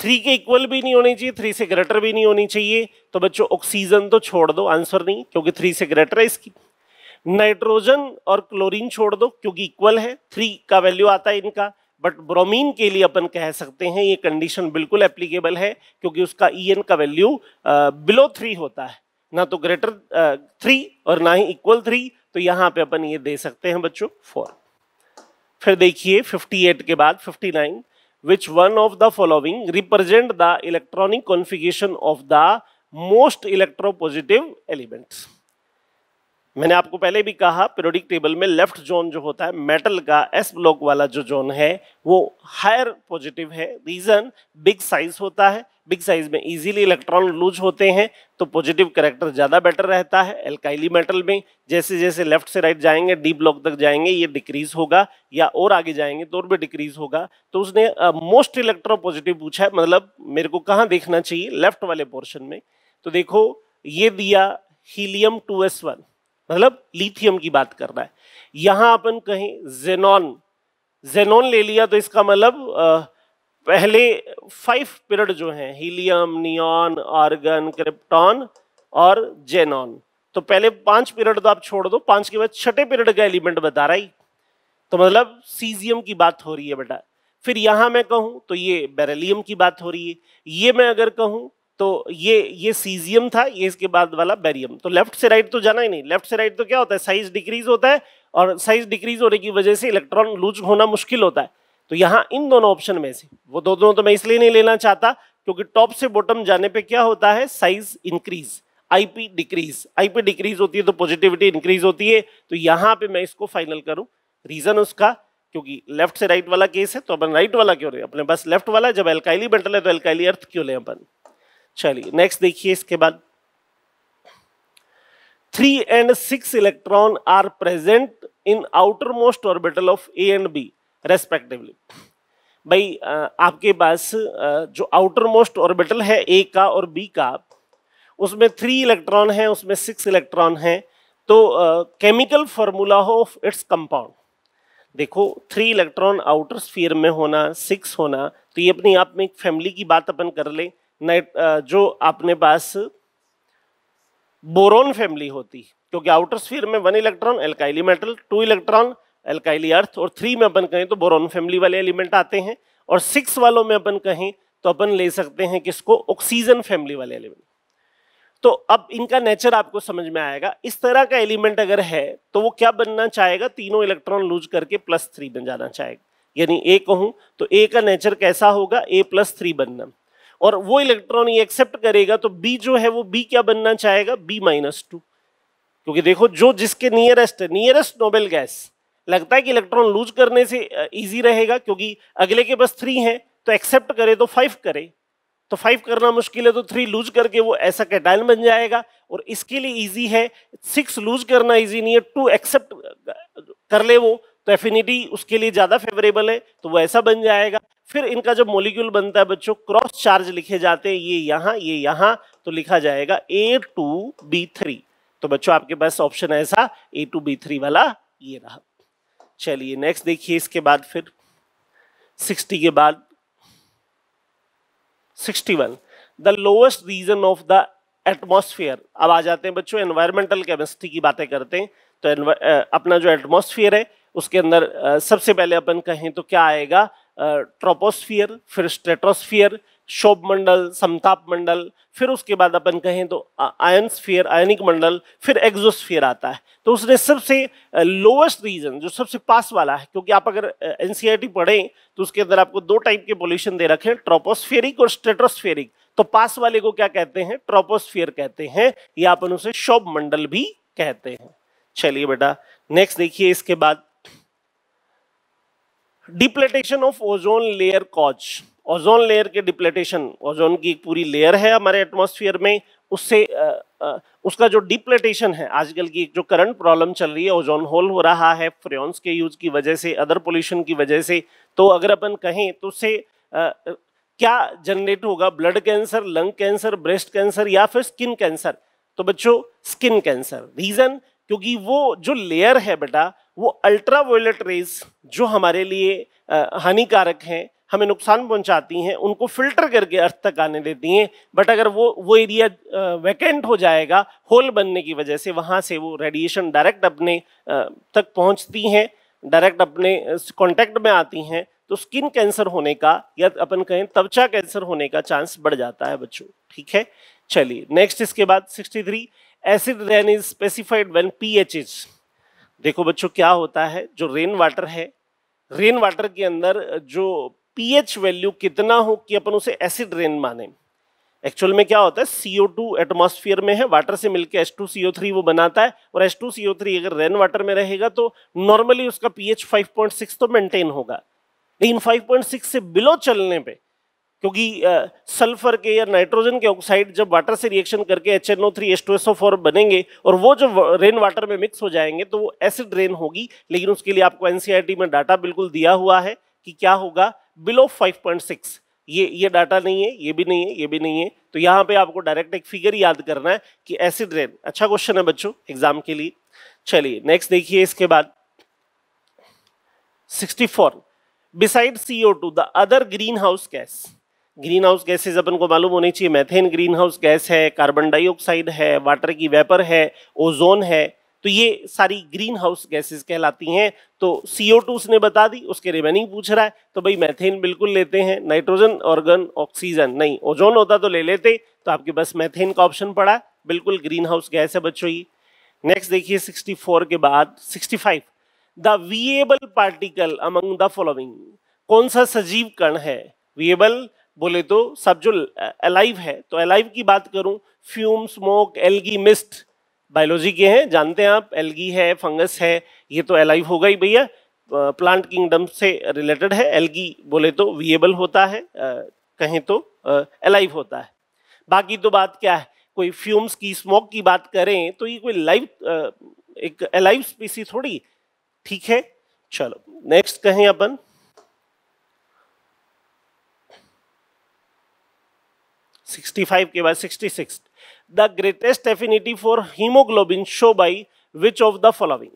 थ्री के इक्वल भी नहीं होनी चाहिए थ्री से ग्रेटर भी नहीं होनी चाहिए तो बच्चों ऑक्सीजन तो छोड़ दो आंसर नहीं क्योंकि थ्री से ग्रेटर है इसकी नाइट्रोजन और क्लोरीन छोड़ दो क्योंकि इक्वल है थ्री का वैल्यू आता है इनका बट ब्रोमीन के लिए अपन कह सकते हैं ये कंडीशन बिल्कुल एप्लीकेबल है क्योंकि उसका ई का वैल्यू बिलो थ्री होता है ना तो ग्रेटर थ्री uh, और ना ही इक्वल थ्री तो यहाँ पे अपन ये दे सकते हैं बच्चों फोर फिर देखिए 58 के बाद 59 one of the the represent the electronic electronic of the most electropositive elements मैंने आपको पहले भी कहा पीरियोडिक टेबल में लेफ्ट जोन जो होता है मेटल का एस ब्लॉक वाला जो जोन है वो हायर पॉजिटिव है रीजन बिग साइज होता है बिग साइज में इजीली इलेक्ट्रॉन लूज होते हैं तो पॉजिटिव करेक्टर ज़्यादा बेटर रहता है एल्काइली मेटल में जैसे जैसे लेफ्ट से राइट जाएंगे डी ब्लॉक तक जाएंगे ये डिक्रीज होगा या और आगे जाएंगे तो और भी डिक्रीज होगा तो उसने मोस्ट इलेक्ट्रो पॉजिटिव पूछा है मतलब मेरे को कहाँ देखना चाहिए लेफ्ट वाले पोर्शन में तो देखो ये दिया हीलियम टू एस वन मतलब लिथियम की बात कर रहा है यहां अपन कहें जेनॉन जेनॉन ले लिया तो इसका मतलब पहले फाइव पीरियड जो हैं हीलियम नियॉन आर्गन क्रिप्टॉन और जेनॉन तो पहले पांच पीरियड तो आप छोड़ दो पांच के बाद छठे पीरियड का एलिमेंट बता रहा है तो मतलब सीजियम की बात हो रही है बेटा फिर यहां मैं कहूं तो ये बेरेलियम की बात हो रही है ये मैं अगर कहूं तो ये ये सीजियम था ये इसके बाद वाला बैरियम तो लेफ्ट से राइट तो जाना ही नहीं लेफ्ट से राइट तो क्या होता है साइज डिक्रीज होता है और साइज डिक्रीज होने की वजह से इलेक्ट्रॉन लूज होना मुश्किल होता है तो यहाँ इन दोनों ऑप्शन में से वो दो दोनों तो मैं इसलिए नहीं लेना चाहता क्योंकि टॉप से बॉटम जाने पे क्या होता है size increase IP decrease IP decrease होती है तो पॉजिटिविटी इंक्रीज होती है तो यहाँ पे मैं इसको फाइनल करूँ रीजन उसका क्योंकि लेफ्ट से राइट वाला केस है तो अपन राइट वाला क्यों रहे अपने बस लेफ्ट वाला जब एल्काइली मेटल है तो एल्काइली अर्थ क्यों ले अपन चलिए नेक्स्ट देखिए इसके बाद three and six electron are present in outermost orbital of A and B respectively भाई आपके पास जो आउटर मोस्ट ऑर्बिटल है ए का और बी का उसमें थ्री इलेक्ट्रॉन है उसमें सिक्स इलेक्ट्रॉन है तो chemical formula of its compound देखो थ्री इलेक्ट्रॉन आउटर स्फीयर में होना सिक्स होना तो ये अपने आप में एक फैमिली की बात अपन कर ले नाइट जो अपने पास बोरोन फैमिली होती क्योंकि आउटर स्फीयर में one electron alkali metal two electron alkali earth और थ्री में अपन कहें तो बोरोन फैमिली वाले एलिमेंट आते हैं और सिक्स वालों में अपन कहें तो अपन ले सकते हैं किसको ऑक्सीजन फैमिली वाले एलिमेंट तो अब इनका नेचर आपको समझ में आएगा इस तरह का एलिमेंट अगर है तो वो क्या बनना चाहेगा तीनों इलेक्ट्रॉन लूज करके प्लस थ्री बन जाना चाहेगा यानी ए कहूँ तो ए का नेचर कैसा होगा ए प्लस थ्री बनना और वो इलेक्ट्रॉन ये एक्सेप्ट करेगा तो बी जो है वो बी क्या बनना चाहेगा बी माइनस टू क्योंकि देखो जो जिसके नियरेस्ट है नियरेस्ट नोबेल गैस लगता है कि इलेक्ट्रॉन लूज करने से इजी रहेगा क्योंकि अगले के पास थ्री हैं तो एक्सेप्ट करे तो फाइव करे तो फाइव करना मुश्किल है तो थ्री लूज करके वो ऐसा कैटाइन बन जाएगा और इसके लिए इजी है सिक्स लूज करना इजी नहीं है टू एक्सेप्ट कर ले वो तो एफिनिटी उसके लिए ज़्यादा फेवरेबल है तो वो ऐसा बन जाएगा फिर इनका जब मोलिक्यूल बनता है बच्चों क्रॉस चार्ज लिखे जाते हैं ये यहाँ ये यहाँ तो लिखा जाएगा ए टू बी थ्री तो बच्चों आपके पास ऑप्शन है ऐसा ए टू बी थ्री वाला ये रहा चलिए नेक्स्ट देखिए इसके बाद फिर सिक्सटी के बाद sixty one the lowest region of the atmosphere अब आ जाते हैं बच्चों एनवायरमेंटल केमिस्ट्री की बातें करते हैं तो अपना जो एटमोसफियर है उसके अंदर सबसे पहले अपन कहें तो क्या आएगा ट्रोपोस्फियर फिर स्ट्रेटोस्फियर शोभ मंडल समताप मंडल फिर उसके बाद अपन कहें तो आयन आयनिक मंडल फिर एग्जोस्फियर आता है तो उसने सबसे लोएस्ट रीजन जो सबसे पास वाला है क्योंकि आप अगर एनसीईआरटी e पढ़ें तो उसके अंदर आपको दो टाइप के पोल्यूशन दे रखे हैं ट्रोपोस्फेरिक और स्ट्रेटोस्फियरिक तो पास वाले को क्या कहते हैं ट्रोपोस्फियर कहते हैं या अपन उसे शोभ मंडल भी कहते हैं चलिए बेटा नेक्स्ट देखिए इसके बाद depletion of ozone layer cause ozone layer के डिप्लेटेशन ओजोन की एक पूरी लेयर है हमारे एटमोसफियर में उससे उसका जो डिप्लेटेशन है आजकल की जो करंट प्रॉब्लम चल रही है ओजोन होल हो रहा है फ्रियॉन्स के यूज की वजह से अदर पोल्यूशन की वजह से तो अगर अपन कहें तो उससे क्या जनरेट होगा blood cancer lung cancer breast cancer या फिर स्किन कैंसर तो बच्चों स्किन कैंसर रीजन क्योंकि वो जो लेयर है बेटा वो अल्ट्रा वायलेट रेज जो हमारे लिए हानिकारक हैं हमें नुकसान पहुंचाती हैं उनको फिल्टर करके अर्थ तक आने देती हैं बट अगर वो वो एरिया वैकेंट हो जाएगा होल बनने की वजह से वहाँ से वो रेडिएशन डायरेक्ट अपने तक पहुँचती हैं डायरेक्ट अपने कॉन्टैक्ट में आती हैं तो स्किन कैंसर होने का या अपन कहें त्वचा कैंसर होने का चांस बढ़ जाता है बच्चों ठीक है चलिए नेक्स्ट इसके बाद 63 acid rain is specified P pH is देखो बच्चों क्या होता है जो रेन वाटर है रेन वाटर के अंदर जो पीएच वैल्यू कितना हो कि अपन उसे एसिड रेन माने एक्चुअल में क्या होता है सीओ टू एटमोसफियर में है वाटर से मिलकर एस टू सीओ थ्री वो बनाता है और एस टू सीओ थ्री अगर रेन वाटर में रहेगा तो नॉर्मली उसका पीएच सिक्स तो मेंटेन होगा लेकिन सिक्स से बिलो चलने पर क्योंकि सल्फर के या नाइट्रोजन के ऑक्साइड जब वाटर से रिएक्शन करके H N O three S two four बनेंगे और वो जब रेन वाटर में मिक्स हो जाएंगे तो वो एसिड रेन होगी लेकिन उसके लिए आपको एनसीईआरटी e में डाटा बिल्कुल दिया हुआ है कि क्या होगा बिलो 5.6 ये ये डाटा नहीं है ये भी नहीं है ये भी नहीं है तो यहाँ पे आपको डायरेक्ट एक फिगर याद करना है कि एसिड रेन अच्छा क्वेश्चन है बच्चों एग्जाम के लिए चलिए नेक्स्ट देखिए इसके बाद sixty four beside to the other greenhouse gas greenhouse gases अपन को मालूम होनी चाहिए मैथेन ग्रीन हाउस गैस है कार्बन डाइऑक्साइड है वाटर की वेपर है ओजोन है तो ये सारी ग्रीन हाउस गैसेज कहलाती हैं तो सी ओ उसने बता दी उसके रिमेनिंग पूछ रहा है तो भाई मैथेन बिल्कुल लेते हैं नाइट्रोजन ऑर्गन ऑक्सीजन नहीं ओजोन होता तो ले लेते तो आपके पास मैथेन का ऑप्शन पड़ा बिल्कुल ग्रीन हाउस गैस है बच्चों ये नेक्स्ट देखिए 64 के बाद 65 the viable particle among the following कौन सा सजीव कण है वीएबल बोले तो सब जो अलाइव है तो अलाइव की बात करूं fume smoke algae mist biology के हैं जानते हैं आप एलगी है फंगस है ये तो अलाइव होगा ही भैया प्लांट किंगडम से रिलेटेड है एलगी बोले तो वीएबल होता है कहें तो अलाइव होता है बाकी तो बात क्या है कोई फ्यूम्स की स्मोक की बात करें तो ये कोई लाइव एक अलाइव स्पीसी थोड़ी ठीक है चलो नेक्स्ट कहें अपन 65 के बाद 66 the greatest affinity for haemoglobin show by which of the following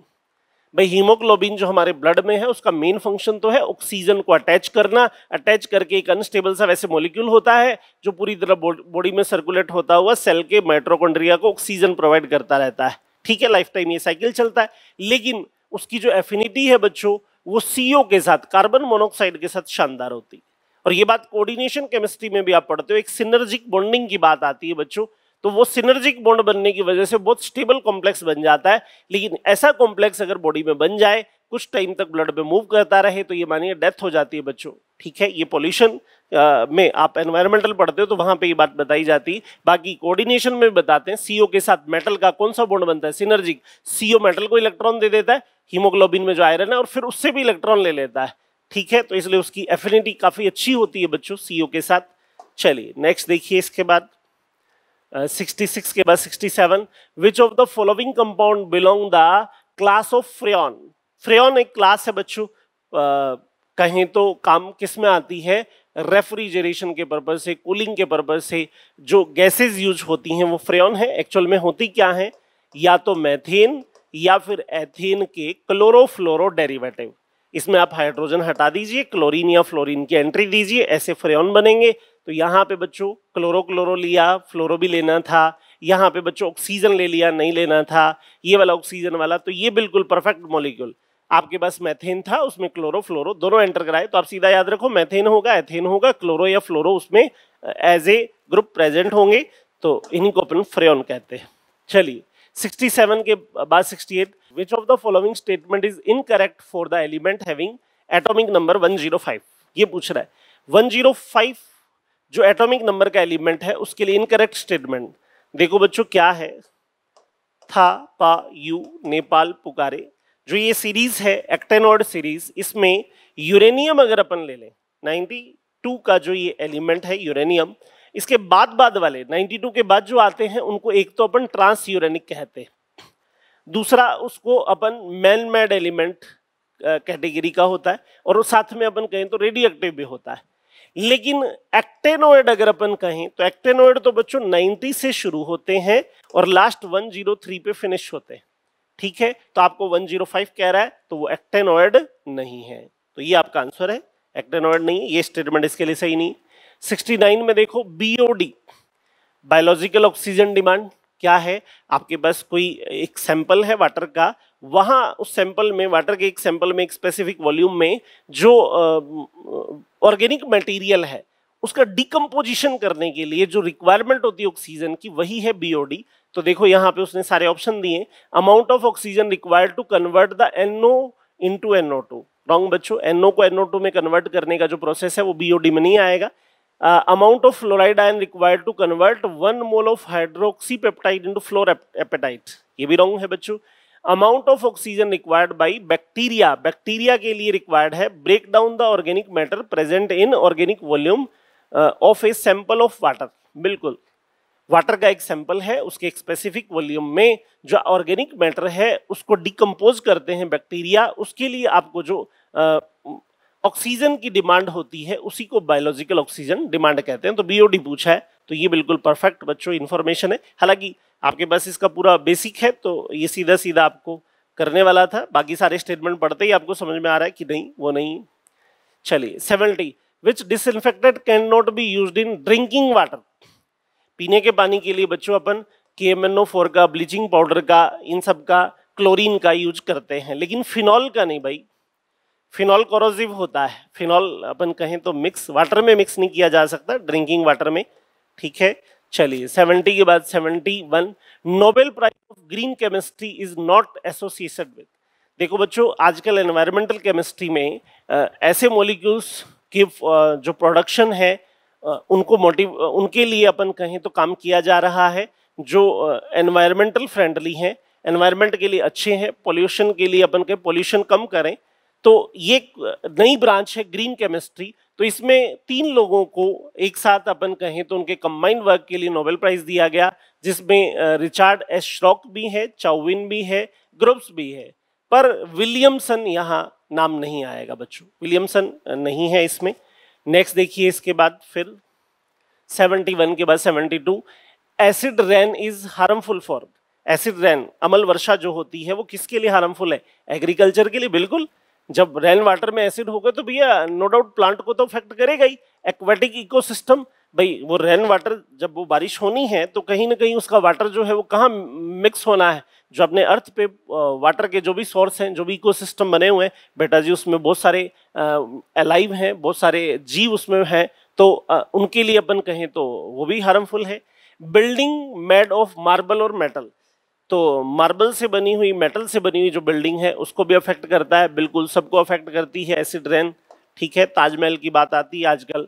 भाई हीमोग्लोबिन जो हमारे ब्लड में है उसका मेन फंक्शन तो है ऑक्सीजन को अटैच करना अटैच करके एक अनस्टेबल सा वैसे मॉलिक्यूल होता है जो पूरी तरह बॉडी में सर्कुलेट होता हुआ सेल के माइट्रोकॉन्ड्रिया को ऑक्सीजन प्रोवाइड करता रहता है ठीक है लाइफ टाइम ये साइकिल चलता है लेकिन उसकी जो एफिनिटी है बच्चों वो सीओ के साथ कार्बन मोनोऑक्साइड के साथ शानदार होती है और ये बात कोऑर्डिनेशन केमिस्ट्री में भी आप पढ़ते हो एक सिनर्जिक बॉन्डिंग की बात आती है बच्चों तो वो सिनर्जिक बॉन्ड बनने की वजह से बहुत स्टेबल कॉम्प्लेक्स बन जाता है लेकिन ऐसा कॉम्प्लेक्स अगर बॉडी में बन जाए कुछ टाइम तक ब्लड में मूव करता रहे तो ये मानिए डेथ हो जाती है बच्चों ठीक है ये पोल्यूशन में आप एनवायरमेंटल पढ़ते हो तो वहां पे ये बात बताई जाती है बाकी कोऑर्डिनेशन में बताते हैं सीओ के साथ मेटल का कौन सा बॉन्ड बनता है सिनर्जिक सीओ मेटल को इलेक्ट्रॉन दे देता है हीमोग्लोबिन में जो आयरन है और फिर उससे भी इलेक्ट्रॉन ले लेता है ठीक है तो इसलिए उसकी एफिनिटी काफ़ी अच्छी होती है बच्चों सीओ के साथ चलिए नेक्स्ट देखिए इसके बाद सिक्सटी सिक्स के बाद sixty seven which of the following compound belong the class of freon freon एक क्लास है बच्चों कहें तो काम किस में आती है रेफ्रिजरेशन के पर्पज से कूलिंग के पर्पज से जो गैसेस यूज होती हैं वो फ्रेन है एक्चुअल में होती क्या है या तो मैथेन या फिर एथेन के क्लोरोफ्लोरो डेरिवेटिव इसमें आप हाइड्रोजन हटा दीजिए क्लोरीन या फ्लोरीन की एंट्री दीजिए ऐसे फ्रेन बनेंगे तो यहाँ पे बच्चों क्लोरो क्लोरो लिया फ्लोरो भी लेना था यहाँ पे बच्चों ऑक्सीजन ले लिया नहीं लेना था ये वाला ऑक्सीजन वाला तो ये बिल्कुल परफेक्ट मॉलिक्यूल आपके पास मैथेन था उसमें क्लोरो फ्लोरो दोनों एंटर कराए तो आप सीधा याद रखो मैथेन होगा एथेन होगा क्लोरो या फ्लोरो उसमें एज ए ग्रुप प्रेजेंट होंगे तो इन्हीं को अपन फ्रेन कहते हैं चलिए 67 के बाद 68 Which of the following statement is incorrect for the element having atomic number 105? ये पूछ रहा है 105 जो एटॉमिक नंबर का एलिमेंट है उसके लिए इनकरेक्ट स्टेटमेंट देखो बच्चों क्या है था पा यू नेपाल पुकारे जो ये सीरीज है एक्टेनॉर्ड सीरीज इसमें यूरेनियम अगर अपन ले लें 92 का जो ये एलिमेंट है यूरेनियम इसके बाद बाद वाले 92 के बाद जो आते हैं उनको एक तो अपन ट्रांस यूरेनिक कहते हैं दूसरा उसको अपन मैन मेड एलिमेंट कैटेगरी का होता है और साथ में अपन कहें तो रेडियो एक्टिव भी होता है लेकिन एक्टेनोइड अगर अपन कहें तो एक्टेनोइड तो बच्चों 90 से शुरू होते हैं और लास्ट 103 पे फिनिश होते हैं ठीक है तो आपको 105 कह रहा है तो वो एक्टेनोइड नहीं है तो ये आपका आंसर है एक्टेनोइड नहीं ये स्टेटमेंट इसके लिए सही नहीं 69 में देखो बीओडी बायोलॉजिकल ऑक्सीजन डिमांड क्या है आपके पास कोई एक सैंपल है वाटर का वहाँ उस सैंपल में वाटर के एक सैंपल में एक स्पेसिफिक वॉल्यूम में जो ऑर्गेनिक uh, मटेरियल है उसका डिकम्पोजिशन करने के लिए जो रिक्वायरमेंट होती है ऑक्सीजन की वही है बी तो देखो यहाँ पे उसने सारे ऑप्शन दिए amount of oxygen required to convert the NO into NO two wrong बच्चों एनओ को एनओ टू में कन्वर्ट करने का जो प्रोसेस है वो बीओडी में नहीं आएगा amount of fluoride fluoride ion required to convert one mole of hydroxy peptide into fluorapatite ये भी रॉन्ग है बच्चों amount of oxygen required by bacteria bacteria के लिए रिक्वायर्ड है break down the organic matter present in organic volume of a sample of water बिल्कुल वाटर का एक सैंपल है उसके एक स्पेसिफिक वॉल्यूम में जो ऑर्गेनिक मैटर है उसको डिकम्पोज करते हैं बैक्टीरिया उसके लिए आपको जो uh, ऑक्सीजन की डिमांड होती है उसी को बायोलॉजिकल ऑक्सीजन डिमांड कहते हैं तो बीओडी पूछा है तो ये बिल्कुल परफेक्ट बच्चों इन्फॉर्मेशन है हालांकि आपके पास इसका पूरा बेसिक है तो ये सीधा सीधा आपको करने वाला था बाकी सारे स्टेटमेंट पढ़ते ही आपको समझ में आ रहा है कि नहीं वो नहीं चलिए seventy which disinfected can not be use in drinking water पीने के पानी के लिए बच्चों अपन K M N O four का ब्लीचिंग पाउडर का इन सब का क्लोरीन का यूज करते हैं लेकिन फिनॉल का नहीं भाई फिनॉल कोरोजिव होता है फिनॉल अपन कहें तो मिक्स वाटर में मिक्स नहीं किया जा सकता ड्रिंकिंग वाटर में ठीक है चलिए 70 के बाद 71 Nobel prize of green chemistry is not associated with देखो बच्चों आजकल एनवायरमेंटल केमिस्ट्री में आ, ऐसे मोलिक्यूल्स की जो प्रोडक्शन है आ, उनको मोटिव उनके लिए अपन कहें तो काम किया जा रहा है जो एनवायरमेंटल फ्रेंडली हैं एनवायरमेंट के लिए अच्छे हैं पोल्यूशन के लिए अपन कहें पोल्यूशन कम करें तो ये नई ब्रांच है ग्रीन केमिस्ट्री तो इसमें तीन लोगों को एक साथ अपन कहें तो उनके कंबाइंड वर्क के लिए नोबेल प्राइज दिया गया जिसमें रिचार्ड एस श्रॉक भी है चाउविन भी है ग्रुप्स भी है पर विलियमसन यहाँ नाम नहीं आएगा बच्चों विलियमसन नहीं है इसमें नेक्स्ट देखिए इसके बाद फिर 71 के बाद 72 acid rain is harmful for acid rain अमल वर्षा जो होती है वो किसके लिए हार्मफुल है एग्रीकल्चर के लिए बिल्कुल जब रेन वाटर में एसिड होगा तो भैया नो डाउट प्लांट को तो अफेक्ट करेगा ही एक्वेटिक इकोसिस्टम भाई वो रेन वाटर जब वो बारिश होनी है तो कहीं ना कहीं उसका वाटर जो है वो कहाँ मिक्स होना है जो अपने अर्थ पे वाटर के जो भी सोर्स हैं जो भी इकोसिस्टम बने हुए हैं बेटा जी उसमें बहुत सारे अलाइव हैं बहुत सारे जीव उसमें हैं तो आ, उनके लिए अपन कहें तो वो भी हार्मफुल है बिल्डिंग मेड ऑफ मार्बल और मेटल तो मार्बल से बनी हुई मेटल से बनी हुई जो बिल्डिंग है उसको भी अफेक्ट करता है बिल्कुल सबको अफेक्ट करती है एसिड रेन ठीक है ताजमहल की बात आती है आजकल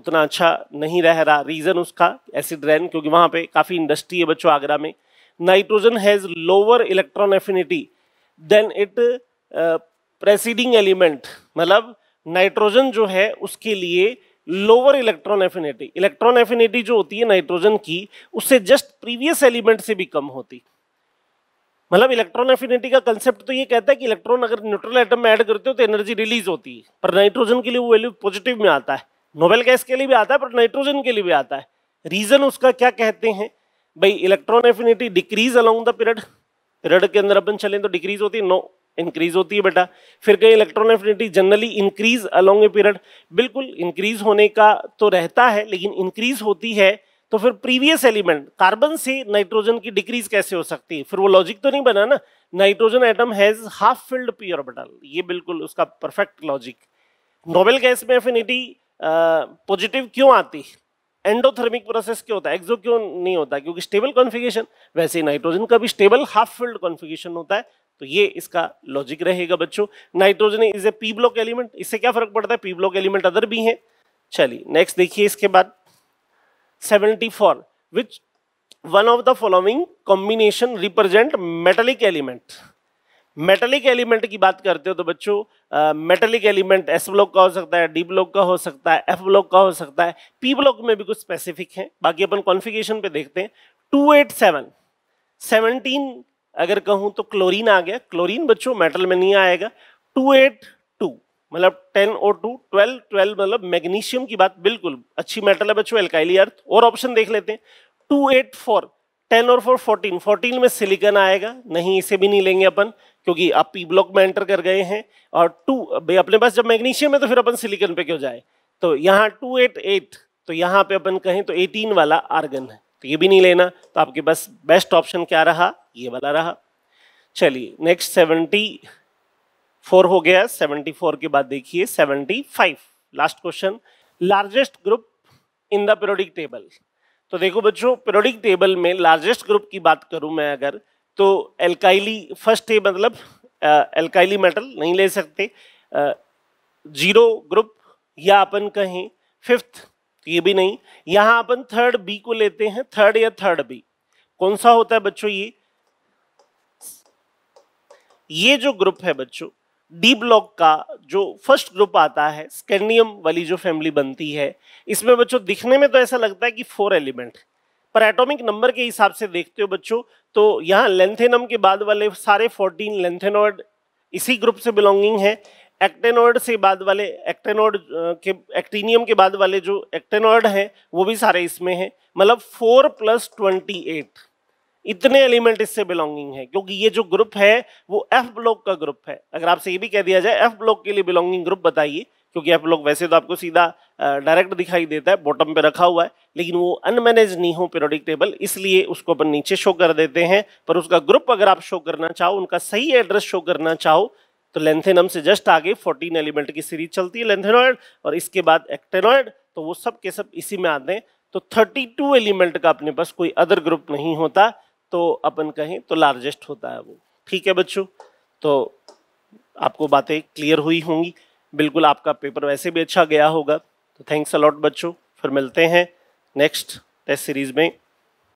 उतना अच्छा नहीं रह रहा रीज़न उसका एसिड रेन क्योंकि वहाँ पे काफ़ी इंडस्ट्री है बच्चों आगरा में nitrogen has lower electron affinity than it preceding element मतलब नाइट्रोजन जो है उसके लिए lower electron affinity electron affinity जो होती है नाइट्रोजन की उससे जस्ट प्रीवियस एलिमेंट से भी कम होती मतलब इलेक्ट्रॉन एफिनिटी का कंसेप्ट तो ये कहता है कि इलेक्ट्रॉन अगर न्यूट्रल एटम में ऐड करते हो तो एनर्जी रिलीज होती है पर नाइट्रोजन के लिए वो वैल्यू पॉजिटिव में आता है नोबेल गैस के लिए भी आता है पर नाइट्रोजन के लिए भी आता है रीजन उसका क्या कहते हैं भाई electron affinity decrease along the period period के अंदर अपन चलें तो डिक्रीज होती है नो इंक्रीज होती है बेटा फिर कहीं electron affinity generally increase along a period बिल्कुल इंक्रीज होने का तो रहता है लेकिन इंक्रीज होती है तो फिर प्रीवियस एलिमेंट कार्बन से नाइट्रोजन की डिक्रीज कैसे हो सकती है फिर वो लॉजिक तो नहीं बना ना nitrogen atom has half filled pure metal ये बिल्कुल उसका परफेक्ट लॉजिक नोबेल गैस में एफिनिटी पॉजिटिव क्यों आती एंडोथर्मिक प्रोसेस क्यों होता है एक्जो क्यों नहीं होता क्योंकि स्टेबल कॉन्फिगेशन वैसे ही नाइट्रोजन का भी स्टेबल हाफ फिल्ड कॉन्फिगेशन होता है तो ये इसका लॉजिक रहेगा बच्चों nitrogen is a P block element इससे क्या फर्क पड़ता है पी ब्लॉक एलिमेंट अदर भी हैं चलिए नेक्स्ट देखिए इसके बाद 74 which one of the following combination represent metallic element metallic element की बात करते हो तो बच्चों मेटेलिक एलिमेंट एस ब्लॉक का हो सकता है डी ब्लॉक का हो सकता है एफ ब्लॉक का हो सकता है पी ब्लॉक में भी कुछ स्पेसिफिक है बाकी अपन कॉन्फिगेशन पे देखते हैं टू एट सेवन सेवनटीन अगर कहूँ तो क्लोरीन आ गया क्लोरीन बच्चों मेटल में नहीं आएगा टू एट मतलब 10 और टू 12 12 मतलब मैग्नीशियम की बात बिल्कुल अच्छी मेटल है बच्चों एल्काइली अर्थ और ऑप्शन देख लेते हैं 284 10 और 4 14 14 में सिलिकन आएगा नहीं इसे भी नहीं लेंगे अपन क्योंकि आप पी ब्लॉक में एंटर कर गए हैं और टू भाई अपने पास जब मैग्नीशियम है तो फिर अपन सिलिकन पे क्यों जाए तो यहाँ टू एट एट तो यहाँ पे अपन कहें तो एटीन वाला आर्गन है तो ये भी नहीं लेना तो आपके पास बेस्ट ऑप्शन क्या रहा ये वाला रहा चलिए नेक्स्ट सेवेंटी फोर हो गया सेवेंटी फोर के बाद देखिए seventy five last question largest group in the table तो देखो बच्चों पेरोडिक टेबल में लार्जेस्ट ग्रुप की बात करूं मैं अगर तो एल्काइली फर्स्ट है मतलब एल्काइली मेटल नहीं ले सकते जीरो ग्रुप या अपन कहें फिफ्थ ये भी नहीं यहां अपन थर्ड बी को लेते हैं थर्ड या थर्ड बी कौन सा होता है बच्चों ये ये जो ग्रुप है बच्चों डी ब्लॉक का जो फर्स्ट ग्रुप आता है स्कैंडियम वाली जो फैमिली बनती है इसमें बच्चों दिखने में तो ऐसा लगता है कि फोर एलिमेंट पर एटॉमिक नंबर के हिसाब से देखते हो बच्चों तो यहाँ लेंथेनम के बाद वाले सारे 14 लेंथेनोइड इसी ग्रुप से बिलोंगिंग है एक्टेनोइड से बाद वाले एक्टेनोइड के एक्टीनियम के बाद वाले जो एक्टेनोइड हैं वो भी सारे इसमें हैं मतलब फोर प्लस ट्वेंटी एट इतने एलिमेंट इससे बिलोंगिंग है क्योंकि ये जो ग्रुप है वो एफ ब्लॉक का ग्रुप है अगर आपसे ये भी कह दिया जाए एफ ब्लॉक के लिए बिलोंगिंग ग्रुप बताइए क्योंकि एफ ब्लॉक वैसे तो आपको सीधा डायरेक्ट दिखाई देता है बॉटम पे रखा हुआ है लेकिन वो अनमैनेज नहीं हो पीरियोडिक टेबल इसलिए उसको अपन नीचे शो कर देते हैं पर उसका ग्रुप अगर आप शो करना चाहो उनका सही एड्रेस शो करना चाहो तो लेंथेनम से जस्ट आगे 14 एलिमेंट की सीरीज चलती है लेंथेनॉइड और इसके बाद एक्टेनॉइड तो वो सब के सब इसी में आते हैं तो 32 एलिमेंट का अपने पास कोई अदर ग्रुप नहीं होता तो अपन कहें तो लार्जेस्ट होता है वो ठीक है बच्चों तो आपको बातें क्लियर हुई होंगी बिल्कुल आपका पेपर वैसे भी अच्छा गया होगा तो थैंक्स अलॉट बच्चों फिर मिलते हैं नेक्स्ट टेस्ट सीरीज़ में